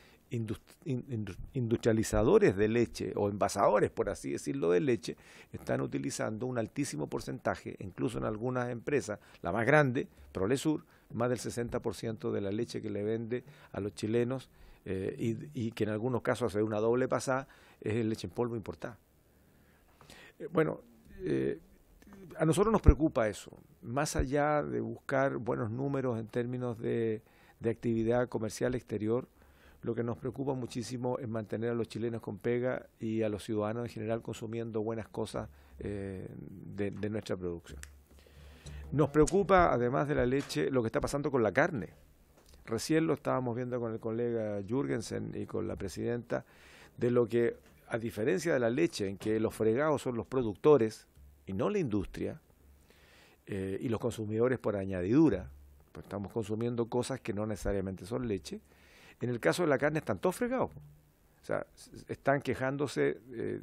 industrializadores de leche o envasadores, por así decirlo, de leche, están utilizando un altísimo porcentaje, incluso en algunas empresas, la más grande, Prolesur, más del 60% de la leche que le vende a los chilenos eh, y, que en algunos casos hace una doble pasada, es leche en polvo importada. Eh, bueno, eh, a nosotros nos preocupa eso, más allá de buscar buenos números en términos de actividad comercial exterior, lo que nos preocupa muchísimo es mantener a los chilenos con pega y a los ciudadanos en general consumiendo buenas cosas eh, de, nuestra producción. Nos preocupa, además de la leche, lo que está pasando con la carne. Recién lo estábamos viendo con el colega Jürgensen y con la presidenta, de lo que, a diferencia de la leche, en que los fregados son los productores y no la industria, eh, y los consumidores por añadidura, pues estamos consumiendo cosas que no necesariamente son leche, en el caso de la carne están todos fregados. O sea, están quejándose eh,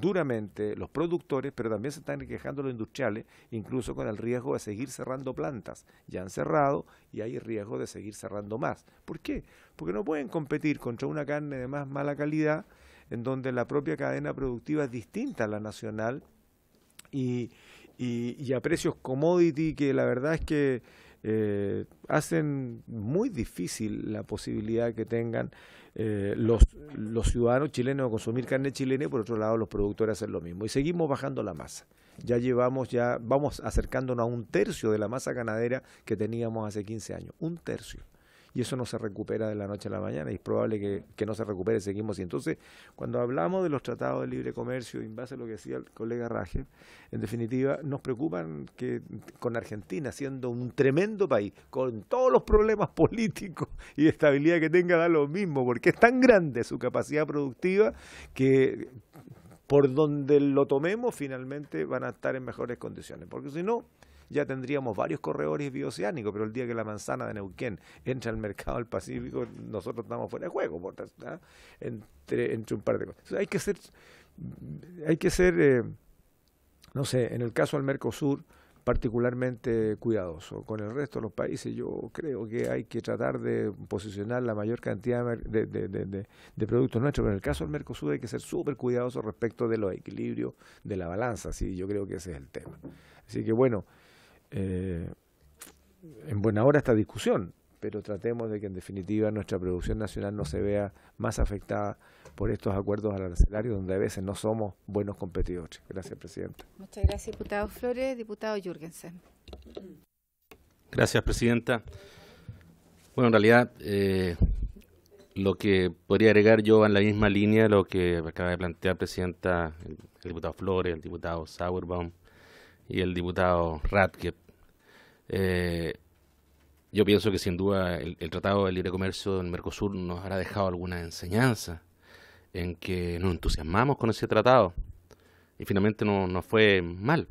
duramente los productores, pero también se están quejando los industriales, incluso con el riesgo de seguir cerrando plantas. Ya han cerrado y hay riesgo de seguir cerrando más. ¿Por qué? Porque no pueden competir contra una carne de más mala calidad, en donde la propia cadena productiva es distinta a la nacional y a precios commodity que la verdad es que eh, hacen muy difícil la posibilidad que tengan eh, los, los ciudadanos chilenos de consumir carne chilena y por otro lado los productores hacen lo mismo. Y seguimos bajando la masa. Ya llevamos, ya vamos acercándonos a un tercio de la masa ganadera que teníamos hace 15 años. Un tercio y eso no se recupera de la noche a la mañana y es probable que, no se recupere, seguimos. Y entonces, cuando hablamos de los tratados de libre comercio, en base a lo que decía el colega Rajel, en definitiva, nos preocupan que con Argentina, siendo un tremendo país, con todos los problemas políticos y de estabilidad que tenga, da lo mismo, porque es tan grande su capacidad productiva que por donde lo tomemos finalmente van a estar en mejores condiciones, porque si no, ya tendríamos varios corredores bioceánicos, pero el día que la manzana de Neuquén entra al mercado del Pacífico, nosotros estamos fuera de juego, por, ¿ah? entre, un par de cosas. hay que ser, hay que ser eh, no sé, en el caso del Mercosur, particularmente cuidadoso. Con el resto de los países yo creo que hay que tratar de posicionar la mayor cantidad de, productos nuestros, pero en el caso del Mercosur hay que ser súper cuidadoso respecto de los equilibrios de la balanza, sí, yo creo que ese es el tema. Así que bueno, eh, en buena hora esta discusión, pero tratemos de que en definitiva nuestra producción nacional no se vea más afectada por estos acuerdos arancelarios donde a veces no somos buenos competidores. Gracias, Presidenta. Muchas gracias, diputado Flores. Diputado Jürgensen. Gracias, Presidenta. Bueno, en realidad, eh, lo que podría agregar yo en la misma línea, lo que acaba de plantear, Presidenta, el diputado Flores, el diputado Sauerbaum, y el diputado Radke. Eh, yo pienso que sin duda el, Tratado de Libre Comercio del Mercosur nos habrá dejado alguna enseñanza en que nos entusiasmamos con ese tratado y finalmente no, fue mal.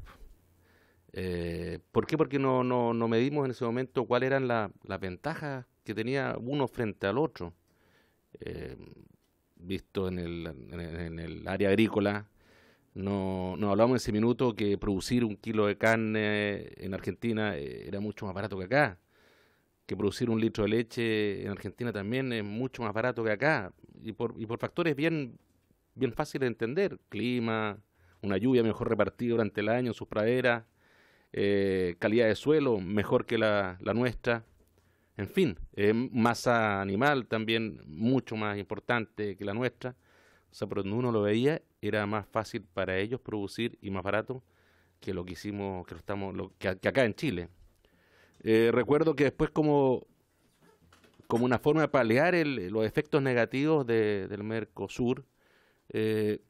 Eh, ¿Por qué? Porque no, medimos en ese momento cuáles eran las la ventajas que tenía uno frente al otro. Eh, visto en el, en el, área agrícola, no, no hablamos en ese minuto que producir un kilo de carne en Argentina eh, era mucho más barato que acá, que producir un litro de leche en Argentina también es mucho más barato que acá, y por, y por factores bien, bien fáciles de entender, clima, una lluvia mejor repartida durante el año sus praderas, eh, calidad de suelo mejor que la, la nuestra, en fin, masa animal también mucho más importante que la nuestra. O sea, pero uno lo veía era más fácil para ellos producir y más barato que lo que hicimos, que lo estamos, lo, que, acá en Chile. Eh, recuerdo que después como, como una forma de paliar los efectos negativos del Mercosur, eh,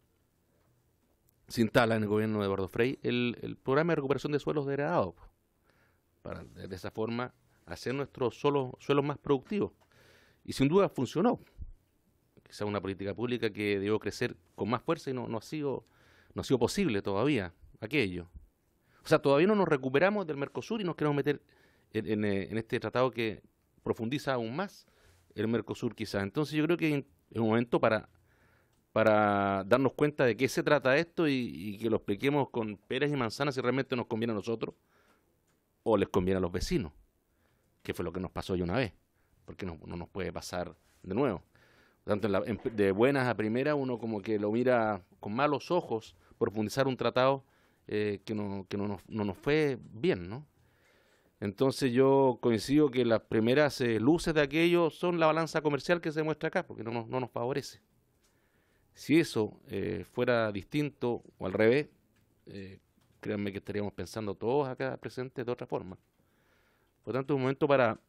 se instala en el gobierno de Eduardo Frey el, programa de recuperación de suelos degradados, para de esa forma hacer nuestros suelos, suelos más productivos. Y sin duda funcionó quizá una política pública que debió crecer con más fuerza y no, no, ha sido, no ha sido posible todavía aquello. O sea, todavía no nos recuperamos del Mercosur y nos queremos meter en, eh, este tratado que profundiza aún más el Mercosur quizás. Entonces yo creo que es un momento para, para darnos cuenta de qué se trata esto y, que lo expliquemos con peras y manzanas si realmente nos conviene a nosotros o les conviene a los vecinos, que fue lo que nos pasó ya una vez, porque no, no nos puede pasar de nuevo. Tanto de buenas a primeras, uno como que lo mira con malos ojos profundizar un tratado eh, que, no, nos fue bien, ¿no? Entonces yo coincido que las primeras eh, luces de aquello son la balanza comercial que se muestra acá, porque no, nos favorece. Si eso eh, fuera distinto o al revés, créanme que estaríamos pensando todos acá presentes de otra forma. Por tanto, un momento para,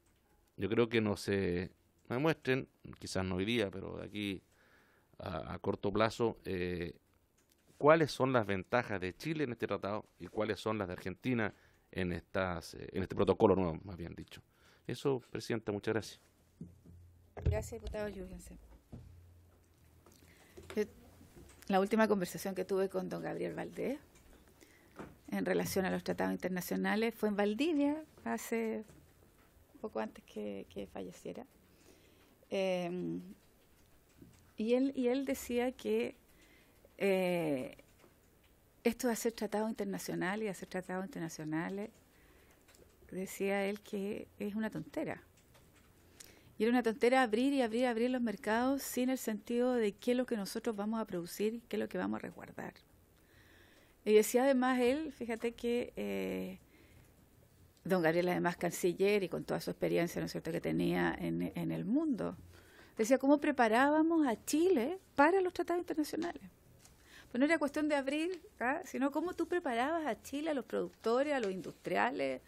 yo creo que no se me muestren, quizás no hoy día, pero de aquí a, corto plazo, eh, cuáles son las ventajas de Chile en este tratado y cuáles son las de Argentina en, estas, eh, en este protocolo nuevo, más bien dicho. Eso, presidente, muchas gracias. Gracias, diputado Jürgensen. Eh, la última conversación que tuve con don Gabriel Valdés en relación a los tratados internacionales fue en Valdivia, hace poco antes que falleciera. Em, y, él, y él decía que eh, esto de hacer tratados internacionales y hacer tratados internacionales, decía él que es una tontera. Y era una tontera abrir y abrir, y abrir los mercados sin el sentido de qué es lo que nosotros vamos a producir y qué es lo que vamos a resguardar. Y decía además él, fíjate que eh, don Gabriel además canciller y con toda su experiencia, ¿no cierto?, que tenía en, el mundo. Decía, ¿cómo preparábamos a Chile para los tratados internacionales? Pues no era cuestión de abrir, ¿ah? sino cómo tú preparabas a Chile, a los productores, a los industriales,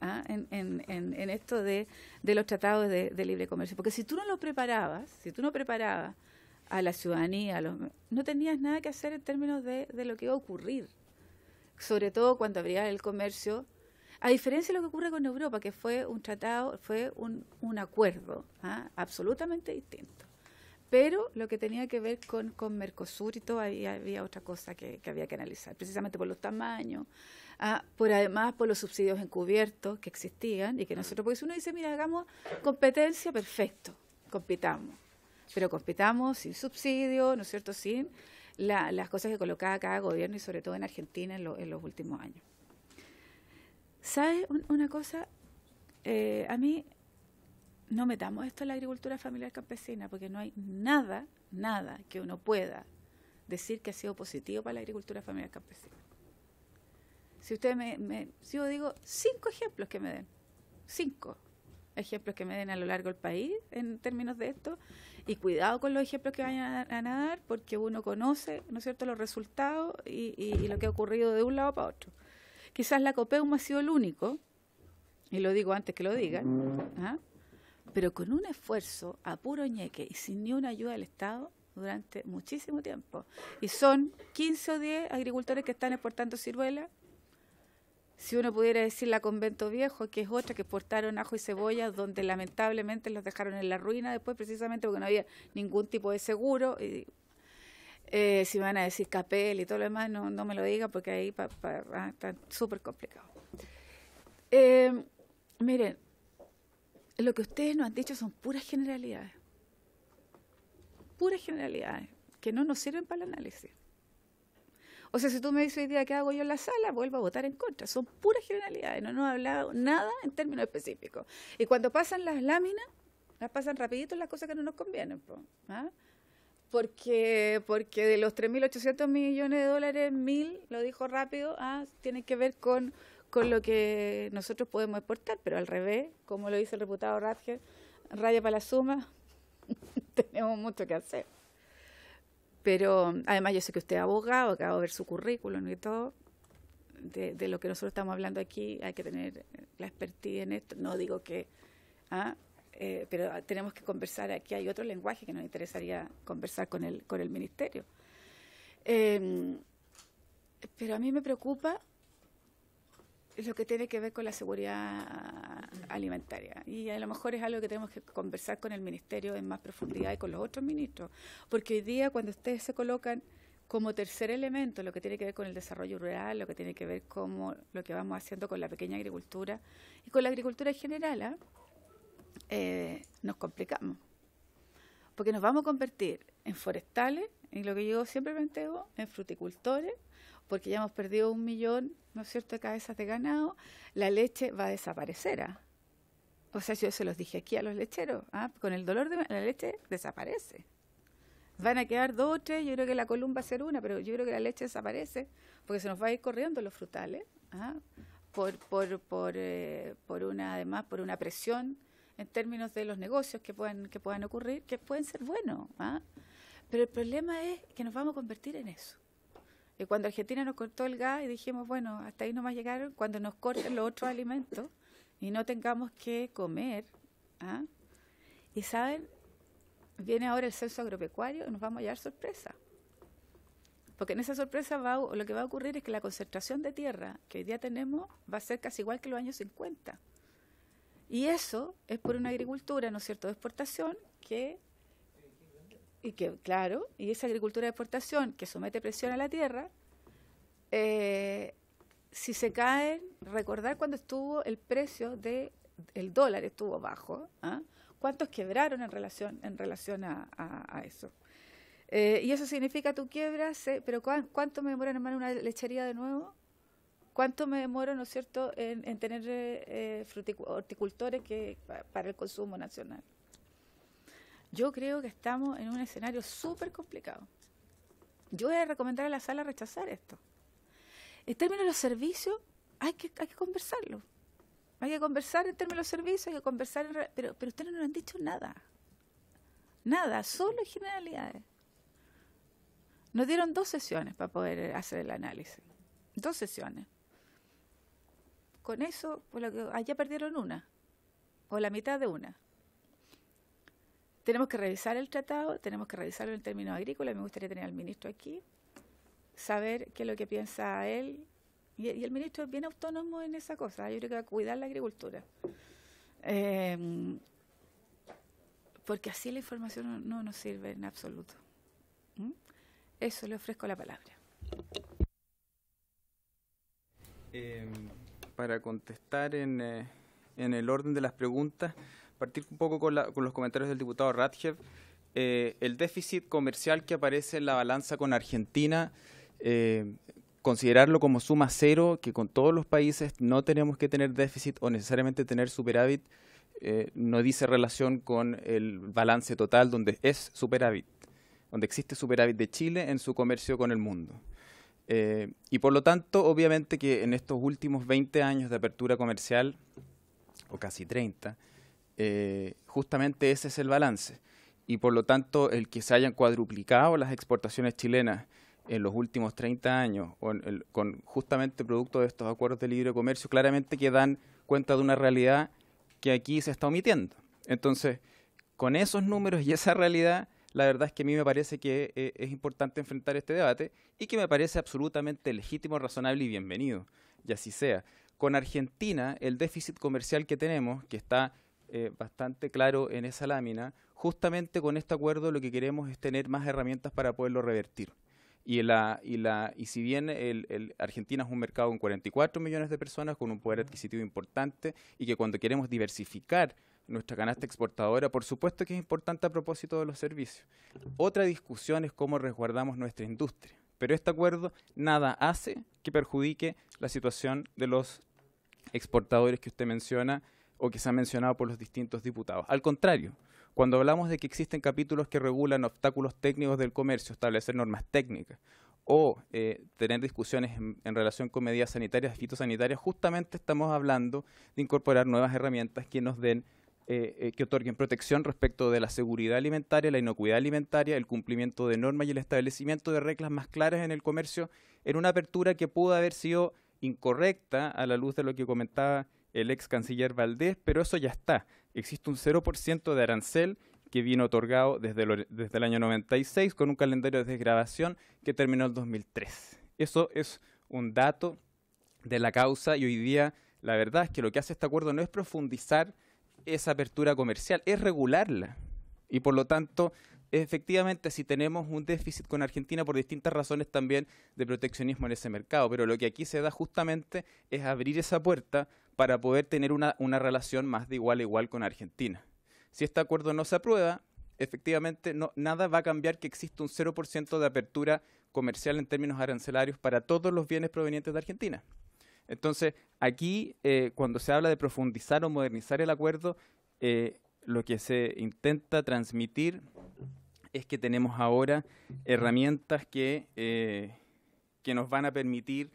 ¿ah? en, esto de, los tratados de, libre comercio. Porque si tú no lo preparabas, si tú no preparabas a la ciudadanía, no tenías nada que hacer en términos de, lo que iba a ocurrir. Sobre todo cuando abría el comercio a diferencia de lo que ocurre con Europa, que fue un tratado, fue un, acuerdo ¿ah? absolutamente distinto. Pero lo que tenía que ver con, Mercosur y todo, había, había otra cosa que, había que analizar, precisamente por los tamaños, ¿ah? por además por los subsidios encubiertos que existían y que nosotros, porque si uno dice, mira, hagamos competencia, perfecto, compitamos, pero compitamos sin subsidio, ¿no es cierto?, sin las cosas que colocaba cada gobierno y sobre todo en Argentina en los últimos años. ¿Sabes una cosa? Eh, a mí no metamos esto en la agricultura familiar campesina, porque no hay nada, nada que uno pueda decir que ha sido positivo para la agricultura familiar campesina. Si usted me, si yo digo cinco ejemplos que me den, cinco ejemplos que me den a lo largo del país en términos de esto, y cuidado con los ejemplos que vayan a, dar, porque uno conoce, ¿no es cierto?, los resultados y lo que ha ocurrido de un lado para otro. Quizás la Copeum ha sido el único, y lo digo antes que lo digan, ¿ah? pero con un esfuerzo a puro ñeque y sin ni una ayuda del Estado durante muchísimo tiempo. Y son 15 o 10 agricultores que están exportando ciruela. Si uno pudiera decir la Convento Viejo, que es otra que exportaron ajo y cebolla, donde lamentablemente los dejaron en la ruina después, precisamente porque no había ningún tipo de seguro. Eh, si van a decir capel y todo lo demás, no, me lo diga porque ahí ah, está súper complicado. Eh, miren, lo que ustedes nos han dicho son puras generalidades. Puras generalidades que no nos sirven para el análisis. O sea, si tú me dices hoy día qué hago yo en la sala, vuelvo a votar en contra. Son puras generalidades, no nos ha hablado nada en términos específicos. Y cuando pasan las láminas, las pasan rapidito las cosas que no nos convienen. ¿ah? porque, porque de los 3.800 millones de dólares, mil, lo dijo rápido, ah, que ver con, lo que nosotros podemos exportar, pero al revés, como lo dice el reputado Radger, raya para la suma, tenemos mucho que hacer. Pero además yo sé que usted es abogado, acabo de ver su currículum y todo. De, lo que nosotros estamos hablando aquí, hay que tener la expertise en esto. No digo que, ¿ah? Eh, pero tenemos que conversar, aquí hay otro lenguaje que nos interesaría conversar con el, con el Ministerio. Em, pero a mí me preocupa lo que tiene que ver con la seguridad alimentaria. Y a lo mejor es algo que tenemos que conversar con el Ministerio en más profundidad y con los otros ministros. Porque hoy día cuando ustedes se colocan como tercer elemento lo que tiene que ver con el desarrollo rural, lo que tiene que ver con lo que vamos haciendo con la pequeña agricultura y con la agricultura en general, ¿eh? Eh, nos complicamos. Porque nos vamos a convertir en forestales, en lo que yo siempre planteo, en fruticultores, porque ya hemos perdido un millón, ¿no es cierto?, de cabezas de ganado, la leche va a desaparecer. ¿ah? O sea, yo se los dije aquí a los lecheros, ¿ah? con el dolor de la leche desaparece. Van a quedar dos o tres, yo creo que la columna va a ser una, pero yo creo que la leche desaparece, porque se nos va a ir corriendo los frutales, ¿ah? por, eh, por una, además, por una presión en términos de los negocios que puedan, que puedan ocurrir, que pueden ser buenos. ¿ah? Pero el problema es que nos vamos a convertir en eso. Y cuando Argentina nos cortó el gas y dijimos, bueno, hasta ahí no más llegaron, cuando nos corten los otros alimentos y no tengamos que comer, ¿ah? y saben, viene ahora el censo agropecuario y nos vamos a llevar sorpresa. Porque en esa sorpresa lo que va a ocurrir es que la concentración de tierra que hoy día tenemos va a ser casi igual que los años 50. Y eso es por una agricultura, ¿no es cierto?, de exportación que, y que, claro, y esa agricultura de exportación que somete presión a la tierra, eh, si se caen, recordar cuando estuvo el precio de el dólar estuvo bajo, ¿ah? ¿cuántos quebraron en relación, en relación a, eso? Eh, y eso significa tu quiebra, pero ¿cuánto me demora en armar una lechería de nuevo? cuánto me demoro, ¿no es cierto?, en, tener eh, horticultores que, para el consumo nacional. Yo creo que estamos en un escenario súper complicado. Yo voy a recomendar a la sala rechazar esto. En términos de los servicios, hay que, hay que conversarlo. Hay que conversar en términos de los servicios, hay que conversar, en pero, pero ustedes no nos han dicho nada. Nada, solo generalidades. Nos dieron dos sesiones para poder eh, hacer el análisis. Dos sesiones con eso, por lo que allá perdieron una, o la mitad de una. Tenemos que revisar el tratado, tenemos que revisarlo en términos agrícolas, me gustaría tener al ministro aquí, saber qué es lo que piensa él, y, el ministro es bien autónomo en esa cosa, ¿eh? yo creo que cuidar la agricultura. Em, porque así la información no, nos sirve en absoluto. Eso le ofrezco la palabra. Em, para contestar eh, en, el orden de las preguntas, partir un poco con, los comentarios del diputado Ratjev. Eh, el déficit comercial que aparece en la balanza con Argentina, eh, considerarlo como suma cero, que con todos los países no tenemos que tener déficit o necesariamente tener superávit, no dice relación con el balance total donde es superávit, donde existe superávit de Chile en su comercio con el mundo. Eh, y por lo tanto, obviamente que en estos últimos 20 años de apertura comercial, o casi 30, eh, justamente ese es el balance. Y por lo tanto, el que se hayan cuadruplicado las exportaciones chilenas en los últimos 30 años, con justamente producto de estos acuerdos de libre comercio, claramente que dan cuenta de una realidad que aquí se está omitiendo. Entonces, con esos números y esa realidad, la verdad es que a mí me parece que eh, es importante enfrentar este debate y que me parece absolutamente legítimo, razonable y bienvenido, y así sea. Con Argentina, el déficit comercial que tenemos, que está eh, bastante claro en esa lámina, justamente con este acuerdo lo que queremos es tener más herramientas para poderlo revertir. Y, la, y, la, y si bien Argentina es un mercado con 44 millones de personas, con un poder adquisitivo importante, y que cuando queremos diversificar nuestra canasta exportadora, por supuesto que es importante a propósito de los servicios. Otra discusión es cómo resguardamos nuestra industria, pero este acuerdo nada hace que perjudique la situación de los exportadores que usted menciona o que se ha mencionado por los distintos diputados. Al contrario, cuando hablamos de que existen capítulos que regulan obstáculos técnicos del comercio, establecer normas técnicas o eh, tener discusiones en, relación con medidas sanitarias, fitosanitarias, justamente estamos hablando de incorporar nuevas herramientas que nos den eh, eh, que otorguen protección respecto de la seguridad alimentaria, la inocuidad alimentaria, el cumplimiento de normas y el establecimiento de reglas más claras en el comercio, en una apertura que pudo haber sido incorrecta a la luz de lo que comentaba el ex canciller Valdés, pero eso ya está. Existe un 0% de arancel que vino otorgado desde el, desde el año 96 con un calendario de desgravación que terminó en 2003. Eso es un dato de la causa y hoy día la verdad es que lo que hace este acuerdo no es profundizar esa apertura comercial, es regularla. Y por lo tanto, efectivamente, si tenemos un déficit con Argentina por distintas razones también de proteccionismo en ese mercado, pero lo que aquí se da justamente es abrir esa puerta para poder tener una, relación más de igual a igual con Argentina. Si este acuerdo no se aprueba, efectivamente no, nada va a cambiar que existe un 0% de apertura comercial en términos arancelarios para todos los bienes provenientes de Argentina. Entonces, aquí, eh, cuando se habla de profundizar o modernizar el acuerdo, eh, lo que se intenta transmitir es que tenemos ahora herramientas eh, que, nos van a permitir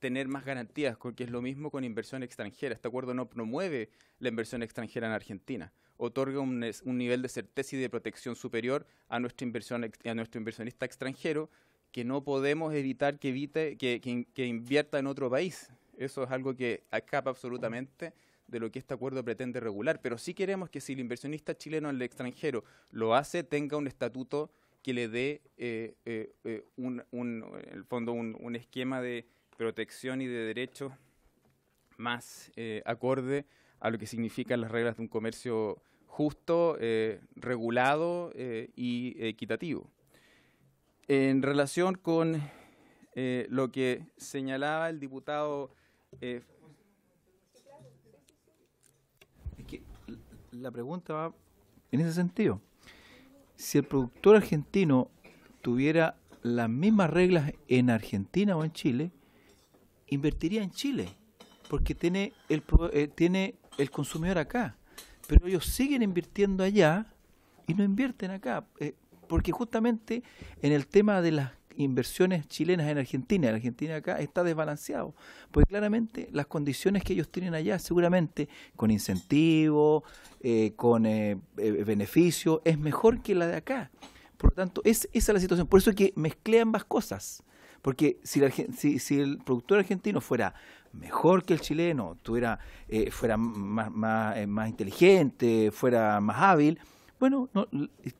tener más garantías, porque es lo mismo con inversión extranjera. Este acuerdo no promueve la inversión extranjera en Argentina, otorga un, nivel de certeza y de protección superior a, nuestra inversión, a nuestro inversionista extranjero, que no podemos evitar que, evite, que invierta en otro país. Eso es algo que escapa absolutamente de lo que este acuerdo pretende regular, pero sí queremos que si el inversionista chileno en el extranjero lo hace, tenga un estatuto que le dé eh, eh, eh, un, en el fondo un, esquema de protección y de derechos más acorde a lo que significan las reglas de un comercio justo, regulado y equitativo. En relación con lo que señalaba el diputado eh, es que la pregunta va en ese sentido. Si el productor argentino tuviera las mismas reglas en Argentina o en Chile, invertiría en Chile, porque tiene el, eh, tiene el consumidor acá. Pero ellos siguen invirtiendo allá y no invierten acá, eh, porque justamente en el tema de las inversiones chilenas en Argentina, en Argentina acá, está desbalanceado. Porque claramente las condiciones que ellos tienen allá, seguramente con incentivo eh, con eh, eh, beneficio es mejor que la de acá. Por lo tanto, es, esa es la situación. Por eso es que mezclé ambas cosas. Porque si, si, el productor argentino fuera mejor que el chileno, tuviera, fuera más, más, inteligente, fuera más hábil, bueno,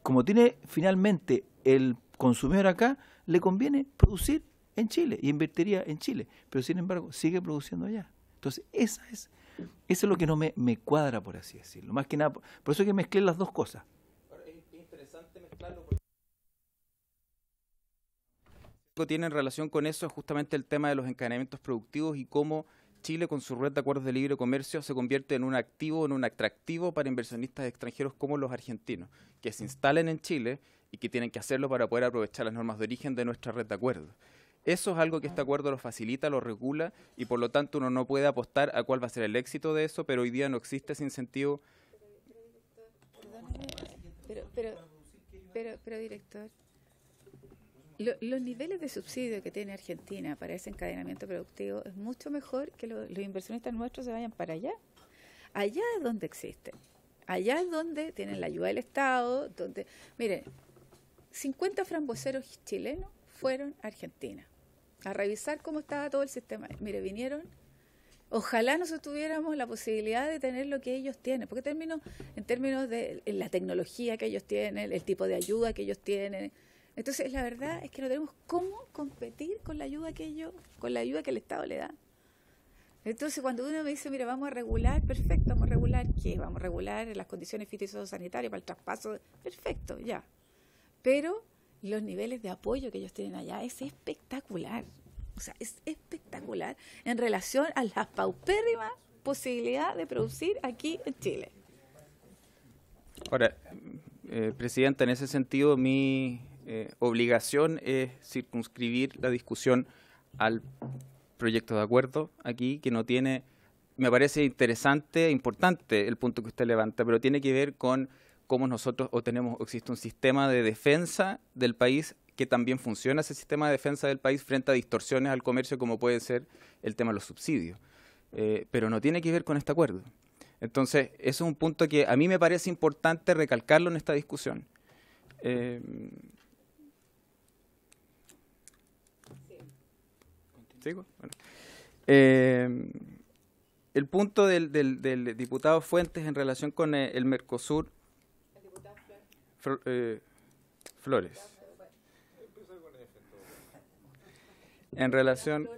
como tiene finalmente el consumidor acá, le conviene producir en Chile y invertiría en Chile, pero sin embargo sigue produciendo allá. Entonces, esa es, eso es lo que no me, me cuadra, por así decirlo. Más que nada, por, eso es que mezclé las dos cosas. Es interesante Tiene en relación con eso es justamente el tema de los encadenamientos productivos y cómo Chile, con su red de acuerdos de libre comercio, se convierte en un activo, en un atractivo para inversionistas extranjeros como los argentinos, que se instalen en Chile y que tienen que hacerlo para poder aprovechar las normas de origen de nuestra red de acuerdos. Eso es algo que este acuerdo lo facilita, lo regula y por lo tanto uno no puede apostar a cuál va a ser el éxito de eso, pero hoy día no existe ese incentivo. Pero, pero, pero, director, los niveles de subsidio que tiene Argentina para ese encadenamiento productivo es mucho mejor que los inversionistas nuestros se vayan para allá. Allá es donde existen allá es donde tienen la ayuda del Estado, donde, mire. 50 framboceros chilenos fueron a Argentina a revisar cómo estaba todo el sistema. Mire, vinieron. Ojalá nosotros tuviéramos la posibilidad de tener lo que ellos tienen, porque en términos de la tecnología que ellos tienen, el tipo de ayuda que ellos tienen. Entonces, la verdad es que no tenemos cómo competir con la ayuda que ellos, con la ayuda que el Estado le da. Entonces, cuando uno me dice, mira, vamos a regular, perfecto, vamos a regular qué, vamos a regular las condiciones fitosanitarias para el traspaso, perfecto, ya pero los niveles de apoyo que ellos tienen allá es espectacular. O sea, es espectacular en relación a la paupérrima posibilidad de producir aquí en Chile. Ahora, eh, Presidenta, en ese sentido mi eh, obligación es circunscribir la discusión al proyecto de acuerdo aquí, que no tiene, me parece interesante, e importante el punto que usted levanta, pero tiene que ver con cómo nosotros o tenemos existe un sistema de defensa del país que también funciona ese sistema de defensa del país frente a distorsiones al comercio como puede ser el tema de los subsidios. Eh, pero no tiene que ver con este acuerdo. Entonces, eso es un punto que a mí me parece importante recalcarlo en esta discusión. Eh, eh, el punto del, diputado Fuentes en relación con el Mercosur eh, Flores. En relación,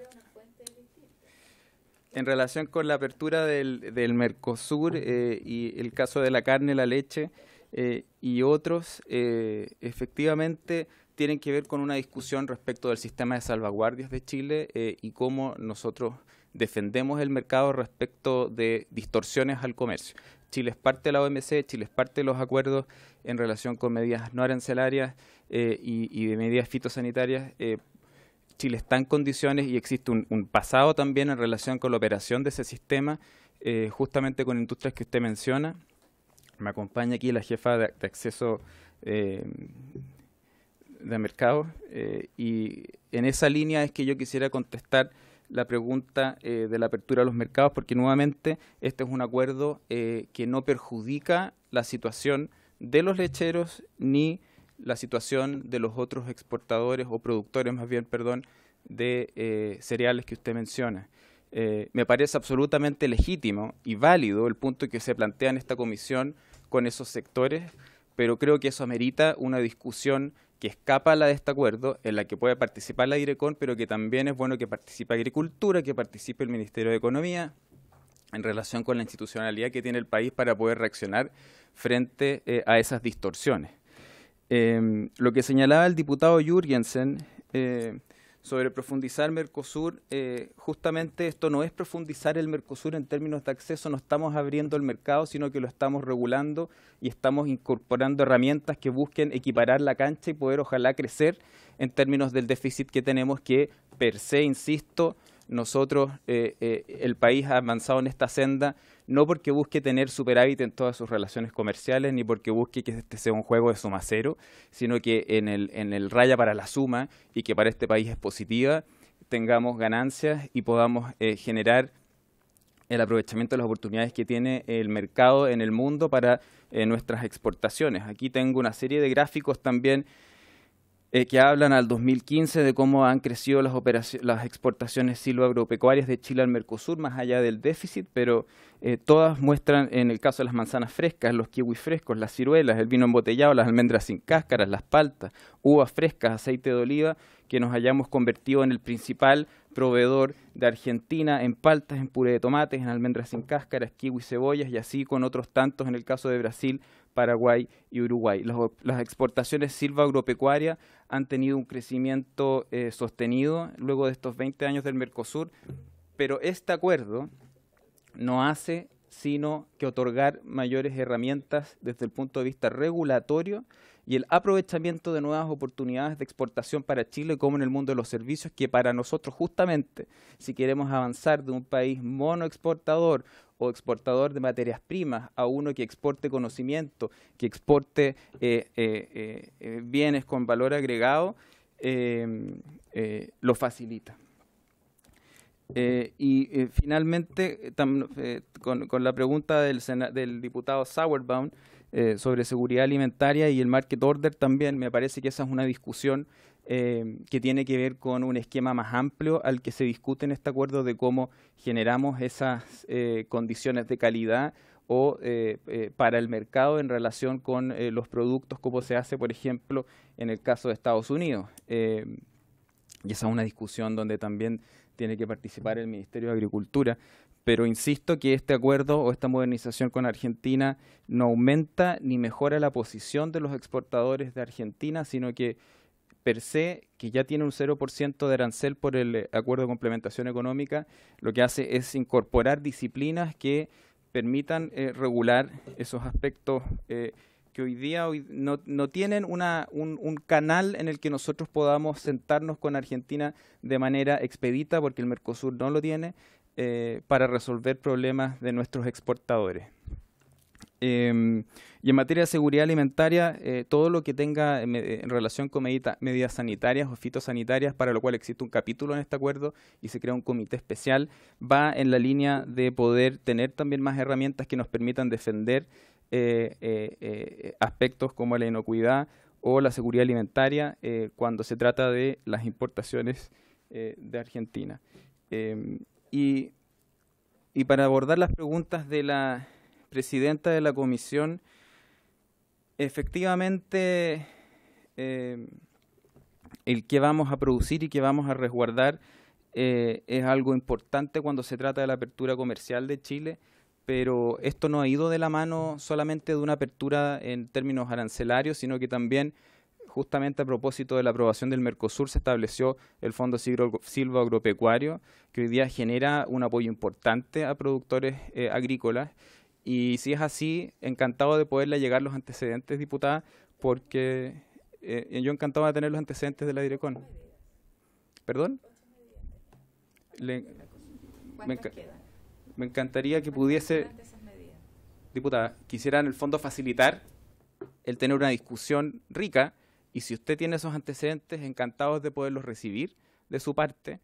en relación con la apertura del, Mercosur eh, y el caso de la carne, la leche eh, y otros, efectivamente tienen que ver con una discusión respecto del sistema de salvaguardias de Chile y cómo nosotros defendemos el mercado respecto de distorsiones al comercio. Chile es parte de la OMC, Chile es parte de los acuerdos en relación con medidas no arancelarias eh, y, de medidas fitosanitarias. Eh, Chile está en condiciones y existe un, pasado también en relación con la operación de ese sistema, eh, justamente con industrias que usted menciona. Me acompaña aquí la jefa de, de acceso de mercado y en esa línea es que yo quisiera contestar la pregunta eh, de la apertura de los mercados, porque nuevamente este es un acuerdo eh, que no perjudica la situación de los lecheros ni la situación de los otros exportadores o productores, más bien, perdón, de eh, cereales que usted menciona. me parece absolutamente legítimo y válido el punto que se plantea en esta comisión con esos sectores, pero creo que eso amerita una discusión que escapa a la de este acuerdo, en la que puede participar la Direcon, pero que también es bueno que participe Agricultura, que participe el Ministerio de Economía, en relación con la institucionalidad que tiene el país para poder reaccionar frente eh, a esas distorsiones. Em, lo que señalaba el diputado Jürgensen eh, sobre profundizar Mercosur, eh, justamente esto no es profundizar el Mercosur en términos de acceso, no estamos abriendo el mercado, sino que lo estamos regulando y estamos incorporando herramientas que busquen equiparar la cancha y poder ojalá crecer en términos del déficit que tenemos que per se, insisto, nosotros, eh, eh, el país ha avanzado en esta senda no porque busque tener superávit en todas sus relaciones comerciales, ni porque busque que este sea un juego de suma cero, sino que en el, en el raya para la suma y que para este país es positiva, tengamos ganancias y podamos eh, generar el aprovechamiento de las oportunidades que tiene el mercado en el mundo para eh, nuestras exportaciones. Aquí tengo una serie de gráficos también eh, que hablan al 2015 de cómo han crecido las, exportaciones silvoagropecuarias de Chile al Mercosur, más allá del déficit, pero eh, todas muestran, en el caso de las manzanas frescas, los kiwis frescos, las ciruelas, el vino embotellado, las almendras sin cáscaras, las paltas, uvas frescas, aceite de oliva, que nos hayamos convertido en el principal proveedor de Argentina en paltas, en puré de tomates, en almendras sin cáscaras, kiwi, cebollas y así con otros tantos en el caso de Brasil Paraguay y Uruguay. las exportaciones silva agropecuaria han tenido un crecimiento eh, sostenido luego de estos 20 años del Mercosur, pero este acuerdo no hace sino que otorgar mayores herramientas desde el punto de vista regulatorio y el aprovechamiento de nuevas oportunidades de exportación para Chile como en el mundo de los servicios, que para nosotros justamente, si queremos avanzar de un país monoexportador o exportador de materias primas a uno que exporte conocimiento, que exporte eh, eh, eh, bienes con valor agregado, lo facilita. y finalmente, con, la pregunta del, del diputado Sauerbaum sobre seguridad alimentaria y el market order también, me parece que esa es una discusión Em, que tiene que ver con un esquema más amplio al que se discute en este acuerdo de cómo generamos esas eh, condiciones de calidad o eh, eh, para el mercado en relación con los productos, como se hace, por ejemplo, en el caso de Estados Unidos. Em, y esa es una discusión donde también tiene que participar el Ministerio de Agricultura. Pero insisto que este acuerdo o esta modernización con Argentina no aumenta ni mejora la posición de los exportadores de Argentina, sino que per se, que ya tiene un 0% de arancel por el eh, acuerdo de complementación económica, lo que hace es incorporar disciplinas que permitan eh, regular esos aspectos eh, que hoy día no, tienen un, canal en el que nosotros podamos sentarnos con Argentina de manera expedita, porque el Mercosur no lo tiene, para resolver problemas de nuestros exportadores. Em, y en materia de seguridad alimentaria, eh, todo lo que tenga eh, eh, en, relación con medidas sanitarias o fitosanitarias, para lo cual existe un capítulo en este acuerdo y se crea un comité especial, va en la línea de poder tener también más herramientas que nos permitan defender aspectos como la inocuidad o la seguridad alimentaria cuando se trata de las importaciones de Argentina. Em, y para abordar las preguntas de la presidenta de la comisión, efectivamente eh, el que vamos a producir y que vamos a resguardar eh, es algo importante cuando se trata de la apertura comercial de Chile, pero esto no ha ido de la mano solamente de una apertura en términos arancelarios, sino que también justamente a propósito de la aprobación del Mercosur se estableció el Fondo Silva Agropecuario, que hoy día genera un apoyo importante a productores eh, agrícolas y si es así, encantado de poderle llegar los antecedentes, diputada, porque eh, yo encantado de tener los antecedentes de la direcona. ¿Perdón? me, me, encantaría que pudiese, diputada, quisiera en el fondo facilitar el tener una discusión rica y si usted tiene esos antecedentes, encantados de poderlos recibir de su parte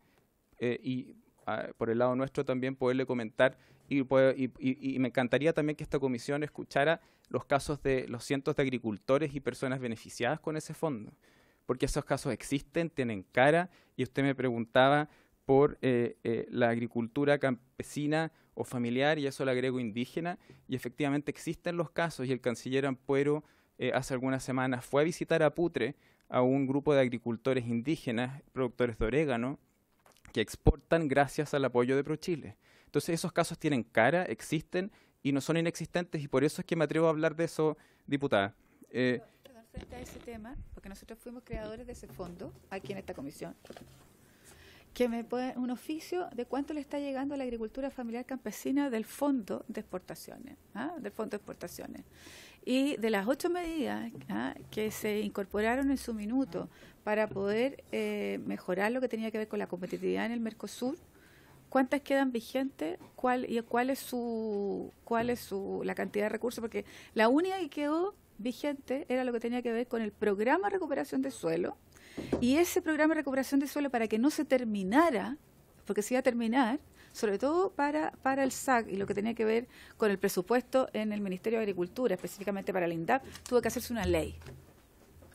eh, y ah, por el lado nuestro también poderle comentar y, me encantaría también que esta comisión escuchara los casos de los cientos de agricultores y personas beneficiadas con ese fondo, porque esos casos existen, tienen cara, y usted me preguntaba por eh, eh, la agricultura campesina o familiar, y eso la agrego indígena, y efectivamente existen los casos, y el canciller Ampuero eh, hace algunas semanas fue a visitar a Putre, a un grupo de agricultores indígenas, productores de orégano, que exportan gracias al apoyo de ProChile. Entonces esos casos tienen cara, existen y no son inexistentes y por eso es que me atrevo a hablar de eso, diputada. Eh, perdón, frente a ese tema, porque nosotros fuimos creadores de ese fondo aquí en esta comisión, que me puede un oficio de cuánto le está llegando a la agricultura familiar campesina del fondo de exportaciones, ¿ah? del fondo de exportaciones. Y de las ocho medidas ¿ah? que se incorporaron en su minuto para poder eh, mejorar lo que tenía que ver con la competitividad en el Mercosur, cuántas quedan vigentes, cuál y cuál es su cuál es su la cantidad de recursos porque la única que quedó vigente era lo que tenía que ver con el programa de recuperación de suelo y ese programa de recuperación de suelo para que no se terminara, porque se iba a terminar, sobre todo para, para el SAC y lo que tenía que ver con el presupuesto en el Ministerio de Agricultura, específicamente para el INDAP, tuvo que hacerse una ley.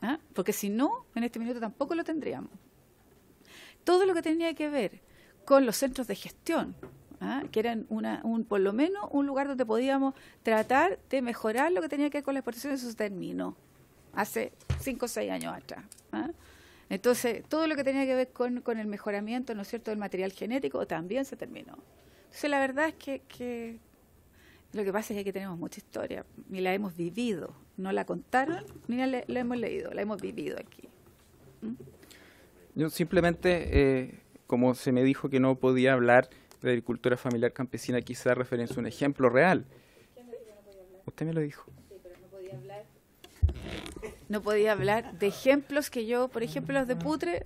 ¿Ah? Porque si no, en este minuto tampoco lo tendríamos. Todo lo que tenía que ver con los centros de gestión, ¿ah? que eran un, por lo menos un lugar donde podíamos tratar de mejorar lo que tenía que ver con la exportación de sus terminó hace cinco o seis años atrás. ¿ah? Entonces, todo lo que tenía que ver con, el mejoramiento, ¿no es cierto?, del material genético también se terminó. Entonces, la verdad es que, lo que pasa es que tenemos mucha historia Ni la hemos vivido. No la contaron ni la, hemos leído, la hemos vivido aquí. ¿Mm? Yo simplemente eh, como se me dijo que no podía hablar de agricultura familiar campesina, quizá referencia a un ejemplo real. Usted me lo dijo. No podía hablar de ejemplos que yo, por ejemplo, los de Putre,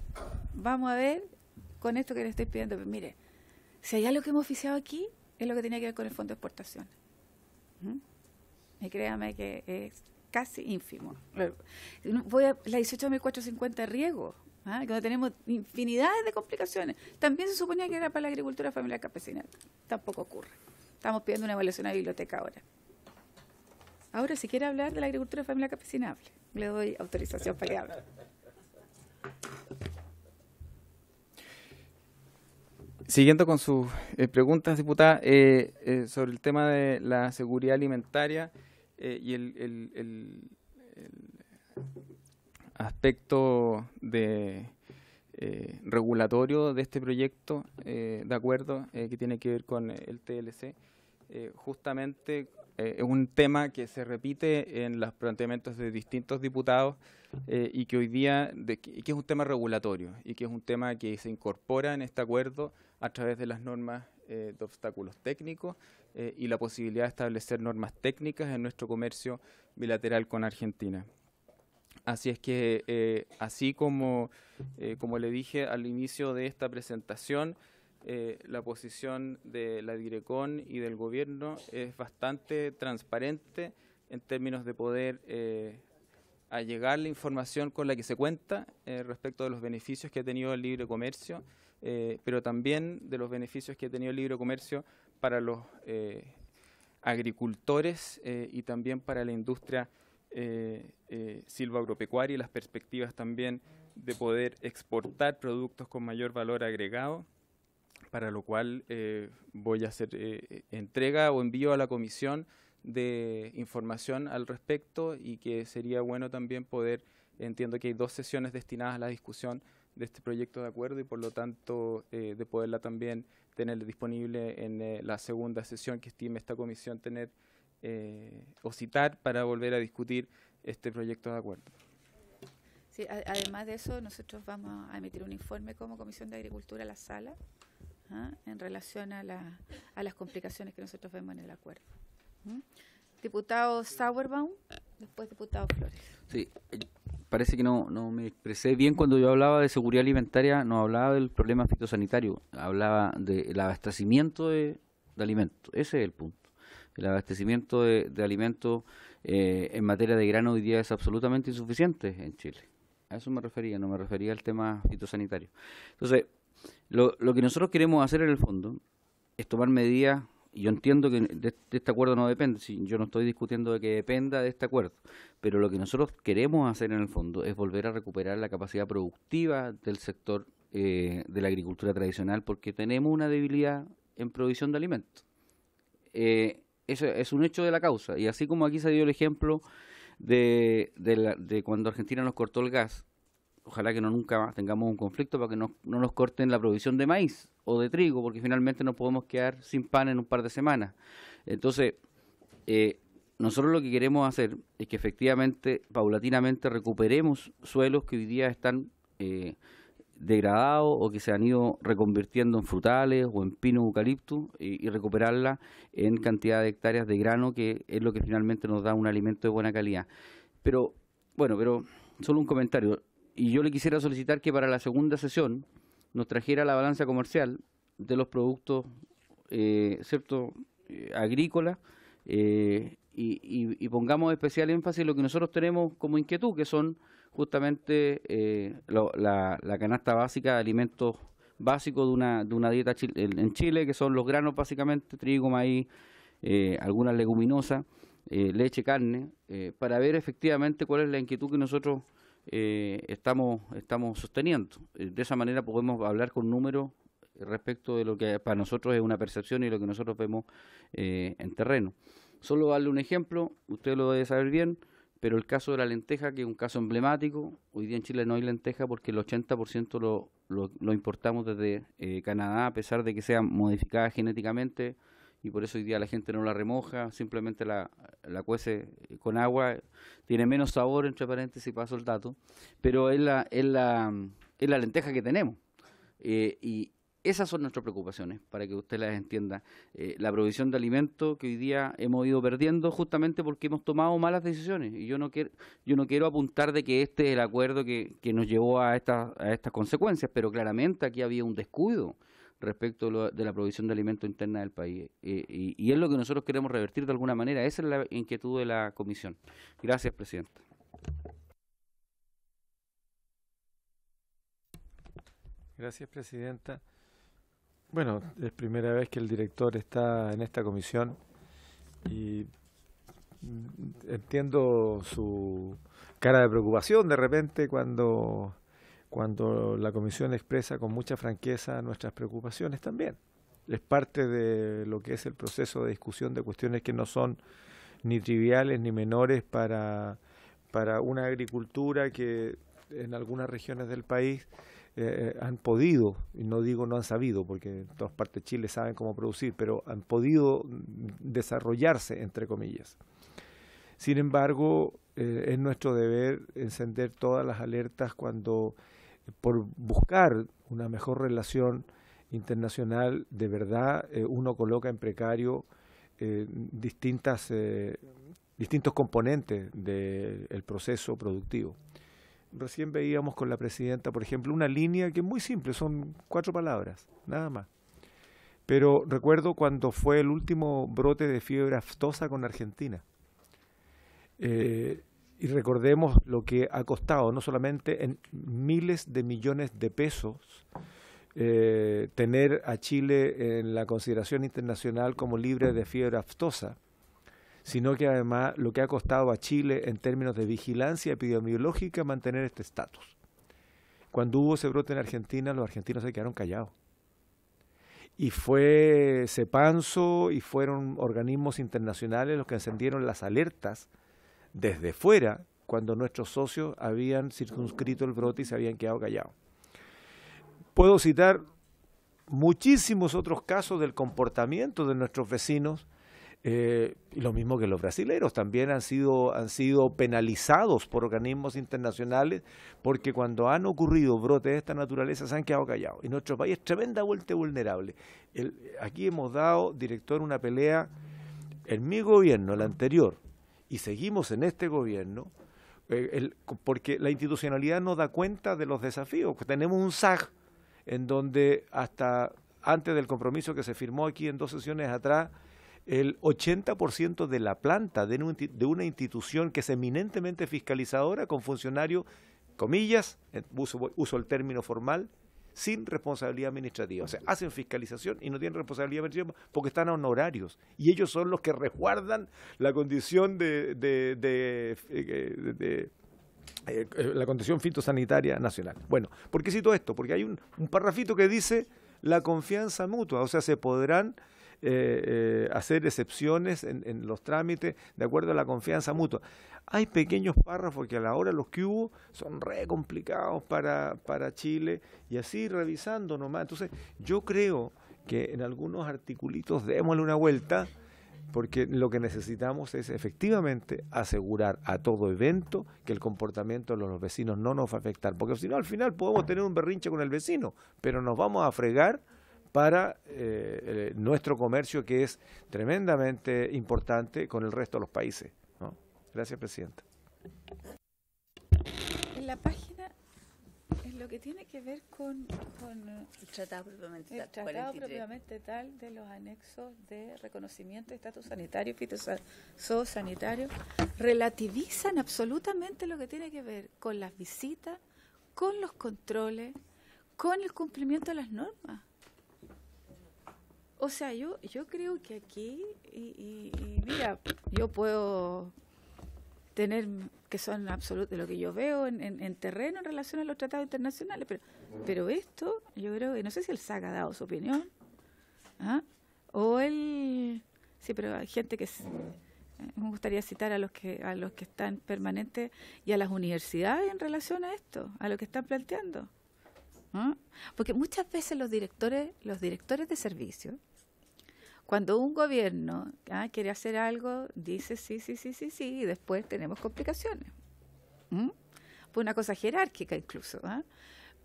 vamos a ver con esto que le estoy pidiendo. mire, si allá lo que hemos oficiado aquí es lo que tenía que ver con el fondo de exportación. ¿Mm? Y créame que es casi ínfimo. Voy a la 18.450 riego, ¿ah? tenemos infinidades de complicaciones. También se suponía que era para la agricultura familiar campesina. Tampoco ocurre. Estamos pidiendo una evaluación a la biblioteca ahora. Ahora, si quiere hablar de la agricultura familiar campesina, Le doy autorización para que hable. Siguiendo con sus eh, preguntas, diputada, eh, eh, sobre el tema de la seguridad alimentaria y el aspecto de, eh, regulatorio de este proyecto eh, de acuerdo eh, que tiene que ver con el TLC. justamente es un tema que se repite en los planteamientos de distintos diputados y que hoy día, que es un tema regulatorio y que es un tema que se incorpora en este acuerdo a través de las normas de obstáculos técnicos y la posibilidad de establecer normas técnicas en nuestro comercio bilateral con Argentina. Así es que, eh, así eh, como, le dije al inicio de esta presentación, eh, la posición de la Direcon y del gobierno es bastante transparente en términos de poder allegar la información con la que se cuenta respecto de los beneficios que ha tenido el libre comercio, pero también de los beneficios que ha tenido el libre comercio para los agricultores y también para la industria eh, eh, silva agropecuaria y las perspectivas también de poder exportar productos con mayor valor agregado, para lo cual eh, voy a hacer entrega o envío a la comisión de información al respecto y que sería bueno también poder, entiendo que hay dos sesiones destinadas a la discusión de este proyecto de acuerdo y por lo tanto de poderla también tener disponible en la segunda sesión que estime esta comisión tener eh, o citar para volver a discutir este proyecto de acuerdo. Sí, además de eso, nosotros vamos a emitir un informe como Comisión de Agricultura ¿ah? a la sala en relación a, las complicaciones que nosotros vemos en el acuerdo. ¿Mm? Diputado Sauerbaum, después diputado Flores. Sí, parece que no, me expresé bien cuando yo hablaba de seguridad alimentaria, no hablaba del problema fitosanitario, hablaba del abastecimiento de alimentos. Ese es el punto el abastecimiento de, alimentos eh, en materia de grano hoy día es absolutamente insuficiente en Chile. A eso me refería, no me refería al tema fitosanitario. Entonces, lo, que nosotros queremos hacer en el fondo es tomar medidas, y yo entiendo que de, este acuerdo no depende, si, yo no estoy discutiendo de que dependa de este acuerdo, pero lo que nosotros queremos hacer en el fondo es volver a recuperar la capacidad productiva del sector eh, de la agricultura tradicional, porque tenemos una debilidad en provisión de alimentos. Eh, eso es un hecho de la causa. Y así como aquí se dio el ejemplo de, cuando Argentina nos cortó el gas, ojalá que no nunca tengamos un conflicto para que no, no, nos corten la provisión de maíz o de trigo, porque finalmente nos podemos quedar sin pan en un par de semanas. Entonces, eh, nosotros lo que queremos hacer es que efectivamente, paulatinamente, recuperemos suelos que hoy día están... Eh, degradado o que se han ido reconvirtiendo en frutales o en pino eucalipto y, recuperarla en cantidad de hectáreas de grano que es lo que finalmente nos da un alimento de buena calidad. Pero bueno, pero solo un comentario y yo le quisiera solicitar que para la segunda sesión nos trajera la balanza comercial de los productos, eh, ¿cierto?, eh, agrícolas eh, y, y, pongamos especial énfasis en lo que nosotros tenemos como inquietud, que son justamente eh, la, canasta básica de alimentos básicos de una, de una dieta en Chile, que son los granos básicamente, trigo, maíz, eh, algunas leguminosas, eh, leche, carne, para ver efectivamente cuál es la inquietud que nosotros estamos, estamos sosteniendo. de esa manera podemos hablar con números respecto de lo que para nosotros es una percepción y lo que nosotros vemos en terreno. Solo darle un ejemplo, usted lo debe saber bien, pero el caso de la lenteja, que es un caso emblemático, hoy día en Chile no hay lenteja porque el 80% lo, lo, importamos desde eh, Canadá, a pesar de que sea modificada genéticamente, y por eso hoy día la gente no la remoja, simplemente la, la cuece eh, con agua, tiene menos sabor, entre paréntesis, paso el dato, pero es la, es la, es la lenteja que tenemos. Eh, y, esas son nuestras preocupaciones, para que usted las entienda. Eh, la provisión de alimentos que hoy día hemos ido perdiendo justamente porque hemos tomado malas decisiones. Y yo no quiero, yo no quiero apuntar de que este es el acuerdo que, nos llevó a, estas consecuencias, pero claramente aquí había un descuido respecto de la provisión de alimentos interna del país. Eh, y, y, es lo que nosotros queremos revertir de alguna manera. Esa es la inquietud de la comisión. Gracias, Presidenta. Gracias, Presidenta. Bueno, es primera vez que el director está en esta comisión y entiendo su cara de preocupación de repente cuando, cuando la comisión expresa con mucha franqueza nuestras preocupaciones también. Es parte de lo que es el proceso de discusión de cuestiones que no son ni triviales ni menores para, para una agricultura que en algunas regiones del país eh, eh, han podido, y no digo no han sabido, porque en todas partes de Chile saben cómo producir, pero han podido desarrollarse, entre comillas. Sin embargo, eh, es nuestro deber encender todas las alertas cuando, por buscar una mejor relación internacional, de verdad uno coloca en precario distintos componentes del proceso productivo recién veíamos con la presidenta, por ejemplo, una línea que es muy simple, son cuatro palabras, nada más. Pero recuerdo cuando fue el último brote de fiebre aftosa con Argentina. Eh, y recordemos lo que ha costado, no solamente en miles de millones de pesos, eh, tener a Chile en la consideración internacional como libre de fiebre aftosa, sino que además lo que ha costado a Chile en términos de vigilancia epidemiológica mantener este estatus. Cuando hubo ese brote en Argentina, los argentinos se quedaron callados. Y fue Cepanso y fueron organismos internacionales los que encendieron las alertas desde fuera cuando nuestros socios habían circunscrito el brote y se habían quedado callados. Puedo citar muchísimos otros casos del comportamiento de nuestros vecinos eh, y lo mismo que los brasileños también han sido, han sido penalizados por organismos internacionales porque cuando han ocurrido brotes de esta naturaleza se han quedado callados. Y nuestro país es tremenda vuelta vulnerable. aquí hemos dado, director, una pelea en mi gobierno, el anterior, y seguimos en este gobierno, eh, porque la institucionalidad no da cuenta de los desafíos. Tenemos un SAG en donde hasta antes del compromiso que se firmó aquí en dos sesiones atrás, el 80% de la planta de una institución que es eminentemente fiscalizadora con funcionarios, comillas, uso, el término formal, sin responsabilidad administrativa. O sea, hacen fiscalización y no tienen responsabilidad administrativa porque están a honorarios. Y ellos son los que resguardan la condición de, de, eh, eh, la condición fitosanitaria nacional. Bueno, ¿por qué cito esto? Porque hay un, un, parrafito que dice la confianza mutua, o sea, se podrán eh, eh, hacer excepciones en, los trámites de acuerdo a la confianza mutua. Hay pequeños párrafos que a la hora los que hubo son re complicados para, para Chile y así revisando nomás. Entonces yo creo que en algunos articulitos démosle una vuelta porque lo que necesitamos es efectivamente asegurar a todo evento que el comportamiento de los vecinos no nos va a afectar, porque si no al final podemos tener un berrinche con el vecino, pero nos vamos a fregar para eh, eh, nuestro comercio que es tremendamente importante con el resto de los países. Gracias, Presidenta. En la página, en lo que tiene que ver con, eh, el tratado, propiamente, tal, de los anexos de reconocimiento de estatus sanitario fitosanitario, relativizan absolutamente lo que tiene que ver con las visitas, con los controles, con el cumplimiento de las normas. O sea, yo, yo creo que aquí, y, y, mira, yo puedo tener que son absolutos lo que yo veo en, terreno en relación a los tratados internacionales, pero, pero esto, yo creo, y no sé si el SAC ha dado su opinión, ¿ah? o el sí, pero hay gente que eh, me gustaría citar a los que a los que están permanentes y a las universidades en relación a esto, a lo que están planteando. ¿ah? Porque muchas veces los directores, los directores de servicios, cuando un gobierno ah, quiere hacer algo, dice sí, sí, sí, sí, sí, y después tenemos complicaciones. Pues una cosa jerárquica incluso. ¿ah?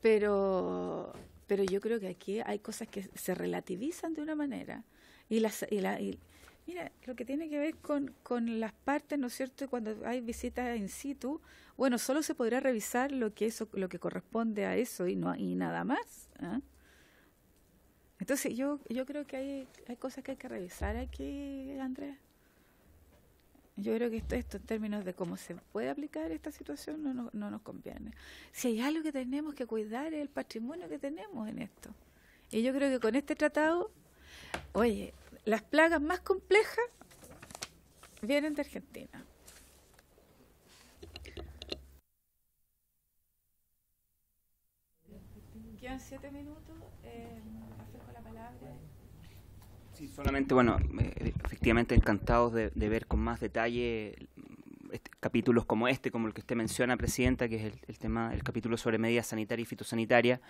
Pero, pero yo creo que aquí hay cosas que se relativizan de una manera. Y, las, la, Mira, lo que tiene que ver con, con las partes, ¿no es cierto? Cuando hay visitas in situ, bueno, solo se podrá revisar lo que eso, lo que corresponde a eso y no y nada más. ¿ah? Entonces yo, yo creo que hay, cosas que hay que revisar aquí, Andrés Yo creo que esto, en términos de cómo se puede aplicar esta situación no, no, nos conviene. Si hay algo que tenemos que cuidar es el patrimonio que tenemos en esto. Y yo creo que con este tratado, oye, las plagas más complejas vienen de Argentina. Quedan siete minutos. Sí, solamente, bueno, eh, efectivamente encantados de, ver con más detalle este, capítulos como este, como el que usted menciona, Presidenta, que es el, tema, el capítulo sobre medidas sanitarias y fitosanitarias,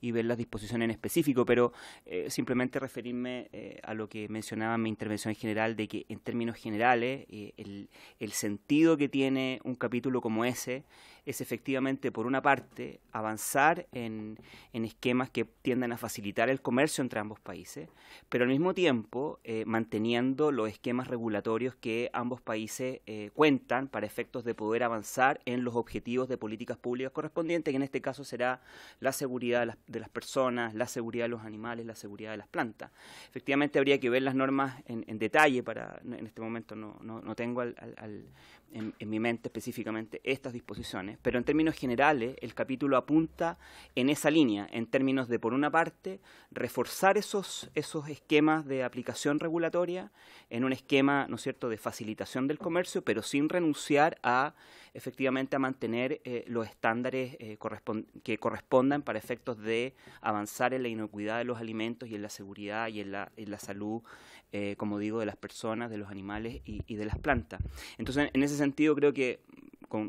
y ver las disposiciones en específico, pero eh, simplemente referirme eh, a lo que mencionaba en mi intervención en general, de que en términos generales el sentido que tiene un capítulo como ese es efectivamente, por una parte, avanzar en, en esquemas que tiendan a facilitar el comercio entre ambos países, pero al mismo tiempo eh, manteniendo los esquemas regulatorios que ambos países eh, cuentan para efectos de poder avanzar en los objetivos de políticas públicas correspondientes, que en este caso será la seguridad de las, personas, la seguridad de los animales, la seguridad de las plantas. Efectivamente, habría que ver las normas en, detalle, para en este momento no, no, no tengo en mi mente específicamente estas disposiciones, pero en términos generales el capítulo apunta en esa línea, en términos de, por una parte, reforzar esos, esos esquemas de aplicación regulatoria en un esquema, ¿no cierto?, de facilitación del comercio, pero sin renunciar a, efectivamente, a mantener eh, los estándares eh, que correspondan para efectos de avanzar en la inocuidad de los alimentos y en la seguridad y en la, en la salud, eh, como digo, de las personas, de los animales y de las plantas. Entonces, en ese sentido, creo que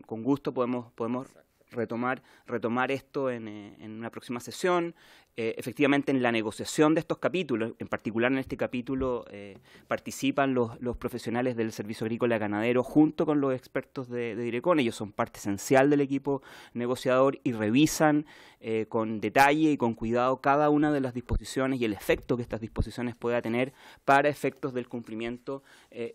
con, gusto podemos, podemos retomar, retomar esto en, eh, en, una próxima sesión. Eh, efectivamente en la negociación de estos capítulos, en particular en este capítulo eh, participan los, profesionales del Servicio Agrícola Ganadero junto con los expertos de, de, Direcon, ellos son parte esencial del equipo negociador y revisan eh, con detalle y con cuidado cada una de las disposiciones y el efecto que estas disposiciones pueda tener para efectos del cumplimiento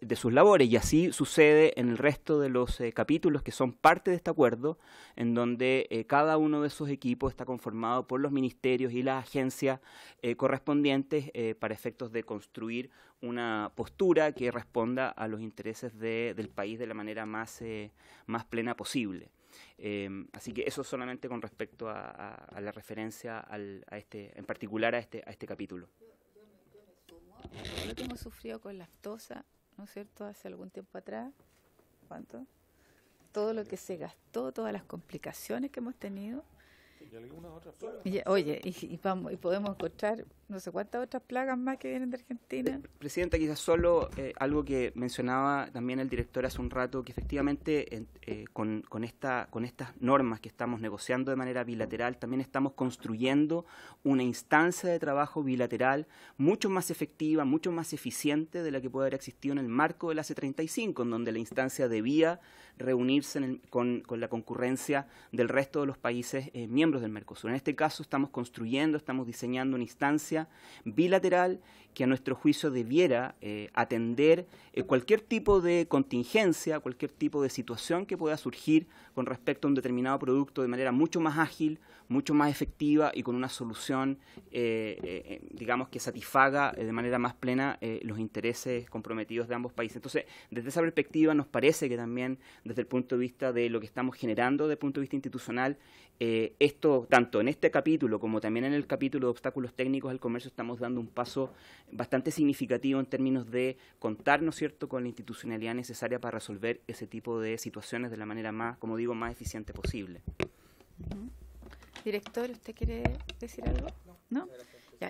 de sus labores. Y así sucede en el resto de los capítulos que son parte de este acuerdo, en donde cada uno de esos equipos está conformado por los ministerios y la agencias eh, correspondientes eh, para efectos de construir una postura que responda a los intereses de, del país de la manera más, eh, más plena posible. Em, así que eso solamente con respecto a, a, la referencia al, a este, en particular a este, a este capítulo. Yo, hemos sufrido con lactosa, ¿no es cierto?, hace algún tiempo atrás. ¿Cuánto? todo lo que se gastó, todas las complicaciones que hemos tenido y alguna otra flora. Oye, y, y, vamos, y podemos encontrar no sé cuántas otras plagas más que vienen de Argentina. Eh, presidenta, quizás solo eh, algo que mencionaba también el director hace un rato, que efectivamente eh, con, esta, con estas normas que estamos negociando de manera bilateral, también estamos construyendo una instancia de trabajo bilateral mucho más efectiva, mucho más eficiente de la que puede haber existido en el marco del AC 35, en donde la instancia debía reunirse con, la concurrencia del resto de los países miembros del Mercosur. En este caso estamos construyendo, estamos diseñando una instancia bilateral que a nuestro juicio debiera eh, atender eh, cualquier tipo de contingencia, cualquier tipo de situación que pueda surgir con respecto a un determinado producto de manera mucho más ágil, mucho más efectiva y con una solución, eh, digamos, que satisfaga de manera más plena los intereses comprometidos de ambos países. Entonces, desde esa perspectiva nos parece que también desde el punto de vista de lo que estamos generando, desde el punto de vista institucional, esto, tanto en este capítulo como también en el capítulo de obstáculos técnicos al comercio, estamos dando un paso bastante significativo en términos de contar, ¿no cierto?, con la institucionalidad necesaria para resolver ese tipo de situaciones de la manera más, como digo, más eficiente posible. Director, ¿usted quiere decir algo? ¿No?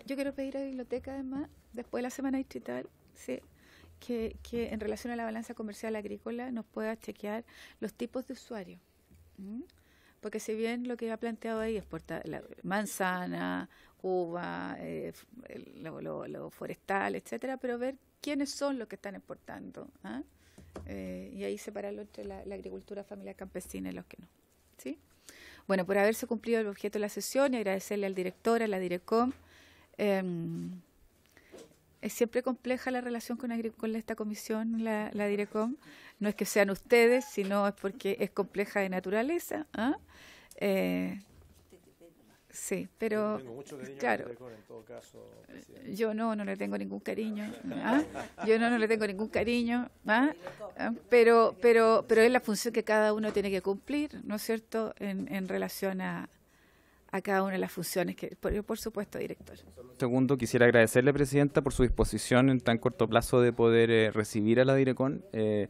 yo quiero pedir a la biblioteca, además, después de la semana distrital, sí, que, en relación a la balanza comercial agrícola nos pueda chequear los tipos de usuarios porque si bien lo que ha planteado ahí es la, manzana, uva, eh, lo, forestal, etcétera, pero ver quiénes son los que están exportando. ¿ah? Eh, y ahí separarlo entre la, agricultura familiar campesina y los que no. ¿sí? Bueno, por haberse cumplido el objeto de la sesión y agradecerle al director, a la DIRECOM. Eh, es siempre compleja la relación con, esta comisión, la, la, DIRECOM. No es que sean ustedes, sino es porque es compleja de naturaleza. ¿ah? eh Sí, pero claro, yo no, no le tengo ningún cariño, ¿ah? yo no, no le tengo ningún cariño, ¿ah? pero, pero, pero es la función que cada uno tiene que cumplir, ¿no es cierto? en relación a, a cada una de las funciones, que por, supuesto, director. Segundo, quisiera agradecerle, Presidenta, por su disposición en tan corto plazo de poder eh, recibir a la Direcon. Eh,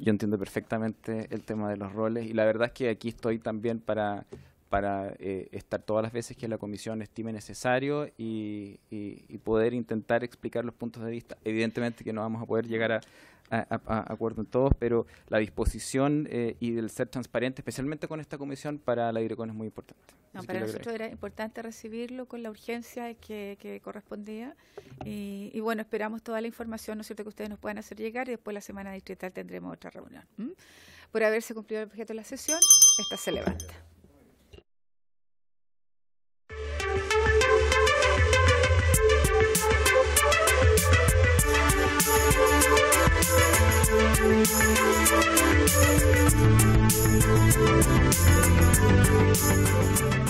yo entiendo perfectamente el tema de los roles y la verdad es que aquí estoy también para, para eh, estar todas las veces que la comisión estime necesario y, y, poder intentar explicar los puntos de vista. Evidentemente que no vamos a poder llegar a, acuerdo en todos, pero la disposición eh, y el ser transparente, especialmente con esta comisión, para la IRECON es muy importante. No, para nosotros era importante recibirlo con la urgencia que, correspondía. Y, bueno, esperamos toda la información, ¿no es cierto?, que ustedes nos puedan hacer llegar y después la semana distrital tendremos otra reunión. Por haberse cumplido el objeto de la sesión, esta se levanta. Thank you.